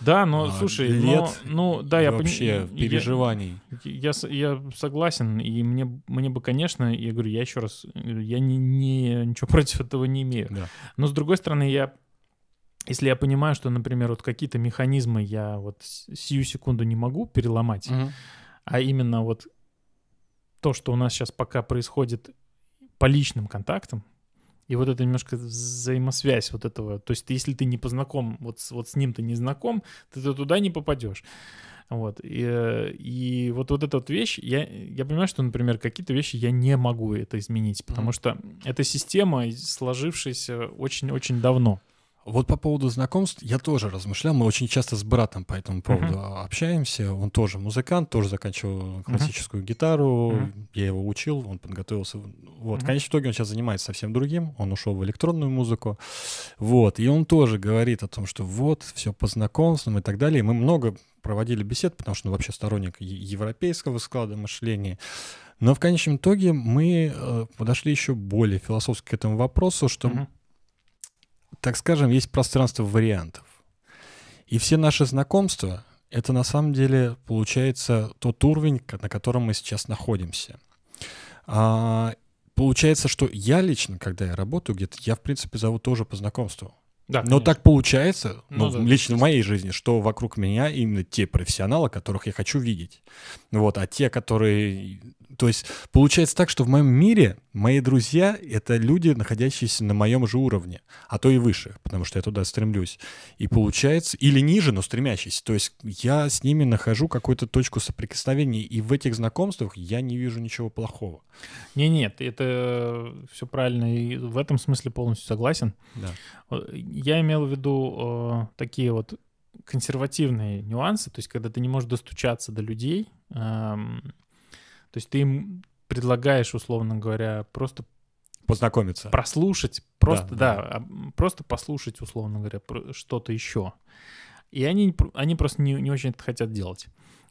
Да, но а, слушай, лет, но, ну да, я вообще пон... переживаний. Я, я, я согласен, и мне мне бы, конечно, я говорю, я еще раз, я не, не ничего против этого не имею. Да. Но с другой стороны, я если я понимаю, что, например, вот какие-то механизмы я вот сию секунду не могу переломать. Угу а именно вот то, что у нас сейчас пока происходит по личным контактам, и вот это немножко взаимосвязь вот этого. То есть ты, если ты не познаком, вот, вот с ним ты не знаком, ты, ты туда не попадешь. Вот. И, и вот, вот эта вот вещь, я, я понимаю, что, например, какие-то вещи я не могу это изменить, потому mm-hmm. что эта система сложившаяся очень-очень давно. Вот по поводу знакомств я тоже размышлял. Мы очень часто с братом по этому поводу uh-huh. общаемся. Он тоже музыкант, тоже заканчивал классическую uh-huh. гитару. Uh-huh. Я его учил, он подготовился. Вот, uh-huh. в конечном итоге он сейчас занимается совсем другим. Он ушел в электронную музыку. Вот, и он тоже говорит о том, что вот, все по знакомствам и так далее. И мы много проводили бесед, потому что он вообще сторонник европейского склада мышления. Но в конечном итоге мы э, подошли еще более философски к этому вопросу, что... Uh-huh так скажем, есть пространство вариантов. И все наши знакомства — это на самом деле получается тот уровень, на котором мы сейчас находимся. А, получается, что я лично, когда я работаю где-то, я, в принципе, зову тоже по знакомству. Да, Но так получается, ну, ну, да, лично в моей жизни, что вокруг меня именно те профессионалы, которых я хочу видеть. Вот, а те, которые то есть получается так, что в моем мире мои друзья — это люди, находящиеся на моем же уровне, а то и выше, потому что я туда стремлюсь. И получается... Или ниже, но стремящийся. То есть я с ними нахожу какую-то точку соприкосновения, и в этих знакомствах я не вижу ничего плохого. Не, нет, это все правильно, и в этом смысле полностью согласен. Да. Э, я имел в виду э, такие вот консервативные нюансы, то есть когда ты не можешь достучаться до людей, эм, то есть ты им предлагаешь, условно говоря, просто познакомиться. Прослушать, просто, да, да, да. просто послушать, условно говоря, что-то еще. И они, они просто не, не очень это хотят делать.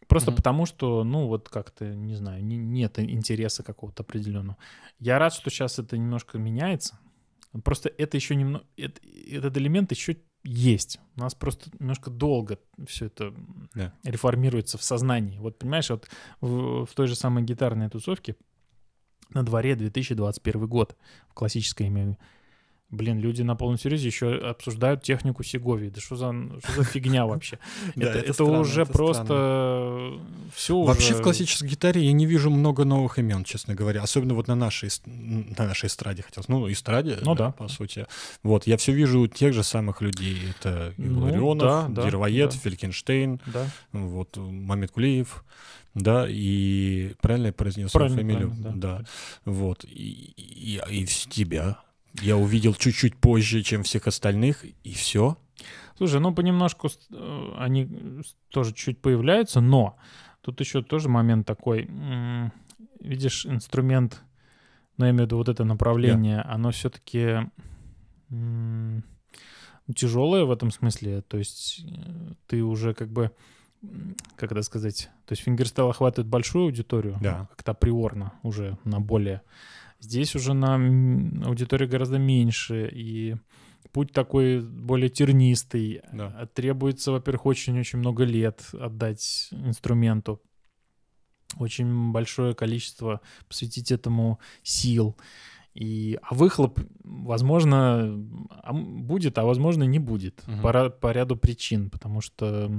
Просто mm-hmm. потому что, ну, вот как-то, не знаю, не, нет интереса какого-то определенного. Я рад, что сейчас это немножко меняется. Просто это еще немного... Это, этот элемент еще есть. У нас просто немножко долго все это да. реформируется в сознании. Вот понимаешь, вот в, в той же самой гитарной тусовке на дворе 2021 год, в классической имею Блин, люди на полном серьезе еще обсуждают технику Сеговии. Да что за, что за фигня вообще? Это уже просто э, все Вообще в классической гитаре я не вижу много новых имен, честно говоря. Особенно вот на нашей эстраде хотелось. Ну, эстраде, ну по сути. Вот, я все вижу тех же самых людей. Это ну Ларионов, Дервоед, Фелькенштейн, вот Мамед Кулиев. Да, и правильно я произнес фамилию? Да. Вот. И, и, и тебя я увидел чуть-чуть позже, чем всех остальных, и все. Слушай, ну понемножку э, они э, тоже чуть появляются, но тут еще тоже момент такой. Видишь, инструмент, ну я имею в виду вот это направление, yeah. оно все-таки тяжелое в этом смысле. То есть э, ты уже как бы, как это сказать, то есть фингерстайл охватывает большую аудиторию, да. как-то априорно уже на более Здесь уже на аудитории гораздо меньше, и путь такой более тернистый. Да. А требуется, во-первых, очень-очень много лет отдать инструменту. Очень большое количество посвятить этому сил. И, а выхлоп, возможно, будет, а возможно, не будет угу. по, по ряду причин, потому что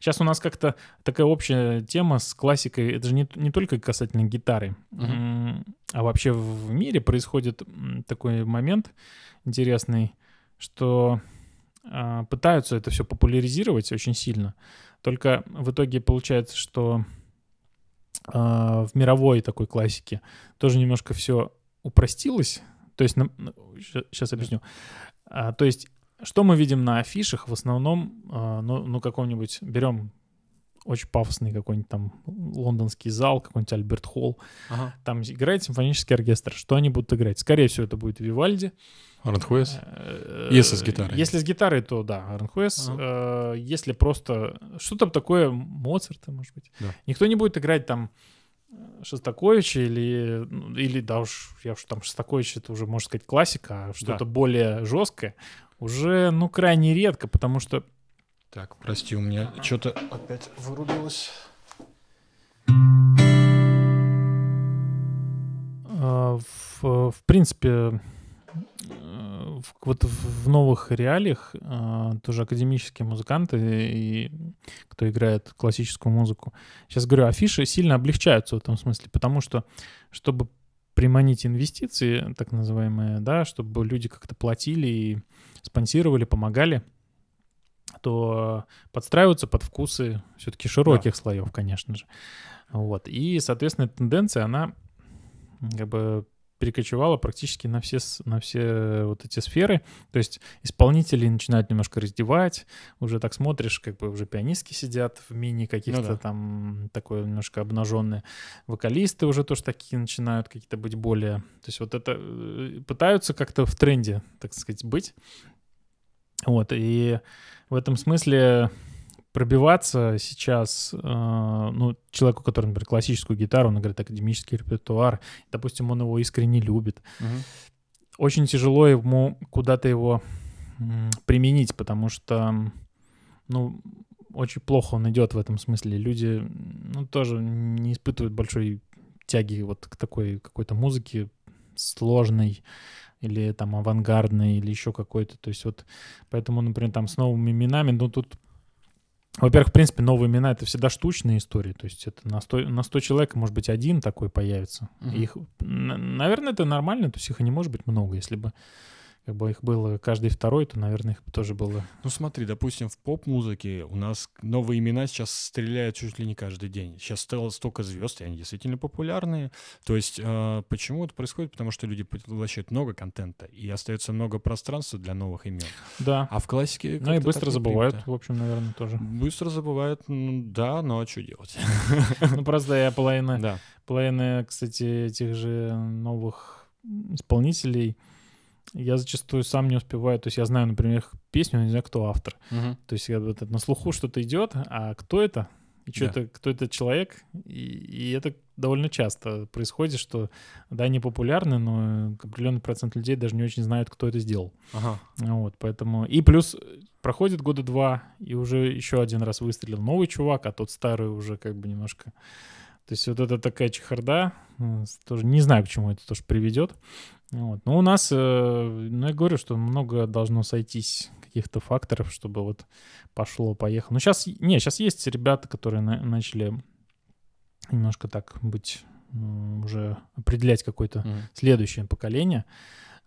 сейчас у нас как-то такая общая тема с классикой, это же не, не только касательно гитары, угу. а вообще в мире происходит такой момент интересный, что э, пытаются это все популяризировать очень сильно, только в итоге получается, что э, в мировой такой классике тоже немножко все упростилось. То есть, на, сейчас ну, объясню. А, то есть, что мы видим на афишах? В основном, а, ну, ну каком-нибудь, берем очень пафосный какой-нибудь там лондонский зал, какой-нибудь Альберт Холл. Ага. Там играет симфонический оркестр. Что они будут играть? Скорее всего, это будет Вивальди. Аранхуэс? Э, если с гитарой. Если с гитарой, то да, Аранхуэс. Э, если просто что-то такое, Моцарта, может быть. Никто не будет играть там Шостаковича или, ну, или да уж, я уж там Шостакович, это уже, можно сказать, классика, а что-то да. более жесткое, уже, ну, крайне редко, потому что... Так, прости, у меня что-то опять вырубилось. А, в, в принципе, Э, вот в новых реалиях э, тоже академические музыканты и кто играет классическую музыку. Сейчас говорю, афиши сильно облегчаются в этом смысле, потому что, чтобы приманить инвестиции, так называемые, да, чтобы люди как-то платили и спонсировали, помогали, то подстраиваются под вкусы все-таки широких да. слоев, конечно же. Вот. И, соответственно, тенденция, она как бы перекочевала практически на все, на все э, вот эти сферы. То есть исполнители начинают немножко раздевать, уже так смотришь, как бы уже пианистки сидят в мини каких-то ну, да. там такое немножко обнаженные. Вокалисты уже тоже такие начинают какие-то быть более... То есть вот это э, пытаются как-то в тренде, так сказать, быть. Вот, и в этом смысле пробиваться сейчас, э, ну, человеку, который, например, классическую гитару, он играет академический репертуар, допустим, он его искренне любит, угу. очень тяжело ему куда-то его м, применить, потому что, ну, очень плохо он идет в этом смысле. Люди, ну, тоже не испытывают большой тяги вот к такой какой-то музыке сложной или там авангардной или еще какой-то. То есть вот поэтому, например, там с новыми именами, ну, тут во-первых, в принципе, новые имена — это всегда штучные истории. То есть это на 100, на 100 человек, может быть, один такой появится. uh Их, наверное, это нормально, то есть их и не может быть много. Если бы как бы их было каждый второй, то, наверное, их тоже было. Ну смотри, допустим, в поп-музыке у нас новые имена сейчас стреляют чуть ли не каждый день. Сейчас стало столько звезд, и они действительно популярные. То есть э, почему это происходит? Потому что люди поглощают много контента, и остается много пространства для новых имен. Да. А в классике... Ну и быстро забывают, в общем, наверное, тоже. Быстро забывают, ну, да, но а что делать? Ну просто я половина, половина, кстати, этих же новых исполнителей — я зачастую сам не успеваю. То есть я знаю, например, песню, но не знаю, кто автор. Угу. То есть я вот на слуху что-то идет, а кто это? И что да. это, кто этот человек? И, и это довольно часто происходит, что да, они популярны, но определенный процент людей даже не очень знают, кто это сделал. Ага. Вот, поэтому. И плюс э, проходит года два, и уже еще один раз выстрелил новый чувак, а тот старый уже как бы немножко то есть вот это такая чехарда, тоже не знаю, к чему это тоже приведет. Вот. Но у нас, э, ну я говорю, что много должно сойтись каких-то факторов, чтобы вот пошло, поехало. но ну, сейчас, не, сейчас есть ребята, которые на, начали немножко так быть уже определять какое-то mm. следующее поколение.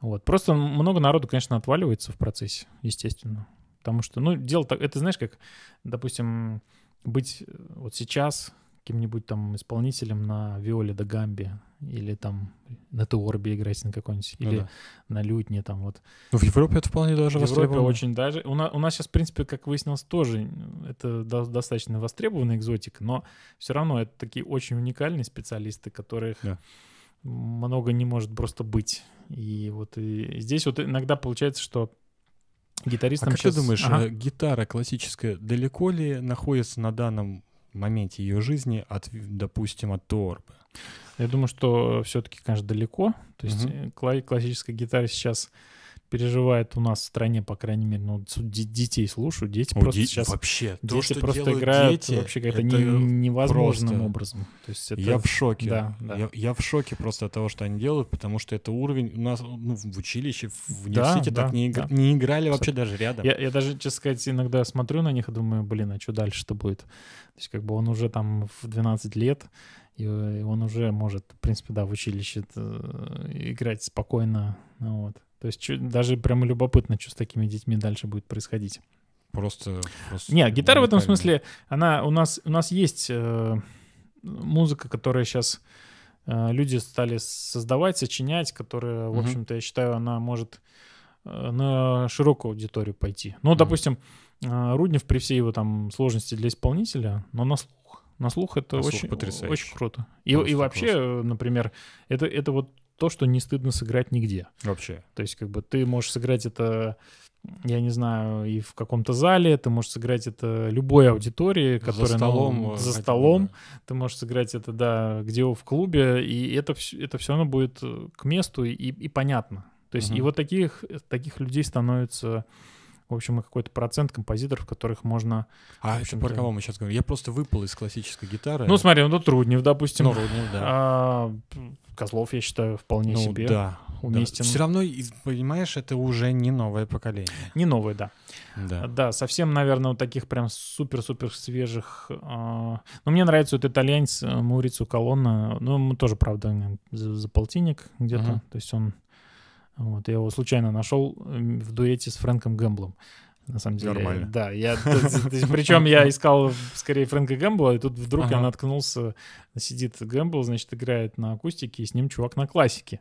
Вот. Просто много народу, конечно, отваливается в процессе, естественно. Потому что, ну, дело так, это знаешь, как, допустим, быть э, вот сейчас каким-нибудь там исполнителем на виоле до гамби или там на теорбе играть на какой-нибудь, ну, или да. на лютне там вот. Ну, в Европе это вполне даже в востребовано. Европе очень даже. У нас, у нас сейчас, в принципе, как выяснилось, тоже это до, достаточно востребованный экзотик но все равно это такие очень уникальные специалисты, которых да. много не может просто быть. И вот и здесь вот иногда получается, что гитаристам а как сейчас... ты думаешь, ага. Э, гитара классическая далеко ли находится на данном моменте ее жизни, от, допустим, от Торбы? Я думаю, что все-таки, конечно, далеко. То есть угу. классическая гитара сейчас переживает у нас в стране, по крайней мере, ну, детей слушаю, дети у просто де... сейчас... Вообще, дети то, что просто играют дети, вообще как-то не, невозможным просто... образом. То есть это... Я в шоке. Да, да. Я, я в шоке просто от того, что они делают, потому что это уровень у нас ну, в училище, в университете да, так да, не, игр... да. не играли вообще Абсолютно. даже рядом. Я, я даже, честно сказать, иногда смотрю на них и думаю, блин, а что дальше-то будет? То есть как бы он уже там в 12 лет, и он уже может, в принципе, да, в училище э, играть спокойно, ну, вот. То есть даже прямо любопытно, что с такими детьми дальше будет происходить. Просто... просто Не, гитара в этом смысле, она у нас, у нас есть э, музыка, которая сейчас э, люди стали создавать, сочинять, которая, угу. в общем-то, я считаю, она может э, на широкую аудиторию пойти. Ну, угу. допустим, э, Руднев при всей его там сложности для исполнителя, но на слух. На слух это на слух очень, потрясающе. очень круто. И, Просто и вообще, просто. Э, например, это, это вот то, что не стыдно сыграть нигде. Вообще. То есть как бы ты можешь сыграть это я не знаю, и в каком-то зале, ты можешь сыграть это любой аудитории, которая... Э, за столом. Ну, за столом. Ты можешь сыграть это, да, где в клубе, и это, это все равно будет э, к месту и, и понятно. То есть угу. и вот таких, таких людей становится в общем, и какой-то процент композиторов, которых можно... А общем, про кого мы сейчас говорим? Я просто выпал из классической гитары. Ну, смотри, ну, тут Руднев, допустим. Ну, Руднев, да. А, Козлов, я считаю, вполне ну, себе да, уместен. Да. Все равно, понимаешь, это уже не новое поколение. Не новое, да. Да, да совсем, наверное, вот таких прям супер-супер свежих... А... Ну, мне нравится вот итальянец э, Маурицу Колонна. Ну, мы тоже, правда, за, за полтинник где-то. Угу. То есть он вот, я его случайно нашел эм, в дуэте с Фрэнком Гэмблом. На самом деле. Нормально. Да, я, причем я искал скорее Фрэнка Гэмбла, и тут вдруг ага. я наткнулся, сидит Гэмбл, значит, играет на акустике, и с ним чувак на классике.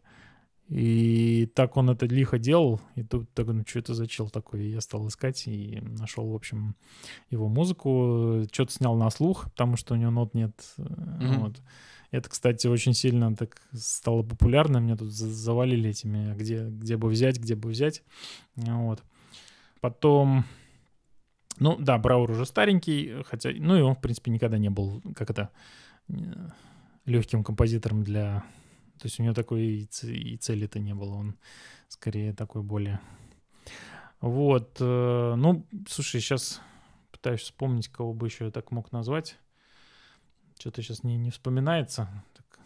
И так он это лихо делал, и тут такой, ну что это за чел такой, и я стал искать и нашел, в общем, его музыку, что-то снял на слух, потому что у него нот нет, mm-hmm. вот. Это, кстати, очень сильно так стало популярно. Меня тут завалили этими, а где, где бы взять, где бы взять. Вот. Потом... Ну да, Браур уже старенький, хотя... Ну и он, в принципе, никогда не был, как это, легким композитором для... То есть у него такой и цели-то не было. Он скорее такой более... Вот. Э, ну, слушай, сейчас пытаюсь вспомнить, кого бы еще я так мог назвать. Что-то сейчас не, не вспоминается.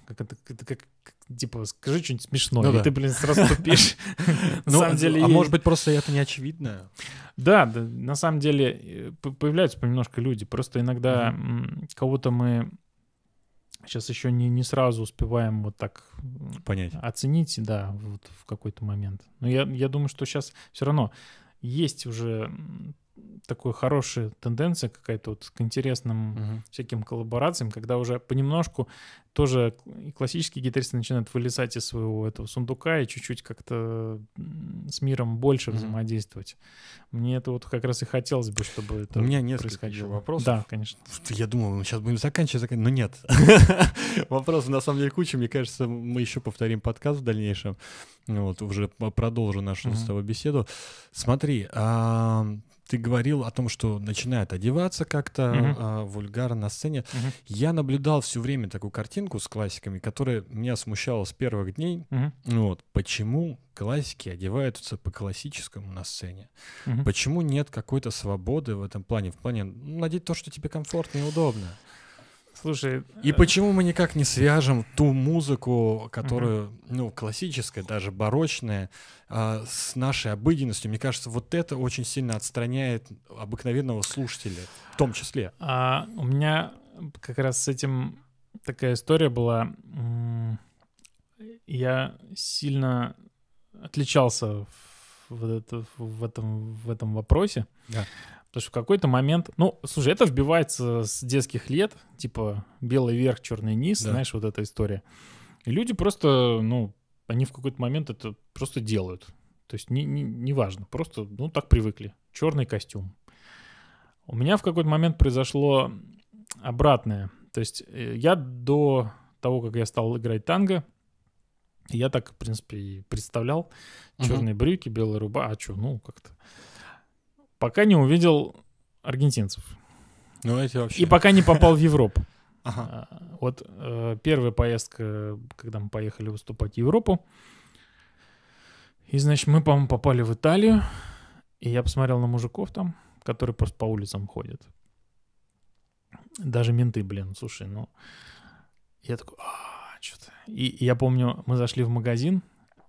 Как это, это как, как, типа, скажи что-нибудь смешное, ну, и да. ты, блин, сразу тупишь. На ну, самом деле... А может быть, просто это не очевидно? Да, на самом деле э, появляются понемножку люди. Просто иногда кого-то мы сейчас еще не, не сразу успеваем вот так понять оценить, да, вот в какой-то момент. Но я, я думаю, что сейчас все равно есть уже такой хорошая тенденция какая-то вот к интересным угу. всяким коллаборациям, когда уже понемножку тоже классические гитаристы начинают вылезать из своего этого сундука и чуть-чуть как-то с миром больше угу. взаимодействовать. Мне это вот как раз и хотелось бы, чтобы это У меня несколько происходило. вопросов. Да, конечно. Я думал, мы ну, сейчас будем заканчивать, заканчивать. но нет. Вопросов на самом деле куча. Мне кажется, мы еще повторим подкаст в дальнейшем. Вот, уже продолжу нашу с тобой беседу. Смотри, ты говорил о том, что начинает одеваться как-то угу. а, вульгарно на сцене. Угу. Я наблюдал все время такую картинку с классиками, которая меня смущала с первых дней. Угу. Вот почему классики одеваются по классическому на сцене? Угу. Почему нет какой-то свободы в этом плане? В плане ну, надеть то, что тебе комфортно и удобно. Слушай. И э, почему мы никак не свяжем ту музыку, которую, угу. ну, классическая, даже барочная, э, с нашей обыденностью? Мне кажется, вот это очень сильно отстраняет обыкновенного слушателя, в том числе. А, у меня как раз с этим такая история была. Я сильно отличался в, это, в, этом, в этом вопросе. Да. Потому что в какой-то момент, ну, слушай, это вбивается с детских лет, типа белый верх, черный низ, да. знаешь, вот эта история. И люди просто, ну, они в какой-то момент это просто делают. То есть не, не, не важно, просто, ну, так привыкли. Черный костюм. У меня в какой-то момент произошло обратное. То есть э, я до того, как я стал играть танго, я так, в принципе, и представлял. Черные uh-huh. брюки, белая руба, а что, ну, как-то пока не увидел аргентинцев. Ну, эти вообще... И пока не попал в Европу. Ага. А, вот э, первая поездка, когда мы поехали выступать в Европу. И, значит, мы, по-моему, попали в Италию. И я посмотрел на мужиков там, которые просто по улицам ходят. Даже менты, блин, слушай, ну... Я такой, а, что-то... И, и я помню, мы зашли в магазин,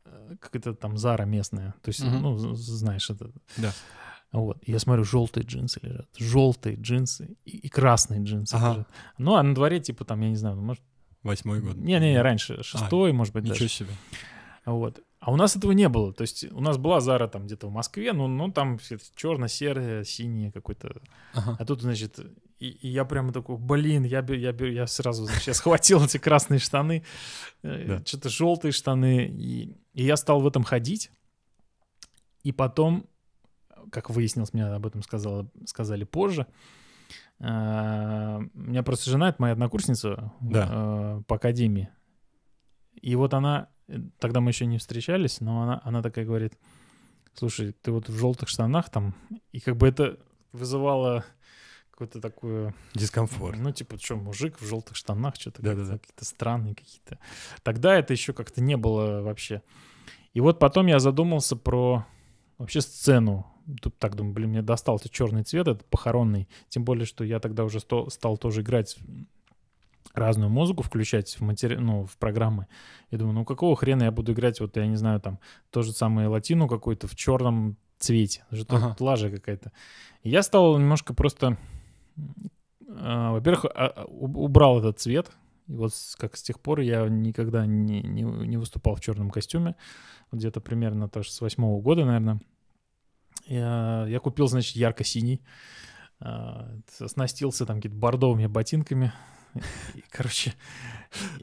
э, какая-то там Зара местная. То есть, угу. ну, знаешь, это... Да. Вот, я смотрю, желтые джинсы лежат, желтые джинсы и, и красные джинсы ага. лежат. Ну, а на дворе, типа, там, я не знаю, может... Восьмой год. Не-не, не, раньше, а, шестой, а, может быть, ничего даже. себе. Вот. А у нас этого не было. То есть у нас была Зара там где-то в Москве, но, ну, ну там черно-серое, синее какое-то. Ага. А тут, значит, и, и я прямо такой, блин, я, я, я сразу, значит, я схватил эти красные штаны, э, что-то желтые штаны, и я стал в этом ходить. И потом как выяснилось, мне об этом сказала, сказали позже. Э, у меня просто жена, это моя однокурсница э, да. по академии. И вот она, э, тогда мы еще не встречались, но она, она такая говорит, слушай, ты вот в желтых штанах там, и как бы это вызывало какое-то такое... Дискомфорт. Ну, типа, что, мужик в желтых штанах, что-то да, да, да. какие-то странные какие-то. Тогда это еще как-то не было вообще. И вот потом я задумался про вообще сцену. Тут так думаю, блин, мне достался черный цвет, этот похоронный. Тем более, что я тогда уже сто, стал тоже играть разную музыку включать в, матери... ну, в программы. Я думаю, ну какого хрена я буду играть, вот я не знаю, там, то же самое латину какую-то в черном цвете. Это же ага. лажа какая-то. я стал немножко просто... А, во-первых, а, а, убрал этот цвет, и вот как с тех пор я никогда не, не, не выступал в черном костюме. Вот где-то примерно тоже с восьмого года, наверное. Я, я купил, значит, ярко-синий. А, снастился там какие-то бордовыми ботинками. И, короче,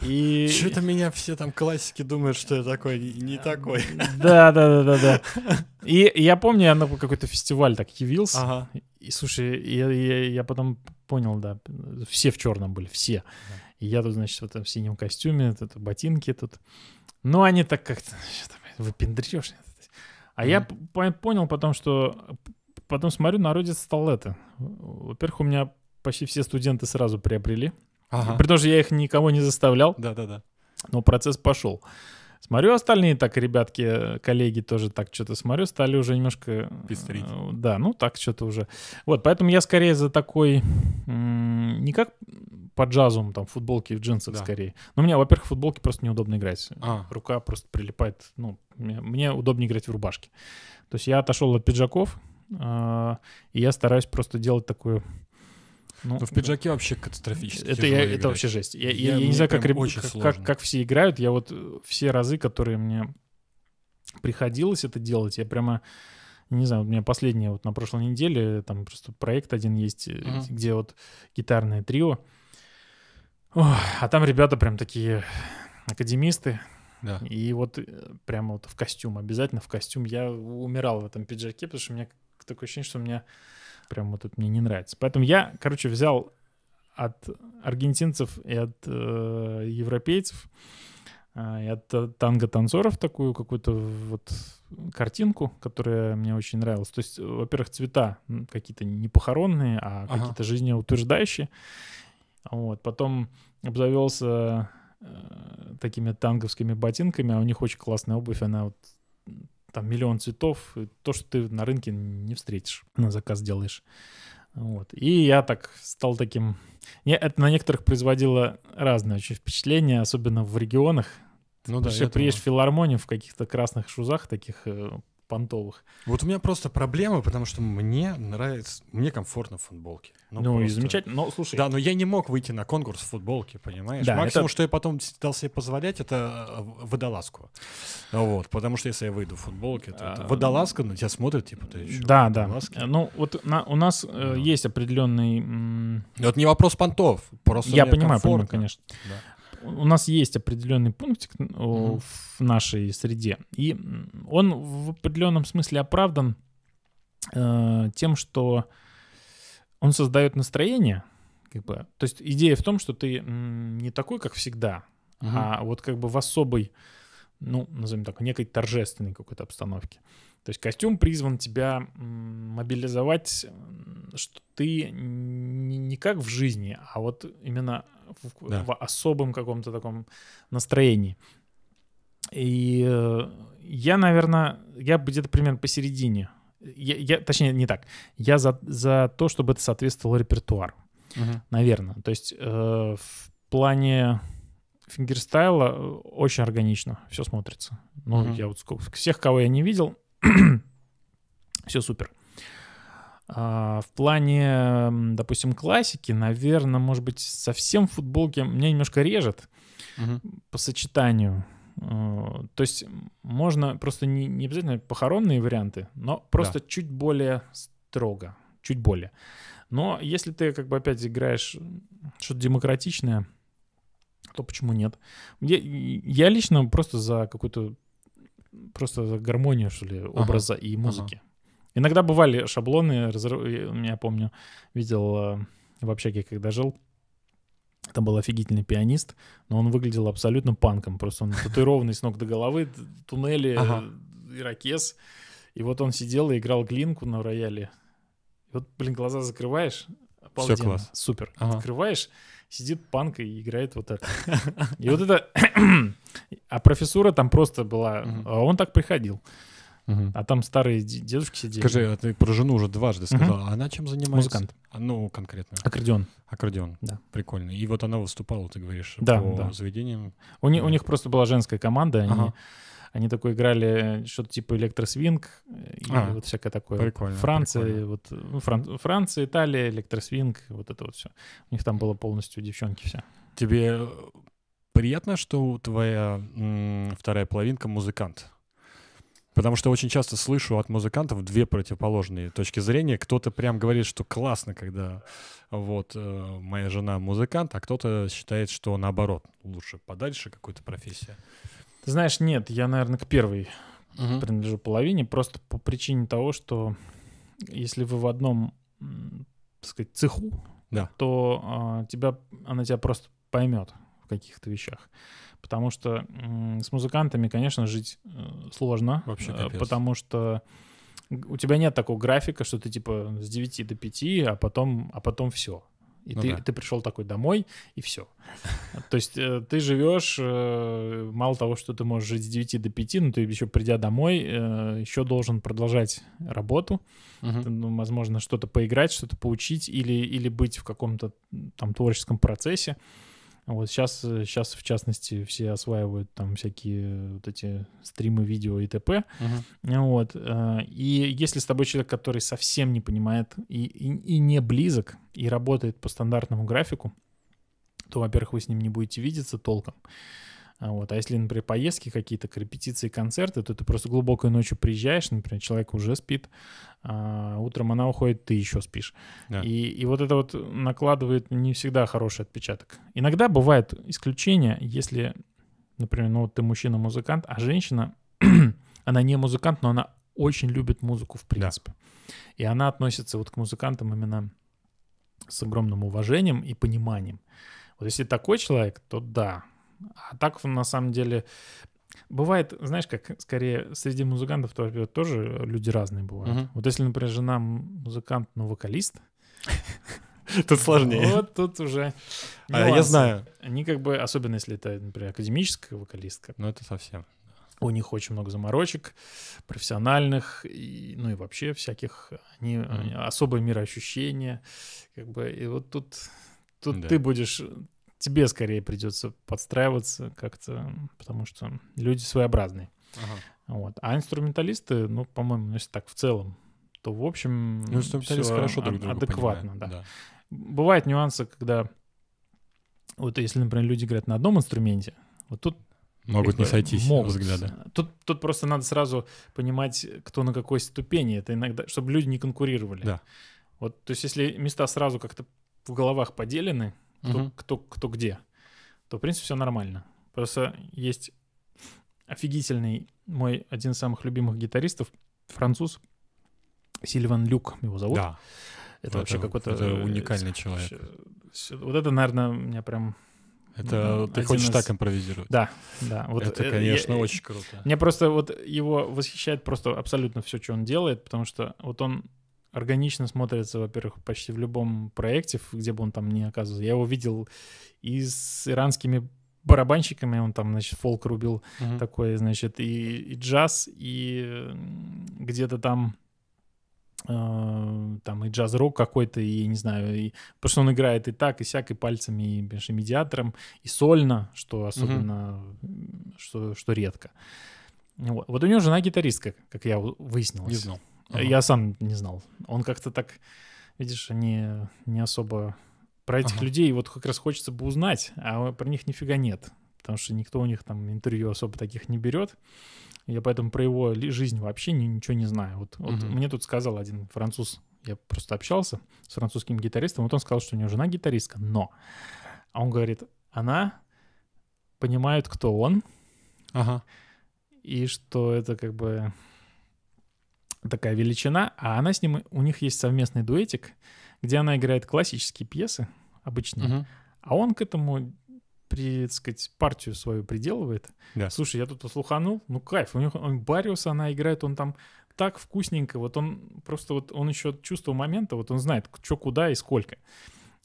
и... Что-то меня все там классики думают, что я такой, не а, такой. Да, да, да, да, да. И я помню, я на какой-то фестиваль так явился. Ага. И слушай, я, я, я потом понял, да, все в черном были, все. Да. И я тут, значит, в этом синем костюме, тут ботинки тут. Ну, они так как-то выпендрешь. А mm-hmm. я по- понял потом, что потом смотрю, народец стал это. Во-первых, у меня почти все студенты сразу приобрели. Ага. При том, что я их никого не заставлял. Да-да-да. Но процесс пошел. Смотрю, остальные так, ребятки, коллеги тоже так что-то смотрю, стали уже немножко... Пестрить. Э, да, ну так что-то уже. Вот, поэтому я скорее за такой... Не как по джазу, там, футболки в джинсах да. скорее. Но мне, во-первых, футболки просто неудобно играть. А. Рука просто прилипает, ну, мне, мне удобнее играть в рубашке. То есть я отошел от пиджаков, э, и я стараюсь просто делать такую, ну, в пиджаке вообще катастрофически. Это, я, это вообще жесть. Я, я, я не знаю, как, реб... как, как, как все играют. Я вот все разы, которые мне приходилось это делать, я прямо не знаю, у меня последнее вот на прошлой неделе там просто проект один есть, uh-huh. где вот гитарное трио. Ох, а там ребята прям такие академисты. Да. И вот э, прямо вот в костюм, обязательно в костюм. Я умирал в этом пиджаке, потому что у меня такое ощущение, что у меня прям вот это мне не нравится. Поэтому я, короче, взял от аргентинцев и от э, европейцев э, и от э, танго-танцоров такую какую-то вот картинку, которая мне очень нравилась. То есть, э, во-первых, цвета какие-то не похоронные, а ага. какие-то жизнеутверждающие. Вот. Потом обзавелся э, такими танковскими ботинками, а у них очень классная обувь, она вот там миллион цветов, то, что ты на рынке не встретишь, на заказ делаешь. Вот. И я так стал таким... Не, это на некоторых производило разные очень впечатления, особенно в регионах. Ну Потому да, приедешь думаю. в филармонию в каких-то красных шузах таких э, понтовых. Вот у меня просто проблема, потому что мне нравится, мне комфортно в футболке. Ну, ну просто... и замечательно, но слушай. Да, но я не мог выйти на конкурс в футболке, понимаешь? Да, Максимум, это... что я потом стал себе позволять, это э, водолазку. Вот, потому что если я выйду в футболке, то а... водолазка, ну тебя смотрят, типа, ты еще Да, да. Водолазки. Ну, вот на, у нас э, да. есть определенный... М... Вот не вопрос понтов, просто Я понимаю, комфортно. понимаю, конечно. Да у нас есть определенный пунктик э, в нашей среде, и он в определенном смысле оправдан э, тем, что он создает настроение, как бы. То есть идея в том, что ты не такой, как всегда, mm а вот как бы в особой, ну назовем так, некой торжественной какой-то обстановке. То есть костюм призван тебя мобилизовать, что ты не как в жизни, а вот именно в, да. в особом каком-то таком настроении. И э, я, наверное, я где-то примерно посередине. Я, я, точнее, не так. Я за, за то, чтобы это соответствовало репертуару. Угу. Наверное. То есть э, в плане фингерстайла э, очень органично все смотрится. Ну, угу. я вот сколько, всех, кого я не видел, все супер. А, в плане, допустим, классики, наверное, может быть, совсем футболки мне немножко режет угу. по сочетанию. А, то есть можно просто не, не обязательно похоронные варианты, но просто да. чуть более строго, чуть более. Но если ты как бы опять играешь что-то демократичное, то почему нет? Я, я лично просто за какую-то просто за гармонию, что ли, образа ага, и музыки. Ага. Иногда бывали шаблоны, разрыв... я помню, видел э, в общаге, когда жил, там был офигительный пианист, но он выглядел абсолютно панком. Просто он татуированный с ног до головы, туннели, ага. Э, ирокез. И вот он сидел и играл глинку на рояле. вот, блин, глаза закрываешь. Обалденно. Все класс. Супер. Ага. Открываешь, сидит панк и играет вот так. И вот это... А профессура там просто была... А он так приходил. А там старые дедушки сидели. Скажи, а ты про жену уже дважды сказал. Угу. А она чем занимается? Музыкант. А, ну, конкретно. Аккордеон. Аккордеон. Да. Прикольно. И вот она выступала, ты говоришь, да, по да. заведениям. У, не, у них просто была женская команда. Они, ага. они такой играли э, что-то типа электросвинг э, и а, вот всякое такое. Прикольно. Франция, прикольно. вот ну, Фран... Франция, Италия, электросвинг, вот это вот все. У них там было полностью девчонки все. Тебе приятно, что твоя м- вторая половинка музыкант? Потому что очень часто слышу от музыкантов две противоположные точки зрения. Кто-то прям говорит, что классно, когда вот э, моя жена музыкант, а кто-то считает, что наоборот, лучше подальше какой-то профессия. Ты знаешь, нет, я, наверное, к первой угу. принадлежу половине, просто по причине того, что если вы в одном, так сказать, цеху, да. то а, тебя, она тебя просто поймет в каких-то вещах потому что с музыкантами, конечно, жить э, сложно, Вообще э, капец. потому что у тебя нет такого графика, что ты типа с 9 до 5, а потом, а потом все. И ну ты, да. ты пришел такой домой, и все. То есть э, ты живешь, мало того, что ты можешь жить с 9 до 5, но ты еще придя домой, еще должен продолжать работу. Угу. Ну, возможно, что-то поиграть, что-то поучить или, или быть в каком-то там творческом процессе. Вот сейчас, сейчас, э, в частности, все осваивают там всякие вот эти стримы, видео и т.п. Uh-huh. Вот. Э, и если с тобой человек, который совсем не понимает и, и, и не близок, и работает по стандартному графику, то, во-первых, вы с ним не будете видеться толком. А вот. а если, например, поездки какие-то, к репетиции, концерты, то ты просто глубокой ночью приезжаешь, например, человек уже спит, а утром она уходит, ты еще спишь. Да. И, и вот это вот накладывает не всегда хороший отпечаток. Иногда бывают исключения, если, например, ну вот ты мужчина-музыкант, а женщина, она не музыкант, но она очень любит музыку в принципе. Да. И она относится вот к музыкантам именно с огромным уважением и пониманием. Вот если такой человек, то да, а так, на самом деле, Бывает, знаешь, как скорее среди музыкантов тоже, тоже люди разные бывают. Угу. Вот если, например, жена музыкант, но вокалист, тут сложнее. Вот тут уже. А, я знаю. Они как бы, особенно если это, например, академическая вокалистка. Ну это совсем. У них очень много заморочек, профессиональных, и, ну и вообще всяких. Они, mm. особое мироощущение, как бы. И вот тут, тут да. ты будешь тебе скорее придется подстраиваться как-то, потому что люди своеобразные. Ага. Вот. А инструменталисты, ну, по-моему, ну, если так в целом, то в общем ну, инструменталисты хорошо друг друга адекватно, понимают. да. да. Бывают нюансы, когда вот если, например, люди играют на одном инструменте, вот тут Могут не сойтись могут. взгляды. Тут, тут просто надо сразу понимать, кто на какой ступени. Это иногда, чтобы люди не конкурировали. Да. Вот, то есть если места сразу как-то в головах поделены, кто, угу. кто, кто где, то, в принципе, все нормально. Просто есть офигительный мой один из самых любимых гитаристов, француз, Сильван Люк его зовут. Да. Это, это вообще какой-то... Это уникальный человек. Вот это, наверное, меня прям... Это ты хочешь из... так импровизировать? Да, да. Вот это, это конечно, я, э, очень круто. Мне просто вот его восхищает просто абсолютно все, что он делает, потому что вот он органично смотрится, во-первых, почти в любом проекте, где бы он там ни оказывался. Я его видел и с иранскими барабанщиками, он там, значит, фолк рубил uh-huh. такой, значит, и, и джаз, и где-то там э, там и джаз-рок какой-то, и, не знаю, и, потому что он играет и так, и сяк, и пальцами, и, конечно, медиатором, и сольно, что особенно, uh-huh. что, что редко. Вот. вот у него жена гитаристка, как я выяснил. Не знал. Я сам не знал. Он как-то так, видишь, они не особо про этих ага. людей, вот как раз хочется бы узнать, а про них нифига нет, потому что никто у них там интервью особо таких не берет. Я поэтому про его жизнь вообще ничего не знаю. Вот, вот мне тут сказал один француз, я просто общался с французским гитаристом, вот он сказал, что у него жена гитаристка, но... А он говорит, она понимает, кто он, ага. и что это как бы такая величина, а она с ним, у них есть совместный дуэтик, где она играет классические пьесы обычно, угу. а он к этому при, так сказать, партию свою приделывает. Да. Слушай, я тут послуханул, ну кайф, у них он, Бариус она играет, он там так вкусненько, вот он просто вот он еще чувство момента, вот он знает, что куда и сколько.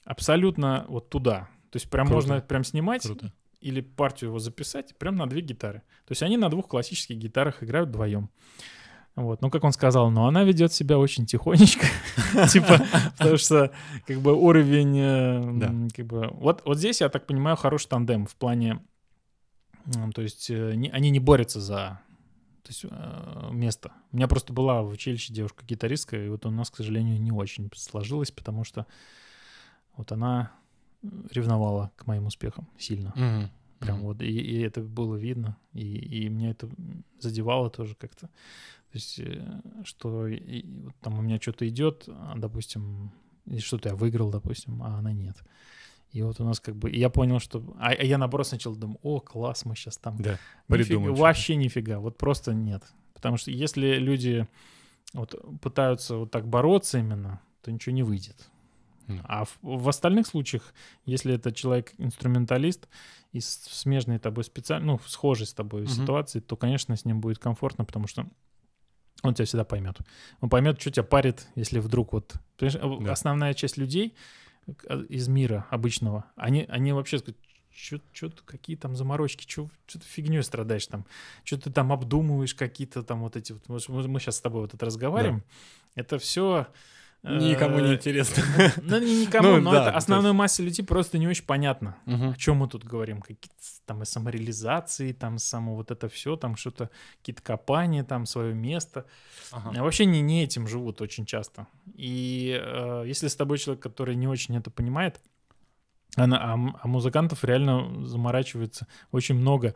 Абсолютно вот туда. То есть прям Круто. можно прям снимать Круто. или партию его записать прям на две гитары. То есть они на двух классических гитарах играют вдвоем. Вот, ну, как он сказал, но она ведет себя очень тихонечко, типа, потому что, как бы, уровень, э, как бы, вот, вот здесь, я так понимаю, хороший тандем в плане, то есть, э, они не борются за то есть э, место. У меня просто была в училище девушка-гитаристка, и вот у нас, к сожалению, не очень сложилось, потому что вот она ревновала к моим успехам сильно. Mm-hmm. Прям mm-hmm. вот, и, и это было видно, и, и меня это задевало тоже как-то. То есть, э, что и, и, вот там у меня что-то идет, а, допустим, и что-то я выиграл, допустим, а она нет. И вот у нас как бы... я понял, что... А, а я наоборот сначала думал, о, класс, мы сейчас там... Да, нифига, Вообще нифига, вот просто нет. Потому что если люди вот пытаются вот так бороться именно, то ничего не выйдет. А в, в остальных случаях, если это человек-инструменталист и смежный тобой специально, ну, схожей с тобой угу. ситуации, то, конечно, с ним будет комфортно, потому что он тебя всегда поймет. Он поймет, что тебя парит, если вдруг вот... Э, да. Основная часть людей э, из мира обычного, они, они вообще что-то какие там заморочки, что ты фигней страдаешь там, что ты там обдумываешь какие-то там вот эти вот, мы, мы сейчас с тобой вот это разговариваем, да. это все Никому не э, интересно. Ну, не никому, ну но это основной массе людей просто не очень понятно, о чем мы тут говорим. Какие-то там и самореализации, там само вот это все, там что-то, какие-то копания, там свое место. А вообще не, не этим живут очень часто. И э, если с тобой человек, который не очень это понимает, а, а музыкантов реально заморачивается очень много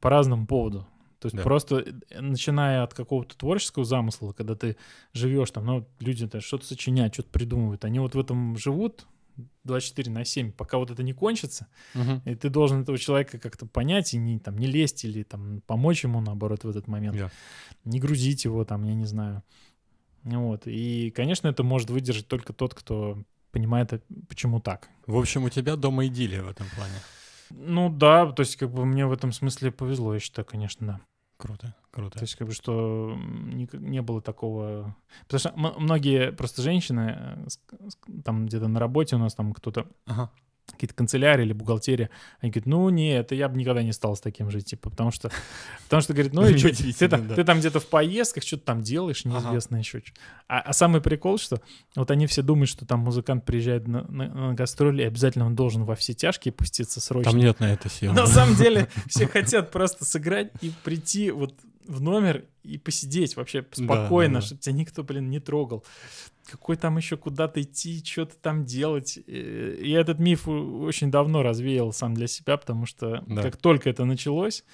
по разному поводу. То есть да. просто э, начиная от какого-то творческого замысла, когда ты живешь там, ну, люди что-то сочиняют, что-то придумывают, они вот в этом живут, 24 на 7, пока вот это не кончится, угу. и ты должен этого человека как-то понять и не, там, не лезть или там, помочь ему, наоборот, в этот момент. Yeah. Не грузить его там, я не знаю. Вот. И, конечно, это может выдержать только тот, кто понимает, э, почему так. В общем, у тебя дома идиллия в этом плане. Ну да, то есть как бы мне в этом смысле повезло, я считаю, конечно, да. Круто, круто. То есть как бы что не, не было такого... Потому что многие просто женщины, э, там где-то на работе у нас там кто-то... Ага какие-то канцелярии или бухгалтерия, они говорят, ну нет, я бы никогда не стал с таким жить, типа, потому что, потому что, говорит, ну и что, ты, да. ты там где-то в поездках что-то там делаешь, неизвестно ага. еще. А, а самый прикол, что вот они все думают, что там музыкант приезжает на, на, на гастроли, и обязательно он должен во все тяжкие пуститься срочно. Там нет на это сил. На самом деле все хотят просто сыграть и прийти вот в номер и посидеть вообще спокойно, да, да, чтобы тебя никто, блин, не трогал. Какой там еще куда-то идти, что-то там делать. Э, и этот миф очень давно развеял сам для себя, потому что да. как только это началось,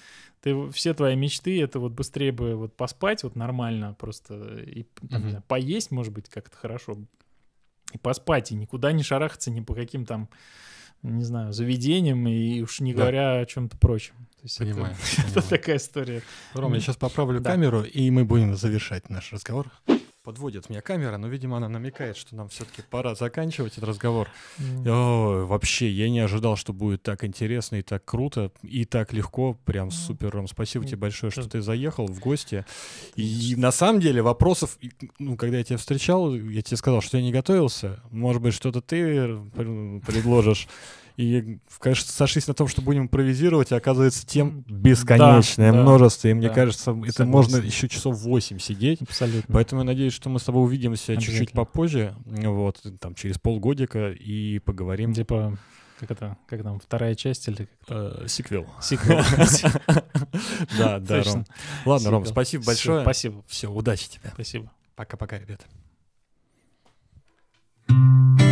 ты, все твои мечты — это вот быстрее бы вот поспать вот нормально просто э, и там, угу. поесть, может быть, как-то хорошо, и поспать, и никуда не шарахаться ни по каким там, не знаю, заведениям, и уж не да. говоря о чем-то прочем. То есть понимаю, это, такая история. Ром, я сейчас поправлю камеру, и мы будем завершать наш разговор. Подводит меня камера, но, видимо, она намекает, что нам все-таки пора заканчивать этот разговор. Mm. О, вообще, я не ожидал, что будет так интересно и так круто, и так легко. Прям mm. супер, Ром. Спасибо mm. тебе большое, что ты заехал в гости. И, и на самом деле вопросов, ну, когда я тебя встречал, я тебе сказал, что я не готовился. Может быть, что-то ты э, предложишь. И, конечно, сошлись на том, что будем импровизировать, и оказывается тем... Бесконечное да, множество, да, и мне да, кажется, это можно еще часов 8 сидеть. Абсолютно. Поэтому я надеюсь, что мы с тобой увидимся чуть-чуть попозже, вот, там, через полгодика, и поговорим. Типа, как это, как там, вторая часть или как? Э, сиквел. Сиквел. Да, да, Ром. Ладно, Ром, спасибо большое. Спасибо. Все, удачи тебе. Спасибо. Пока-пока, ребята. thank you